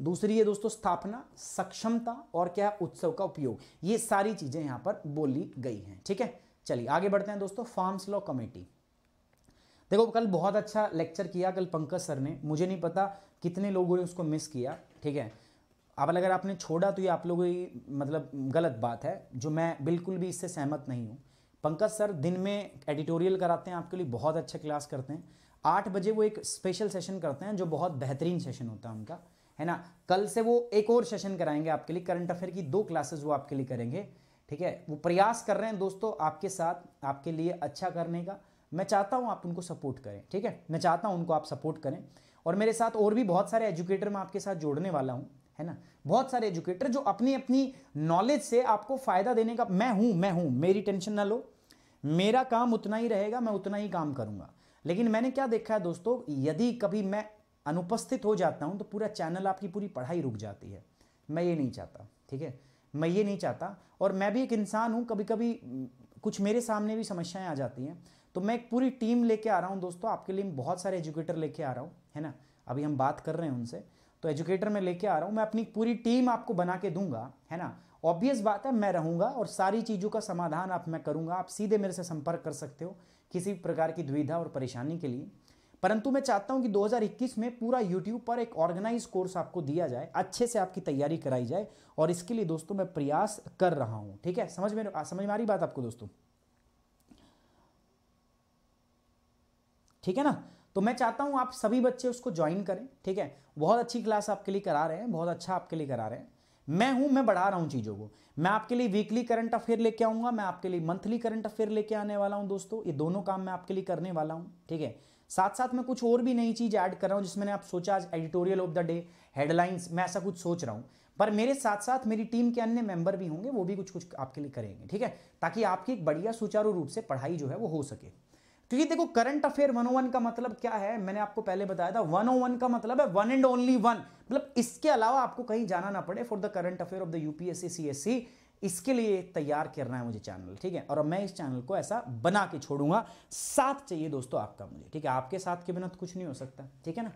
S1: दूसरी है दोस्तों स्थापना सक्षमता और क्या उत्सव का उपयोग ये सारी चीजें यहां पर बोली गई हैं ठीक है चलिए आगे बढ़ते हैं दोस्तों फार्म्स लॉ कमेटी देखो कल बहुत अच्छा लेक्चर किया कल पंकज सर ने मुझे नहीं पता कितने लोगों ने उसको मिस किया ठीक है अब अगर आपने छोड़ा तो ये आप लोगों की मतलब गलत बात है जो मैं बिल्कुल भी इससे सहमत नहीं हूँ पंकज सर दिन में एडिटोरियल कराते हैं आपके लिए बहुत अच्छे क्लास करते हैं आठ बजे वो एक स्पेशल सेशन करते हैं जो बहुत बेहतरीन सेशन होता है उनका है ना कल से वो एक और सेशन कराएंगे आपके लिए करंट अफेयर की दो क्लासेस वो आपके लिए करेंगे ठीक है वो प्रयास कर रहे हैं दोस्तों आपके साथ आपके लिए अच्छा करने का मैं चाहता हूँ आप उनको सपोर्ट करें ठीक है मैं चाहता हूँ उनको आप सपोर्ट करें और मेरे साथ और भी बहुत सारे एजुकेटर मैं आपके साथ जोड़ने वाला हूँ है ना बहुत सारे एजुकेटर जो अपनी अपनी नॉलेज से आपको फ़ायदा देने का मैं हूँ मैं हूँ मेरी टेंशन ना लो मेरा काम उतना ही रहेगा मैं उतना ही काम करूँगा लेकिन मैंने क्या देखा है दोस्तों यदि कभी मैं अनुपस्थित हो जाता हूँ तो पूरा चैनल आपकी पूरी पढ़ाई रुक जाती है मैं ये नहीं चाहता ठीक है मैं ये नहीं चाहता और मैं भी एक इंसान हूँ कभी कभी हम्म, कुछ मेरे सामने भी समस्याएं आ जाती हैं तो मैं एक पूरी टीम लेके आ रहा हूँ दोस्तों आपके लिए बहुत सारे एजुकेटर लेके आ रहा हूँ है ना अभी हम बात कर रहे हैं उनसे तो एजुकेटर में लेके आ रहा हूँ मैं अपनी पूरी टीम आपको बना के दूंगा है ना ऑब्वियस बात है मैं रहूँगा और सारी चीज़ों का समाधान आप मैं करूँगा आप सीधे मेरे से संपर्क कर सकते हो किसी भी प्रकार की दुविधा और परेशानी के लिए परंतु मैं चाहता हूं कि 2021 में पूरा YouTube पर एक ऑर्गेनाइज कोर्स आपको दिया जाए अच्छे से आपकी तैयारी कराई जाए और इसके लिए दोस्तों मैं प्रयास कर रहा हूं ठीक है समझ में समझ में आ रही बात आपको दोस्तों ठीक है ना तो मैं चाहता हूँ आप सभी बच्चे उसको ज्वाइन करें ठीक है बहुत अच्छी क्लास आपके लिए करा रहे हैं बहुत अच्छा आपके लिए करा रहे हैं मैं हूं मैं बढ़ा रहा हूं चीज़ों को मैं आपके लिए वीकली करंट अफेयर लेके आऊंगा मैं आपके लिए मंथली करंट अफेयर लेके आने वाला हूं दोस्तों ये दोनों काम मैं आपके लिए करने वाला हूं ठीक है साथ साथ मैं कुछ और भी नई चीज़ ऐड कर रहा हूं जिसमें आप सोचा आज editorial of the day headlines मैं ऐसा कुछ सोच रहा हूं पर मेरे साथ साथ मेरी टीम के अन्य मेंबर भी होंगे वो भी कुछ कुछ आपके लिए करेंगे ठीक है ताकि आपकी एक बढ़िया सुचारू रूप से पढ़ाई जो है वो हो सके क्योंकि तो देखो करंट अफेयर 101 का मतलब क्या है मैंने आपको पहले बताया था 101 का मतलब है वन एंड ओनली वन मतलब इसके अलावा आपको कहीं जाना ना पड़े for the current affair of the UPSC CSC इसके लिए तैयार करना है मुझे चैनल ठीक है और अब मैं इस चैनल को ऐसा बना के छोड़ूंगा साथ चाहिए दोस्तों आपका मुझे ठीक है आपके साथ के बिना तो कुछ नहीं हो सकता ठीक है ना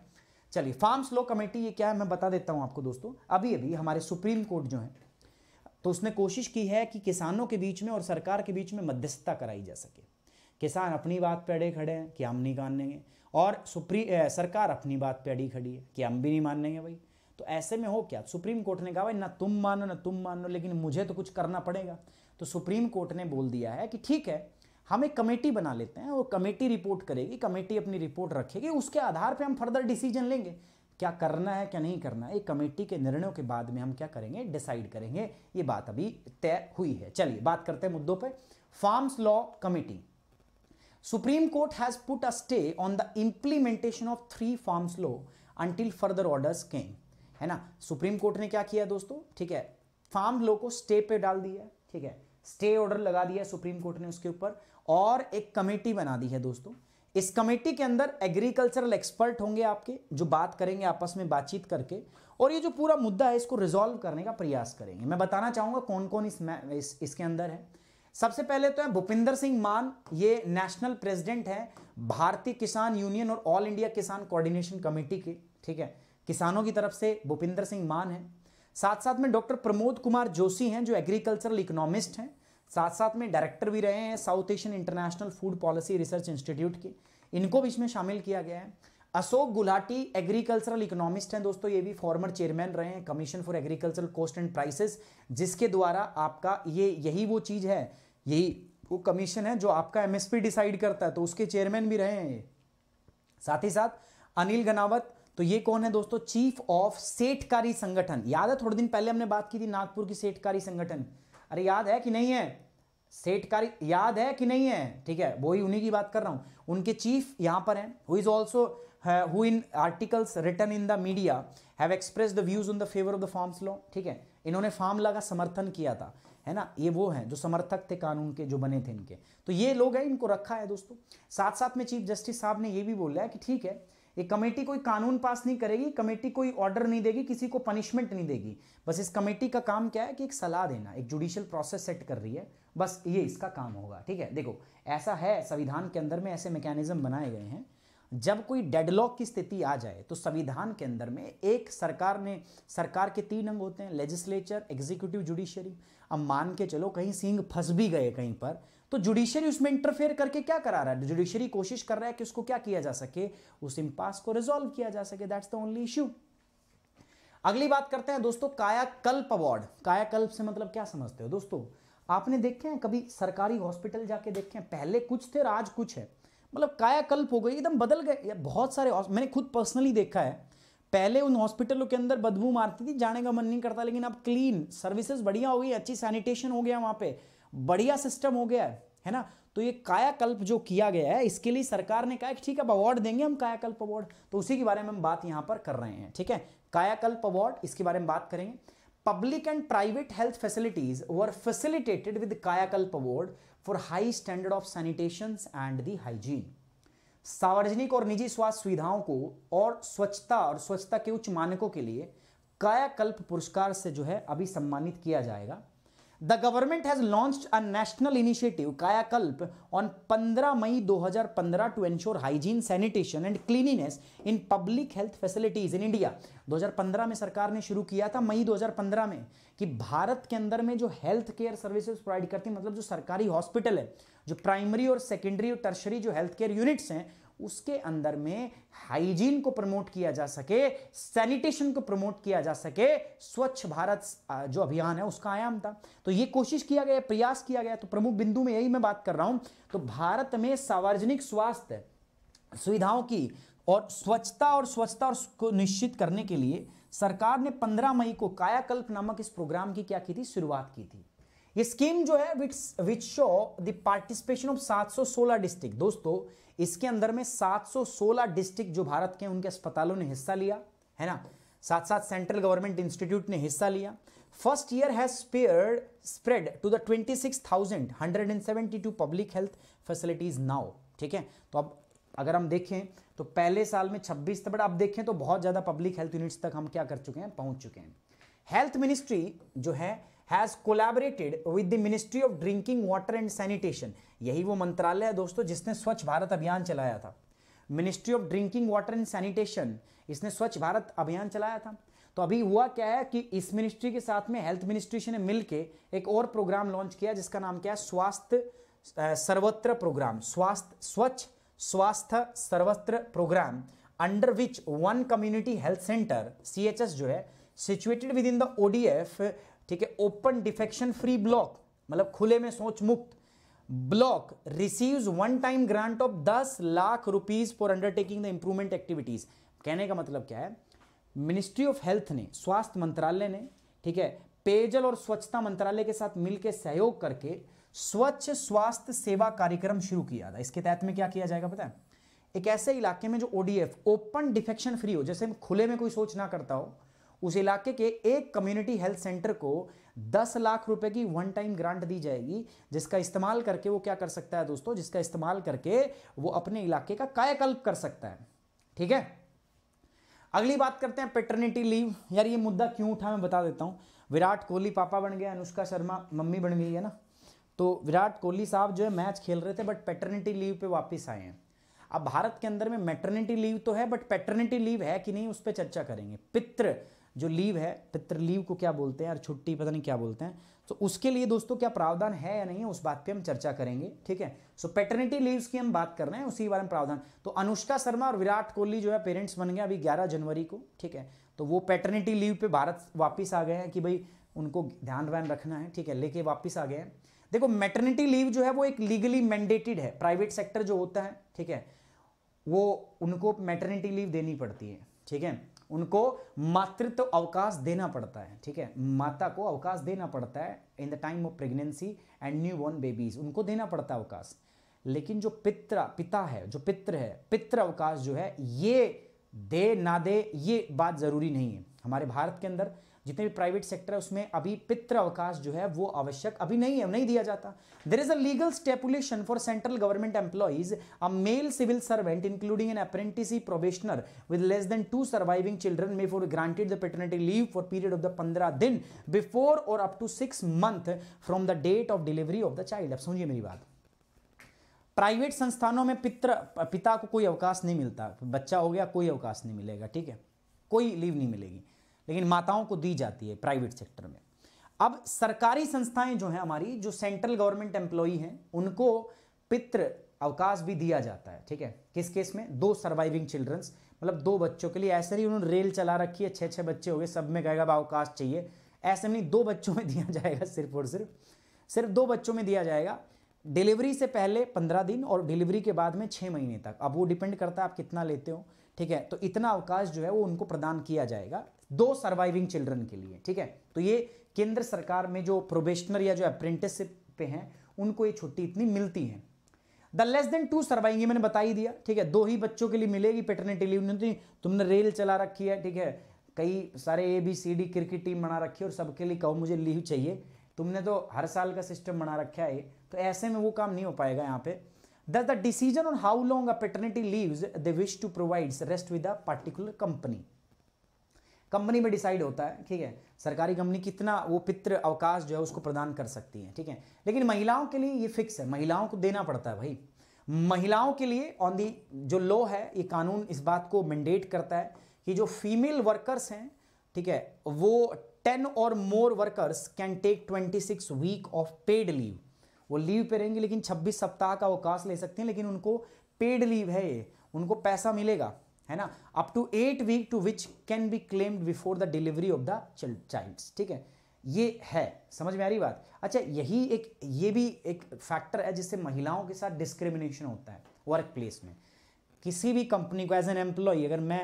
S1: चलिए फार्म्स लॉ कमेटी ये क्या है मैं बता देता हूँ आपको दोस्तों अभी अभी हमारे सुप्रीम कोर्ट जो है तो उसने कोशिश की है कि किसानों के बीच में और सरकार के बीच में मध्यस्थता कराई जा सके किसान अपनी बात पे अड़े खड़े हैं कि हम नहीं मानेंगे और सुप्री ए, सरकार अपनी बात पे अड़ी खड़ी है कि हम भी नहीं मानेंगे भाई तो ऐसे में हो क्या सुप्रीम कोर्ट ने कहा भाई ना तुम मानो ना तुम मानो लेकिन मुझे तो कुछ करना पड़ेगा तो सुप्रीम कोर्ट ने बोल दिया है कि ठीक है हम एक कमेटी बना लेते हैं वो कमेटी रिपोर्ट करेगी कमेटी अपनी रिपोर्ट रखेगी उसके आधार पर हम फर्दर डिसीजन लेंगे क्या करना है क्या नहीं करना है एक कमेटी के निर्णयों के बाद में हम क्या करेंगे डिसाइड करेंगे ये बात अभी तय हुई है चलिए बात करते हैं मुद्दों पर farms law committee supreme court has put a stay on the implementation of three farms law until further orders came. है ना सुप्रीम कोर्ट ने क्या किया दोस्तों ठीक है फार्म लॉ को स्टे पे डाल दिया है ठीक है स्टे ऑर्डर लगा दिया है सुप्रीम कोर्ट ने उसके ऊपर और एक कमेटी बना दी है दोस्तों इस कमेटी के अंदर एग्रीकल्चरल एक्सपर्ट होंगे आपके जो बात करेंगे आपस में बातचीत करके और ये जो पूरा मुद्दा है इसको रिजोल्व करने का प्रयास करेंगे मैं बताना चाहूंगा कौन कौन इस, इस इसके अंदर है सबसे पहले तो हैं भूपिंदर सिंह मान ये नेशनल प्रेसिडेंट हैं भारतीय किसान यूनियन और all India Kisan coordination committee के ठीक है किसानों की तरफ से भूपिंदर सिंह मान हैं साथ साथ में डॉक्टर प्रमोद कुमार जोशी हैं जो एग्रीकल्चरल इकोनॉमिस्ट हैं साथ साथ में डायरेक्टर भी रहे हैं South Asian international food policy research institute के इनको भी इसमें शामिल किया गया है अशोक गुलाटी एग्रीकल्चरल इकोनॉमिस्ट हैं दोस्तों ये भी फॉर्मर चेयरमैन रहे हैं commission for agricultural cost and prices जिसके द्वारा आपका ये यही वो चीज़ है यही वो कमीशन है जो आपका एमएसपी डिसाइड करता है तो उसके चेयरमैन भी रहे हैं ये साथ ही साथ अनिल गनावत तो ये कौन है दोस्तों चीफ ऑफ सेठकारी संगठन याद है थोड़े दिन पहले हमने बात की थी नागपुर की सेठकारी संगठन अरे याद है कि नहीं है सेठकारी याद है कि नहीं है ठीक है वही उन्हीं की बात कर रहा हूं उनके चीफ यहां पर हैं who is also who in articles written in the media have express the views on the favour of the farms law ठीक है इन्होंने फार्म लॉ का समर्थन किया था है ना ये वो हैं जो समर्थक थे कानून के जो बने थे इनके तो ये लोग हैं इनको रखा है दोस्तों साथ साथ में चीफ जस्टिस साहब ने ये भी बोला है कि ठीक है ये कमेटी कोई कानून पास नहीं करेगी कमेटी कोई ऑर्डर नहीं देगी किसी को पनिशमेंट नहीं देगी बस इस कमेटी का काम क्या है कि एक सलाह देना एक जुडिशियल प्रोसेस सेट कर रही है बस ये इसका काम होगा ठीक है देखो ऐसा है संविधान के अंदर में ऐसे मैकेनिज्म बनाए गए हैं जब कोई डेडलॉक की स्थिति आ जाए तो संविधान के अंदर में एक सरकार ने सरकार के तीन अंग होते हैं लेजिस्लेचर एग्जीक्यूटिव जुडिशियरी अब मान के चलो कहीं सिंह फंस भी गए कहीं पर तो जुडिशरी उसमें इंटरफेयर करके क्या करा रहा है जुडिशरी कोशिश कर रहा है कि उसको क्या किया जा सके उस इम्पास को रिजोल्व किया जा सके दैट्स द ओनली इश्यू अगली बात करते हैं दोस्तों कायाकल्प अवार्ड कायाकल्प से मतलब क्या समझते हो दोस्तों आपने देखे हैं कभी सरकारी हॉस्पिटल जाके देखे हैं पहले कुछ थे और आज कुछ है मतलब कायाकल्प हो गई एकदम बदल गए बहुत सारे मैंने खुद पर्सनली देखा है पहले उन हॉस्पिटलों के अंदर बदबू मारती थी जाने का मन नहीं करता लेकिन अब क्लीन सर्विसेज बढ़िया हो गई अच्छी सैनिटेशन हो गया वहां पे बढ़िया सिस्टम हो गया है है ना तो ये कायाकल्प जो किया गया है इसके लिए सरकार ने कहा कि ठीक है अब अवार्ड देंगे हम कायाकल्प अवार्ड तो उसी के बारे में हम बात यहां पर कर रहे हैं ठीक है कायाकल्प अवार्ड इसके बारे में बात करेंगे public and private health facilities were facilitated with Kayakalp award for high standard of sanitation and the hygiene सार्वजनिक और निजी स्वास्थ्य सुविधाओं को और स्वच्छता और स्वच्छता के उच्च मानकों के लिए कायाकल्प पुरस्कार से जो है अभी सम्मानित किया जाएगा the government has launch a national initiative Kayakalp on 15 May 2015 to ensure hygiene sanitation and cleanliness in public health facilities in India 2015 में सरकार ने शुरू किया था मई 2015 में कि भारत के अंदर में जो हेल्थ केयर सर्विसेज प्रोवाइड करती मतलब जो सरकारी हॉस्पिटल है जो प्राइमरी और सेकेंडरी और टर्शरी जो हेल्थ केयर यूनिट्स हैं उसके अंदर में हाइजीन को प्रमोट किया जा सके सैनिटेशन को प्रमोट किया जा सके स्वच्छ भारत जो अभियान है उसका आयाम था तो ये कोशिश किया गया प्रयास किया गया तो प्रमुख बिंदु में यही मैं बात कर रहा हूं तो भारत में सार्वजनिक स्वास्थ्य सुविधाओं की और स्वच्छता और स्वच्छता और को निश्चित करने के लिए सरकार ने 15 मई को कायाकल्प नामक इस प्रोग्राम की क्या की थी शुरुआत की थी ये स्कीम जो है which show the participation of 716 district दोस्तों इसके अंदर में 716 डिस्ट्रिक्ट जो भारत के उनके अस्पतालों ने हिस्सा लिया है ना साथ साथ सेंट्रल गवर्नमेंट इंस्टीट्यूट ने हिस्सा लिया first year has spare spread to the twenty six thousand hundred and seventy two public health facilities now ठीक है तो अब अगर हम देखें तो पहले साल में छब्बीस तक आप देखें तो बहुत ज़्यादा पब्लिक हेल्थ यूनिट्स तक हम क्या कर चुके हैं पहुंच चुके हैं हेल्थ मिनिस्ट्री जो है has collaborated with the ministry of drinking water and sanitation यही वो मंत्रालय है दोस्तों जिसने स्वच्छ भारत अभियान चलाया था ministry of drinking water and sanitation इसने स्वच्छ भारत अभियान चलाया था तो अभी हुआ क्या है कि इस मिनिस्ट्री के साथ में हेल्थ मिनिस्ट्री ने मिलकर एक और प्रोग्राम लॉन्च किया जिसका नाम क्या है स्वास्थ्य सर्वत्र प्रोग्राम स्वास्थ्य Swachh Swasthya Sarvatra programme under which one community health centre C जो है situated within the ODF ठीक है ओपन डिफेक्शन फ्री ब्लॉक मतलब खुले में सोच मुक्त block receives one time grant of दस lakh rupees for undertaking the improvement activities कहने का मतलब क्या है मिनिस्ट्री ऑफ हेल्थ ने स्वास्थ्य मंत्रालय ने ठीक है पेयजल और स्वच्छता मंत्रालय के साथ मिलकर सहयोग करके स्वच्छ स्वास्थ्य सेवा कार्यक्रम शुरू किया था इसके तहत में क्या किया जाएगा पता है एक ऐसे इलाके में जो ओडीएफ ओपन डिफेक्शन फ्री हो जैसे खुले में कोई सोच ना करता हो उस इलाके के एक कम्युनिटी हेल्थ सेंटर को 10 लाख रुपए की वन टाइम ग्रांट दी जाएगी जिसका इस्तेमाल करके वो क्या कर सकता है दोस्तों जिसका इस्तेमाल करके वो अपने इलाके का कायाकल्प कर सकता है ठीक है अगली बात करते हैं पेटर्निटी लीव यार ये मुद्दा क्यों उठा मैं बता देता हूं विराट कोहली पापा बन गया अनुष्का शर्मा मम्मी बन गई है ना तो विराट कोहली साहब जो है मैच खेल रहे थे बट पेटर्निटी लीव पे वापस आए हैं अब भारत के अंदर में मेटर्निटी लीव तो है बट पेटर्निटी लीव है कि नहीं उस पर चर्चा करेंगे पितृ जो लीव है पितृलीव को क्या बोलते हैं और छुट्टी पता नहीं क्या बोलते हैं तो उसके लिए दोस्तों क्या प्रावधान है या नहीं है उस बात पे हम चर्चा करेंगे ठीक है सो पेटर्निटी लीव्स की हम बात कर रहे हैं उसी बारे में प्रावधान तो अनुष्का शर्मा और विराट कोहली जो है पेरेंट्स बन गए अभी ग्यारह जनवरी को ठीक है तो वो पेटर्निटी लीव पे भारत वापिस आ गए हैं कि भाई उनको ध्यान व्यान रखना है ठीक है लेके वापिस आ गए हैं देखो मेटर्निटी लीव जो है वो एक लीगली मैंडेटेड है प्राइवेट सेक्टर जो होता है ठीक है वो उनको मेटर्निटी लीव देनी पड़ती है ठीक है उनको मातृत्व अवकाश देना पड़ता है ठीक है माता को अवकाश देना पड़ता है in the time of pregnancy and new born babies उनको देना पड़ता है अवकाश लेकिन जो पित्र पिता है जो पित्र है पित्र अवकाश जो है ये दे ना दे ये बात ज़रूरी नहीं है हमारे भारत के अंदर जितने भी प्राइवेट सेक्टर है उसमें अभी पित्र अवकाश जो है वो आवश्यक अभी नहीं है नहीं दिया जाता there is a legal stipulation for central government employees a male civil servant including an apprentice probationer with less than two surviving children may for granted the paternity leave for period of the पंद्रह दिन before और up to six month from the date of delivery of the child अब समझिए मेरी बात private संस्थानों में पित्र पिता को कोई अवकाश नहीं मिलता बच्चा हो गया कोई अवकाश नहीं मिलेगा ठीक है कोई लीव नहीं मिलेगी लेकिन माताओं को दी जाती है प्राइवेट सेक्टर में अब सरकारी संस्थाएं जो हैं हमारी जो सेंट्रल गवर्नमेंट एम्प्लॉई हैं उनको पितृ अवकाश भी दिया जाता है ठीक है किस केस में दो सर्वाइविंग चिल्ड्रंस मतलब दो बच्चों के लिए ऐसे ही उन्होंने रेल चला रखी है छः छः बच्चे हो गए सब में कहेगा अवकाश चाहिए ऐसे में नहीं दो बच्चों में दिया जाएगा सिर्फ और सिर्फ सिर्फ दो बच्चों में दिया जाएगा डिलीवरी से पहले पंद्रह दिन और डिलीवरी के बाद में छः महीने तक अब वो डिपेंड करता है आप कितना लेते हो ठीक है तो इतना अवकाश जो है वो उनको प्रदान किया जाएगा दो सर्वाइविंग चिल्ड्रन के लिए ठीक है तो ये केंद्र सरकार में जो प्रोबेशनर या जो अप्रेंटिसशिप पे हैं उनको ये छुट्टी इतनी मिलती है the less than two surviving ये मैंने बता ही दिया ठीक है दो ही बच्चों के लिए मिलेगी पेटर्निटी लीव नहीं तुमने रेल चला रखी है ठीक है कई सारे A B C D cricket team बना रखी है और सबके लिए कहो मुझे लीव चाहिए तुमने तो हर साल का सिस्टम बना रखा है तो ऐसे में वो काम नहीं हो पाएगा यहाँ पे that the decision on how long a paternity leaves they wish to provide rest with a particular company company में डिसाइड होता है ठीक है सरकारी कंपनी कितना वो पितृ अवकाश जो है उसको प्रदान कर सकती है ठीक है लेकिन महिलाओं के लिए ये फिक्स है महिलाओं को देना पड़ता है भाई महिलाओं के लिए ऑन दी जो लॉ है ये कानून इस बात को मैंडेट करता है कि जो फीमेल वर्कर्स हैं ठीक है वो टेन और more workers can take twenty six week of paid leave वो लीव पे रहेंगे लेकिन 26 सप्ताह का अवकाश ले सकते हैं लेकिन उनको पेड लीव है ये उनको पैसा मिलेगा है ना up to eight week to which can be claimed before the delivery of the child ठीक है ये है समझ में आ रही बात अच्छा यही एक ये भी एक फैक्टर है जिससे महिलाओं के साथ डिस्क्रिमिनेशन होता है वर्क प्लेस में किसी भी कंपनी को एज एन एम्प्लॉय अगर मैं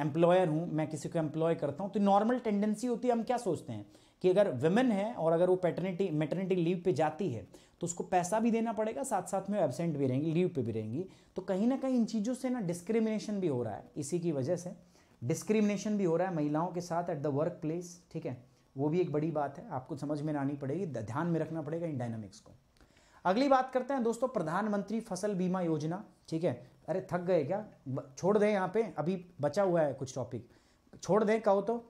S1: एम्प्लॉयर हूँ मैं किसी को एम्प्लॉय करता हूँ तो नॉर्मल टेंडेंसी होती है हम क्या सोचते हैं कि अगर वुमेन है और अगर वो पैटर्निटी मेटर्निटी लीव पे जाती है तो उसको पैसा भी देना पड़ेगा साथ साथ में एबसेंट भी रहेंगी लीव पे भी रहेंगी तो कहीं ना कहीं इन चीज़ों से ना डिस्क्रिमिनेशन भी हो रहा है इसी की वजह से डिस्क्रिमिनेशन भी हो रहा है महिलाओं के साथ एट द वर्क प्लेस ठीक है वो भी एक बड़ी बात है आपको समझ में आनी पड़ेगी ध्यान में रखना पड़ेगा इन डायनामिक्स को अगली बात करते हैं दोस्तों प्रधानमंत्री फसल बीमा योजना ठीक है अरे थक गए क्या छोड़ दें यहाँ पे अभी बचा हुआ है कुछ टॉपिक छोड़ दें कहो तो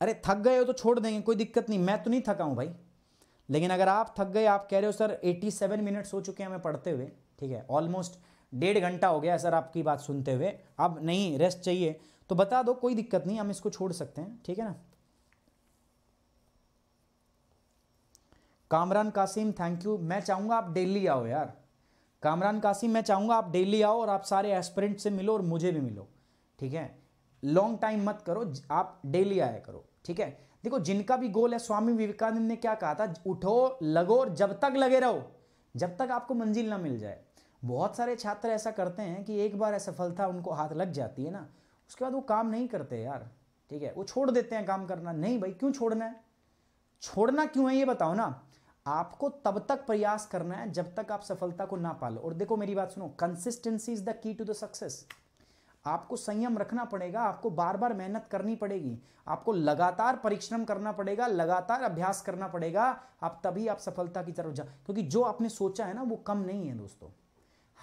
S1: अरे थक गए हो तो छोड़ देंगे कोई दिक्कत नहीं मैं तो नहीं थका हूँ भाई लेकिन अगर आप थक गए आप कह रहे हो सर 87 मिनट्स हो चुके हैं हमें पढ़ते हुए ठीक है ऑलमोस्ट डेढ़ घंटा हो गया सर आपकी बात सुनते हुए अब नहीं रेस्ट चाहिए तो बता दो कोई दिक्कत नहीं हम इसको छोड़ सकते हैं ठीक है ना कामरान कासिम थैंक यू मैं चाहूँगा आप डेली आओ यार कामरान कासिम मैं चाहूँगा आप डेली आओ और आप सारे एस्परेंट से मिलो और मुझे भी मिलो ठीक है लॉन्ग टाइम मत करो आप डेली आया करो ठीक है देखो जिनका भी गोल है स्वामी विवेकानंद ने क्या कहा था उठो लगो और जब तक लगे रहो जब तक आपको मंजिल ना मिल जाए बहुत सारे छात्र ऐसा करते हैं कि एक बार असफलता उनको हाथ लग जाती है ना उसके बाद वो काम नहीं करते यार ठीक है वो छोड़ देते हैं काम करना नहीं भाई क्यों छोड़ना है छोड़ना क्यों है ये बताओ ना आपको तब तक प्रयास करना है जब तक आप सफलता को ना पालो और देखो मेरी बात सुनो consistency is the key to the success आपको संयम रखना पड़ेगा आपको बार बार मेहनत करनी पड़ेगी आपको लगातार परिश्रम करना पड़ेगा लगातार अभ्यास करना पड़ेगा आप तभी आप सफलता की तरफ जा क्योंकि जो आपने सोचा है ना वो कम नहीं है दोस्तों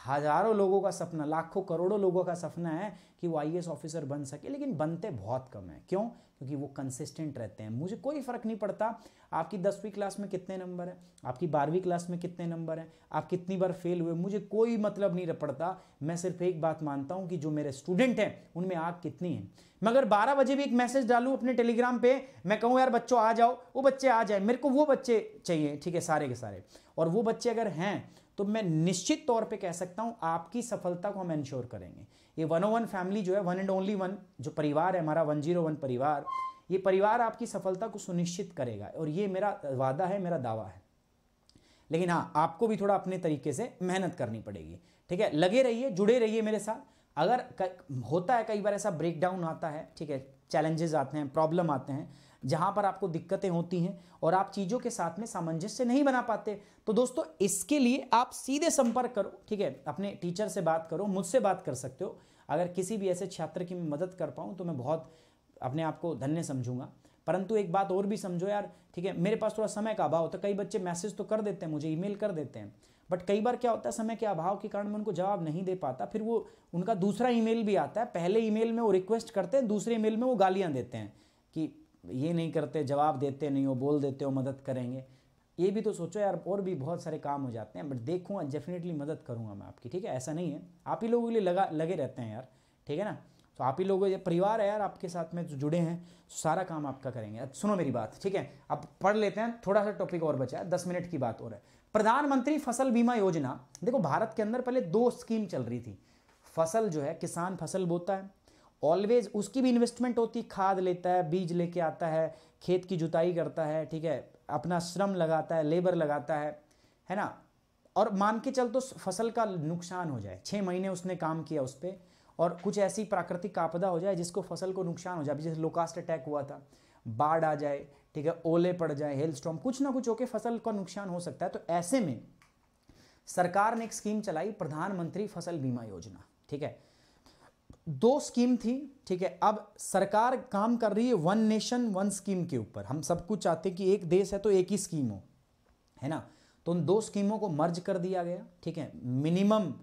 S1: हजारों लोगों का सपना लाखों करोड़ों लोगों का सपना है कि वो आई ऑफिसर बन सके लेकिन बनते बहुत कम है क्यों क्योंकि वो कंसिस्टेंट रहते हैं मुझे कोई फ़र्क नहीं पड़ता आपकी दसवीं क्लास में कितने नंबर है आपकी बारहवीं क्लास में कितने नंबर हैं आप कितनी बार फेल हुए मुझे कोई मतलब नहीं पड़ता मैं सिर्फ एक बात मानता हूँ कि जो मेरे स्टूडेंट हैं उनमें आग कितनी है मगर बारह बजे भी एक मैसेज डालूँ अपने टेलीग्राम पे मैं कहूँ यार बच्चों आ जाओ वो बच्चे आ जाए मेरे को वो बच्चे चाहिए ठीक है सारे के सारे और वो बच्चे अगर हैं तो मैं निश्चित तौर पे कह सकता हूं आपकी सफलता को हम इंश्योर करेंगे ये वन ओ वन फैमिली जो है वन एंड ओनली वन जो परिवार है हमारा वन जीरो वन परिवार ये परिवार आपकी सफलता को सुनिश्चित करेगा और ये मेरा वादा है मेरा दावा है लेकिन हाँ आपको भी थोड़ा अपने तरीके से मेहनत करनी पड़ेगी ठीक है लगे रहिए जुड़े रहिए मेरे साथ अगर होता है कई बार ऐसा ब्रेकडाउन आता है ठीक है चैलेंजेस आते हैं प्रॉब्लम आते हैं जहां पर आपको दिक्कतें होती हैं और आप चीज़ों के साथ में सामंजस्य नहीं बना पाते तो दोस्तों इसके लिए आप सीधे संपर्क करो ठीक है अपने टीचर से बात करो मुझसे बात कर सकते हो अगर किसी भी ऐसे छात्र की मैं मदद कर पाऊँ तो मैं बहुत अपने आप को धन्य समझूंगा परंतु एक बात और भी समझो यार ठीक है मेरे पास थोड़ा समय का अभाव होता है कई बच्चे मैसेज तो कर देते हैं मुझे ईमेल कर देते हैं बट कई बार क्या होता है समय के अभाव के कारण मैं उनको जवाब नहीं दे पाता फिर वो उनका दूसरा ईमेल भी आता है पहले ईमेल में वो रिक्वेस्ट करते हैं दूसरे ईमेल में वो गालियाँ देते हैं कि ये नहीं करते जवाब देते नहीं हो बोल देते हो मदद करेंगे ये भी तो सोचो यार और भी बहुत सारे काम हो जाते हैं बट देखूँगा डेफिनेटली मदद करूँगा मैं आपकी ठीक है ऐसा नहीं है आप ही लोगों के लिए लगा लगे रहते हैं यार ठीक है ना तो आप ही लोगों परिवार है यार आपके साथ में जो जुड़े हैं सारा काम आपका करेंगे अब सुनो मेरी बात ठीक है अब पढ़ लेते हैं थोड़ा सा टॉपिक और बचा है दस मिनट की बात और है प्रधानमंत्री फसल बीमा योजना देखो भारत के अंदर पहले दो स्कीम चल रही थी फसल जो है किसान फसल बोता है ऑलवेज उसकी भी इन्वेस्टमेंट होती है खाद लेता है बीज लेके आता है खेत की जुताई करता है ठीक है अपना श्रम लगाता है लेबर लगाता है है ना और मान के चल तो फसल का नुकसान हो जाए छः महीने उसने काम किया उस पर और कुछ ऐसी प्राकृतिक आपदा हो जाए जिसको फसल को नुकसान हो जाए जैसे लोकास्ट अटैक हुआ था बाढ़ आ जाए ठीक है ओले पड़ जाए हेल स्ट्रॉम कुछ ना कुछ होके फसल का नुकसान हो सकता है तो ऐसे में सरकार ने एक स्कीम चलाई प्रधानमंत्री फसल बीमा योजना ठीक है दो स्कीम थी ठीक है अब सरकार काम कर रही है वन नेशन वन स्कीम के ऊपर हम सब कुछ चाहते हैं कि एक देश है तो एक ही स्कीम हो है ना तो उन दो स्कीमों को मर्ज कर दिया गया ठीक है मिनिमम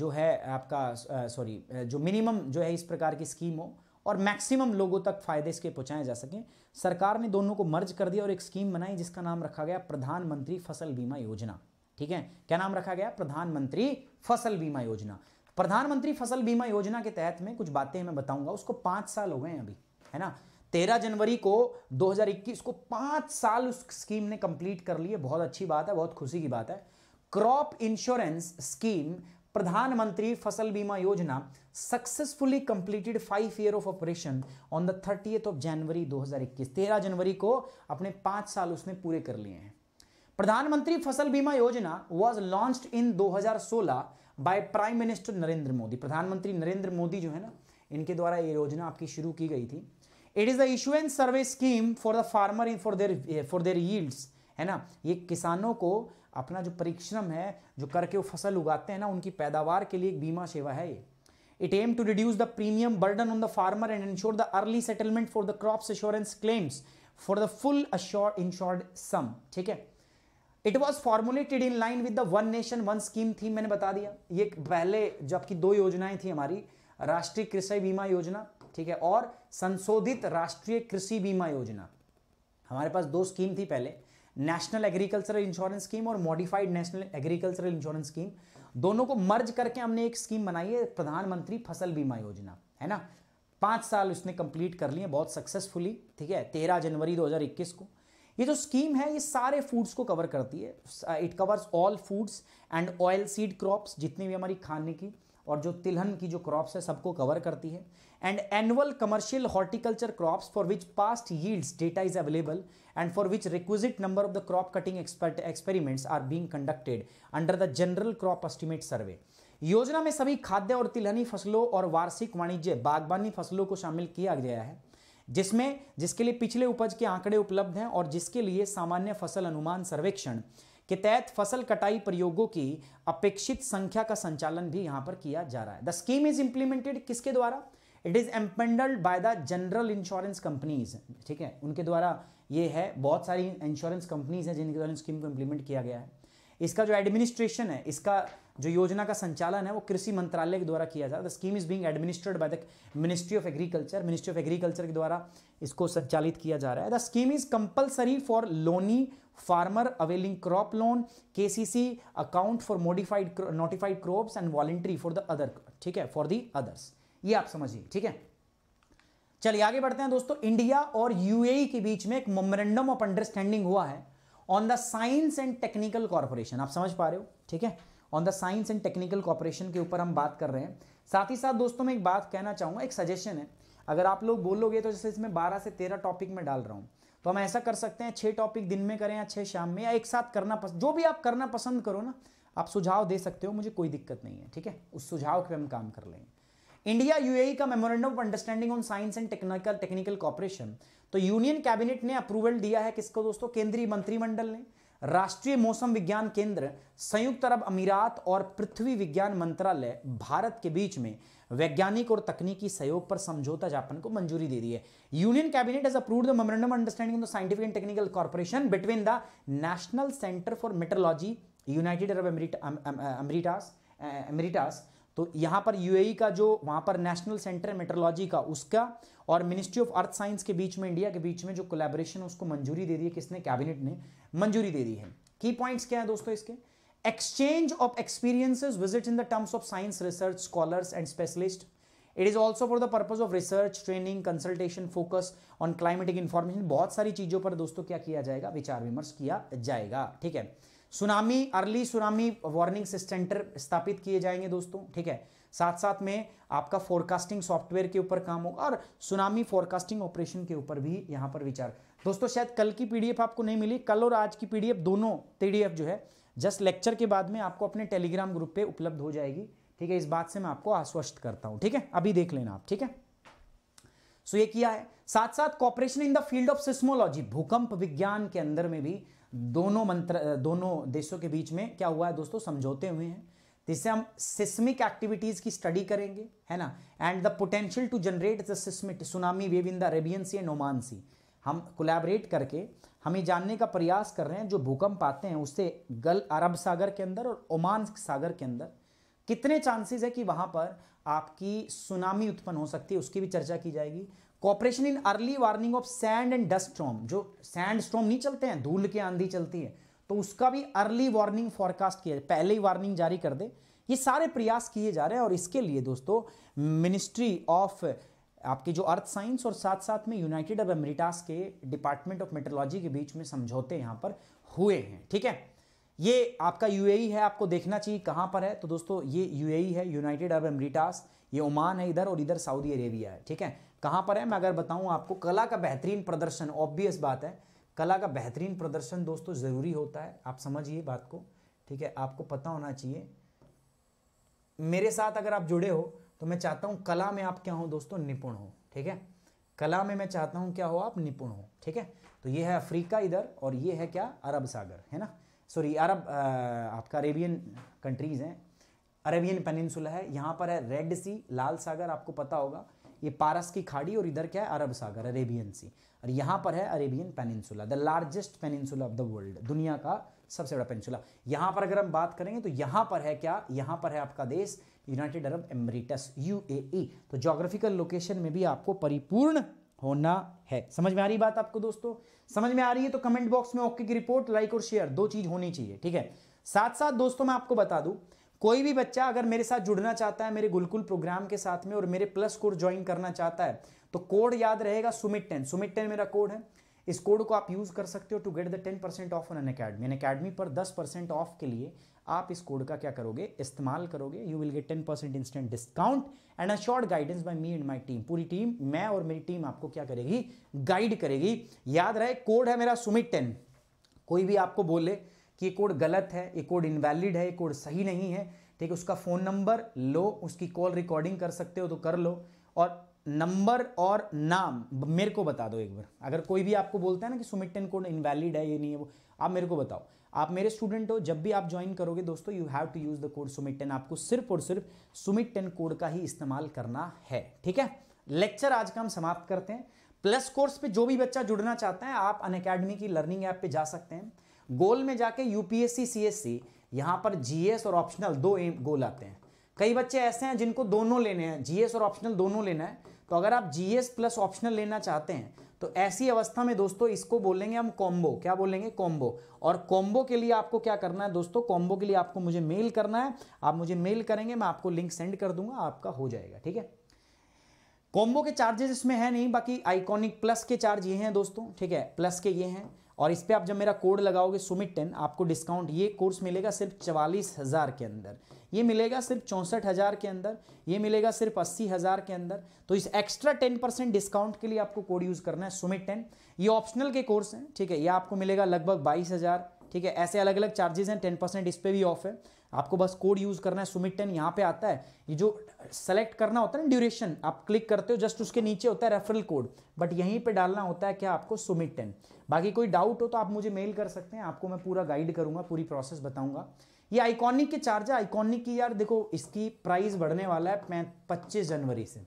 S1: जो है आपका सॉरी जो मिनिमम जो है इस प्रकार की स्कीम हो और मैक्सिमम लोगों तक फायदे इसके पहुंचाए जा सकें सरकार ने दोनों को मर्ज कर दिया और एक स्कीम बनाई जिसका नाम रखा गया प्रधानमंत्री फसल बीमा योजना ठीक है क्या नाम रखा गया प्रधानमंत्री फसल बीमा योजना प्रधानमंत्री फसल बीमा योजना के तहत में कुछ बातें मैं बताऊंगा उसको पांच साल हो गए हैं अभी है ना तेरह जनवरी को 2021 को पांच साल उस स्कीम ने कंप्लीट कर लिए बहुत अच्छी बात है बहुत खुशी की बात है क्रॉप इंश्योरेंस स्कीम प्रधानमंत्री Fasal Bima Yojana successfully completed five year of operation on the thirty of January 2021 13 जनवरी को अपने पांच साल उसने पूरे कर लिए हैं प्रधानमंत्री Fasal Bima Yojana was launch in 2016 by prime minister Narendra Modi प्रधानमंत्री नरेंद्र मोदी जो है ना इनके द्वारा ये योजना आपकी शुरू की गई थी it is the insurance service scheme for the farmer in for their for their yields है ना ये किसानों को अपना जो परिश्रम है जो करके वो फसल उगाते हैं ना उनकी पैदावार के लिए एक बीमा सेवा है ये it aim to reduce the premium burden on the farmer and ensure the early settlement for the crop insurance claims for the full insured sum ठीक है it was formulated in line with the one nation one scheme थी मैंने बता दिया ये पहले जबकि दो योजनाएं थी हमारी राष्ट्रीय कृषि बीमा योजना ठीक है और संशोधित राष्ट्रीय कृषि बीमा योजना हमारे पास दो स्कीम थी पहले नेशनल एग्रीकल्चरल इंश्योरेंस स्कीम और modified national agricultural insurance scheme दोनों को मर्ज करके हमने एक स्कीम बनाई है प्रधानमंत्री फसल बीमा योजना है ना पांच साल उसने कंप्लीट कर लिए बहुत सक्सेसफुली ठीक है तेरह जनवरी 2021 को ये जो स्कीम है ये सारे फूड्स को कवर करती है it covers all foods and oil seed crops जितनी भी हमारी खाने की और जो तिलहन की जो क्रॉप्स है सबको कवर करती है and annual commercial horticulture crops for which past yields data is available and for which requisite number of the crop cutting expert experiments are being conducted under the general crop estimate survey योजना में सभी खाद्य और तिलहनी फसलों और वार्षिक वाणिज्य बागबानी फसलों को शामिल किया गया है जिसमें जिसके लिए पिछले उपज के आंकड़े उपलब्ध हैं और जिसके लिए सामान्य फसल अनुमान सर्वेक्षण के तहत फसल कटाई प्रयोगों की अपेक्षित संख्या का संचालन भी यहां पर किया जा रहा है द स्कीम इज इंप्लीमेंटेड किसके द्वारा it is empanelled by the general insurance companies ठीक है उनके द्वारा ये है बहुत सारी इंश्योरेंस कंपनीज हैं जिनके द्वारा स्कीम को इंप्लीमेंट किया गया है इसका जो एडमिनिस्ट्रेशन है इसका जो योजना का संचालन है वो कृषि मंत्रालय के द्वारा किया जा रहा है the scheme is being administered by the ministry of agriculture ministry of agriculture के द्वारा इसको संचालित किया जा रहा है the scheme is compulsory for loanee farmer availing crop loan के account for modified notified crop and voluntary for the other ठीक है फॉर दी अदर्स ये आप समझिए ठीक है चलिए आगे बढ़ते हैं दोस्तों इंडिया और यूएई e के बीच में एक मोमरेंडम ऑफ अंडरस्टैंडिंग हुआ है on the science and technical corporation आप समझ पा रहे हो ठीक है on the science and technical cooperation के ऊपर हम बात कर रहे हैं साथ ही साथ दोस्तों मैं एक बात कहना चाहूँगा एक सजेशन है अगर आप लोग बोलोगे तो जैसे इसमें बारह से तेरह टॉपिक में डाल रहा हूँ तो हम ऐसा कर सकते हैं छः टॉपिक दिन में करें या छः शाम में या एक साथ करना पसंद जो भी आप करना पसंद करो ना आप सुझाव दे सकते हो मुझे कोई दिक्कत नहीं है ठीक है उस सुझाव पर हम काम कर लेंगे इंडिया यूएई का memorandum of understanding on science and technical technical cooperation तो यूनियन कैबिनेट ने अप्रूवल दिया है किसको दोस्तों केंद्रीय मंत्रिमंडल ने राष्ट्रीय मौसम विज्ञान केंद्र संयुक्त अरब अमीरात और पृथ्वी विज्ञान मंत्रालय भारत के बीच में वैज्ञानिक और तकनीकी सहयोग पर समझौता ज्ञापन को मंजूरी दे दी है union cabinet as approve the memorandum understanding the scientific and technical corporation between the national centre for metrology United Arab Emirates Emirates तो यहाँ पर यूएई e का जो वहाँ पर नेशनल सेंटर मेट्रोलॉजी का उसका और मिनिस्ट्री ऑफ अर्थ साइंस के बीच में इंडिया के बीच में जो कोलेबोरेशन उसको मंजूरी दे दी है किसने कैबिनेट ने मंजूरी दे दी है की पॉइंट्स क्या है दोस्तों इसके exchange of experiences visit in the terms of science research scholars and specialist it is also for the purpose of research training consultation focus on climatic information बहुत सारी चीजों पर दोस्तों क्या किया जाएगा विचार विमर्श किया जाएगा ठीक है tsunami early tsunami warning centre स्थापित किए जाएंगे दोस्तों ठीक है साथ साथ में आपका फोरकास्टिंग सॉफ्टवेयर के ऊपर काम होगा और सुनामी फोरकास्टिंग ऑपरेशन के ऊपर भी यहां पर विचार दोस्तों शायद कल की पीडीएफ आपको नहीं मिली कल और आज की पीडीएफ दोनों पीडीएफ जो है जस्ट लेक्चर के बाद में आपको अपने टेलीग्राम ग्रुप पे उपलब्ध हो जाएगी ठीक है इस बात से मैं आपको आश्वस्त करता हूं ठीक है अभी देख लेना आप ठीक है सो ये किया है साथ साथ cooperation in the field of seismology भूकंप विज्ञान के अंदर में भी दोनों मंत्र दोनों देशों के बीच में क्या हुआ है दोस्तों समझौते हुए हैं जिससे हम सिस्मिक एक्टिविटीज की स्टडी करेंगे है ना and the potential to generate the seismic tsunami wave in the Arabian sea and Oman sea हम कोलैबोरेट करके हम ये जानने का प्रयास कर रहे हैं जो भूकंप आते हैं उससे गल अरब सागर के अंदर और ओमान सागर के अंदर कितने चांसेस है कि वहाँ पर आपकी सुनामी उत्पन्न हो सकती है उसकी भी चर्चा की जाएगी cooperation in early warning of sand and dust storm जो सैंड स्ट्रॉम नहीं चलते हैं धूल के आंधी चलती है तो उसका भी अर्ली वार्निंग फॉरकास्ट किया जाए पहले ही वार्निंग जारी कर दे ये सारे प्रयास किए जा रहे हैं और इसके लिए दोस्तों मिनिस्ट्री ऑफ आपके जो अर्थ साइंस और साथ साथ में यूनाइटेड अरब अमरीटास के डिपार्टमेंट ऑफ मेट्रोलॉजी के बीच में समझौते यहाँ पर हुए हैं ठीक है ये आपका यूएई है आपको देखना चाहिए कहाँ पर है तो दोस्तों ये यूएई है यूनाइटेड अरब अमरीटास ये ओमान है इधर और इधर सऊदी अरेबिया है ठीक है कहाँ पर है मैं अगर बताऊँ आपको कला का बेहतरीन प्रदर्शन ऑब्वियस बात है कला का बेहतरीन प्रदर्शन दोस्तों ज़रूरी होता है आप समझिए बात को ठीक है आपको पता होना चाहिए मेरे साथ अगर आप जुड़े हो तो मैं चाहता हूँ कला में आप क्या हो दोस्तों निपुण हो ठीक है कला में मैं चाहता हूँ क्या हो आप निपुण हो ठीक है तो ये है अफ्रीका इधर और ये है क्या अरब सागर है ना सॉरी अरब आपका अरेबियन कंट्रीज़ हैं अरेबियन पेनिनसुला है यहाँ पर है रेड सी लाल सागर आपको पता होगा ये पारस की खाड़ी और इधर क्या है अरब सागर अरेबियन सी और यहाँ पर है Arabian peninsula the largest peninsula of the world दुनिया का सबसे बड़ा पेनिनसुला यहाँ पर अगर हम बात करेंगे तो यहाँ पर है क्या यहाँ पर है आपका देश यूनाइटेड अरब एमरेटस यू तो जोग्राफिकल लोकेशन में भी आपको परिपूर्ण होना है समझ में आ रही बात आपको दोस्तों समझ में आ रही है तो कमेंट बॉक्स में ओके की रिपोर्ट लाइक और शेयर दो चीज़ होनी चाहिए ठीक है साथ साथ दोस्तों मैं आपको बता दूं कोई भी बच्चा अगर मेरे साथ जुड़ना चाहता है मेरे गुलकुल प्रोग्राम के साथ में और मेरे प्लस कोर्स ज्वाइन करना चाहता है तो कोड याद रहेगा सुमित टेन सुमित टेन मेरा कोड है इस कोड को आप यूज़ कर सकते हो to get the ten percent off on Unacademy Unacademy पर दस परसेंट ऑफ के लिए आप इस कोड का क्या करोगे इस्तेमाल करोगे you will get ten percent instant discount and a short guidance by me and my team पूरी टीम मैं और मेरी टीम आपको क्या करेगी गाइड करेगी याद रहे कोड है मेरा सुमित टेन कोई भी आपको बोले कि ये कोड गलत है ये कोड इनवैलिड है ये कोड सही नहीं है ठीक है उसका फ़ोन नंबर लो उसकी कॉल रिकॉर्डिंग कर सकते हो तो कर लो और नंबर और नाम मेरे को बता दो एक बार अगर कोई भी आपको बोलता है ना कि सुमिट टेन कोड इनवैलिड है ये नहीं है वो आप मेरे को बताओ आप मेरे स्टूडेंट हो जब भी आप ज्वाइन करोगे दोस्तों you have to use the code Sumit ten आपको सिर्फ और सिर्फ सुमिट टेन कोड का ही इस्तेमाल करना है ठीक है लेक्चर आज का हम समाप्त करते हैं प्लस कोर्स पे जो भी बच्चा जुड़ना चाहता है आप अन की लर्निंग ऐप पे जा सकते हैं गोल में जाके यूपीएससी सीएससी यहाँ पर जीएस और ऑप्शनल दो एम गोल आते हैं कई बच्चे ऐसे हैं जिनको दोनों लेने हैं जीएस और ऑप्शनल दोनों लेना है तो अगर आप जीएस प्लस ऑप्शनल लेना चाहते हैं तो ऐसी अवस्था में दोस्तों इसको बोलेंगे हम कॉम्बो क्या बोलेंगे कॉम्बो और कॉम्बो के लिए आपको क्या करना है दोस्तों कॉम्बो के लिए आपको मुझे मेल करना है आप मुझे मेल करेंगे मैं आपको लिंक सेंड कर दूंगा आपका हो जाएगा ठीक है कॉम्बो के चार्जेस इसमें है नहीं बाकी आइकॉनिक प्लस के चार्ज ये हैं दोस्तों ठीक है प्लस के ये हैं और इस पर आप जब मेरा कोड लगाओगे सुमित टेन आपको डिस्काउंट ये कोर्स मिलेगा सिर्फ चवालीस हज़ार के अंदर ये मिलेगा सिर्फ चौंसठ हज़ार के अंदर ये मिलेगा सिर्फ अस्सी हज़ार के अंदर तो इस एक्स्ट्रा टेन परसेंट डिस्काउंट के लिए आपको कोड यूज़ करना है सुमित टेन ये ऑप्शनल के कोर्स हैं ठीक है ये आपको मिलेगा लगभग बाईस हज़ार ठीक है ऐसे अलग अलग चार्जेस हैं टेन परसेंट इस पर भी ऑफ है आपको बस कोड यूज़ करना है सुमित टेन यहाँ पर आता है ये जो सेलेक्ट करना होता है ना ड्यूरेशन आप क्लिक करते हो जस्ट उसके नीचे होता है रेफरल कोड बट यहीं पर डालना होता है क्या आपको सुमित टेन बाकी कोई डाउट हो तो आप मुझे मेल कर सकते हैं आपको मैं पूरा गाइड करूँगा पूरी प्रोसेस बताऊँगा ये आइकॉनिक के चार्जर आइकॉनिक की यार देखो इसकी प्राइस बढ़ने वाला है पच्चीस जनवरी से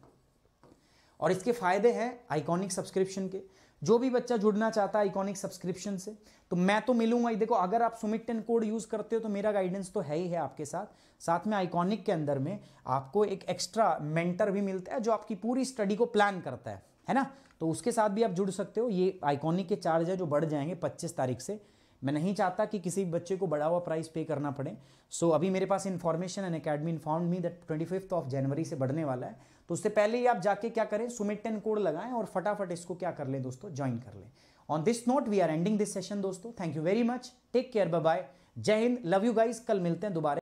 S1: और इसके फायदे हैं आइकॉनिक सब्सक्रिप्शन के जो भी बच्चा जुड़ना चाहता है आइकॉनिक सब्सक्रिप्शन से तो मैं तो मिलूंगा ही देखो अगर आप सुमित टेन कोड यूज़ करते हो तो मेरा गाइडेंस तो है ही है आपके साथ साथ में आइकॉनिक के अंदर में आपको एक एक्स्ट्रा मेंटर भी मिलता है जो आपकी पूरी स्टडी को प्लान करता है है ना तो उसके साथ भी आप जुड़ सकते हो ये आइकॉनिक के चार्ज है जो बढ़ जाएंगे पच्चीस तारीख से मैं नहीं चाहता कि किसी बच्चे को बढ़ा हुआ प्राइस पे करना पड़े सो so, अभी मेरे पास information Unacademy inform me that twenty fifth of January से बढ़ने वाला है तो उससे पहले ही आप जाके क्या करें सुमिट टेन कोड लगाएं और फटाफट इसको क्या कर लें दोस्तों ज्वाइन कर लें on this note we are ending this session दोस्तों thank you very much take care bye Jai Hind love you guys कल मिलते हैं दोबारा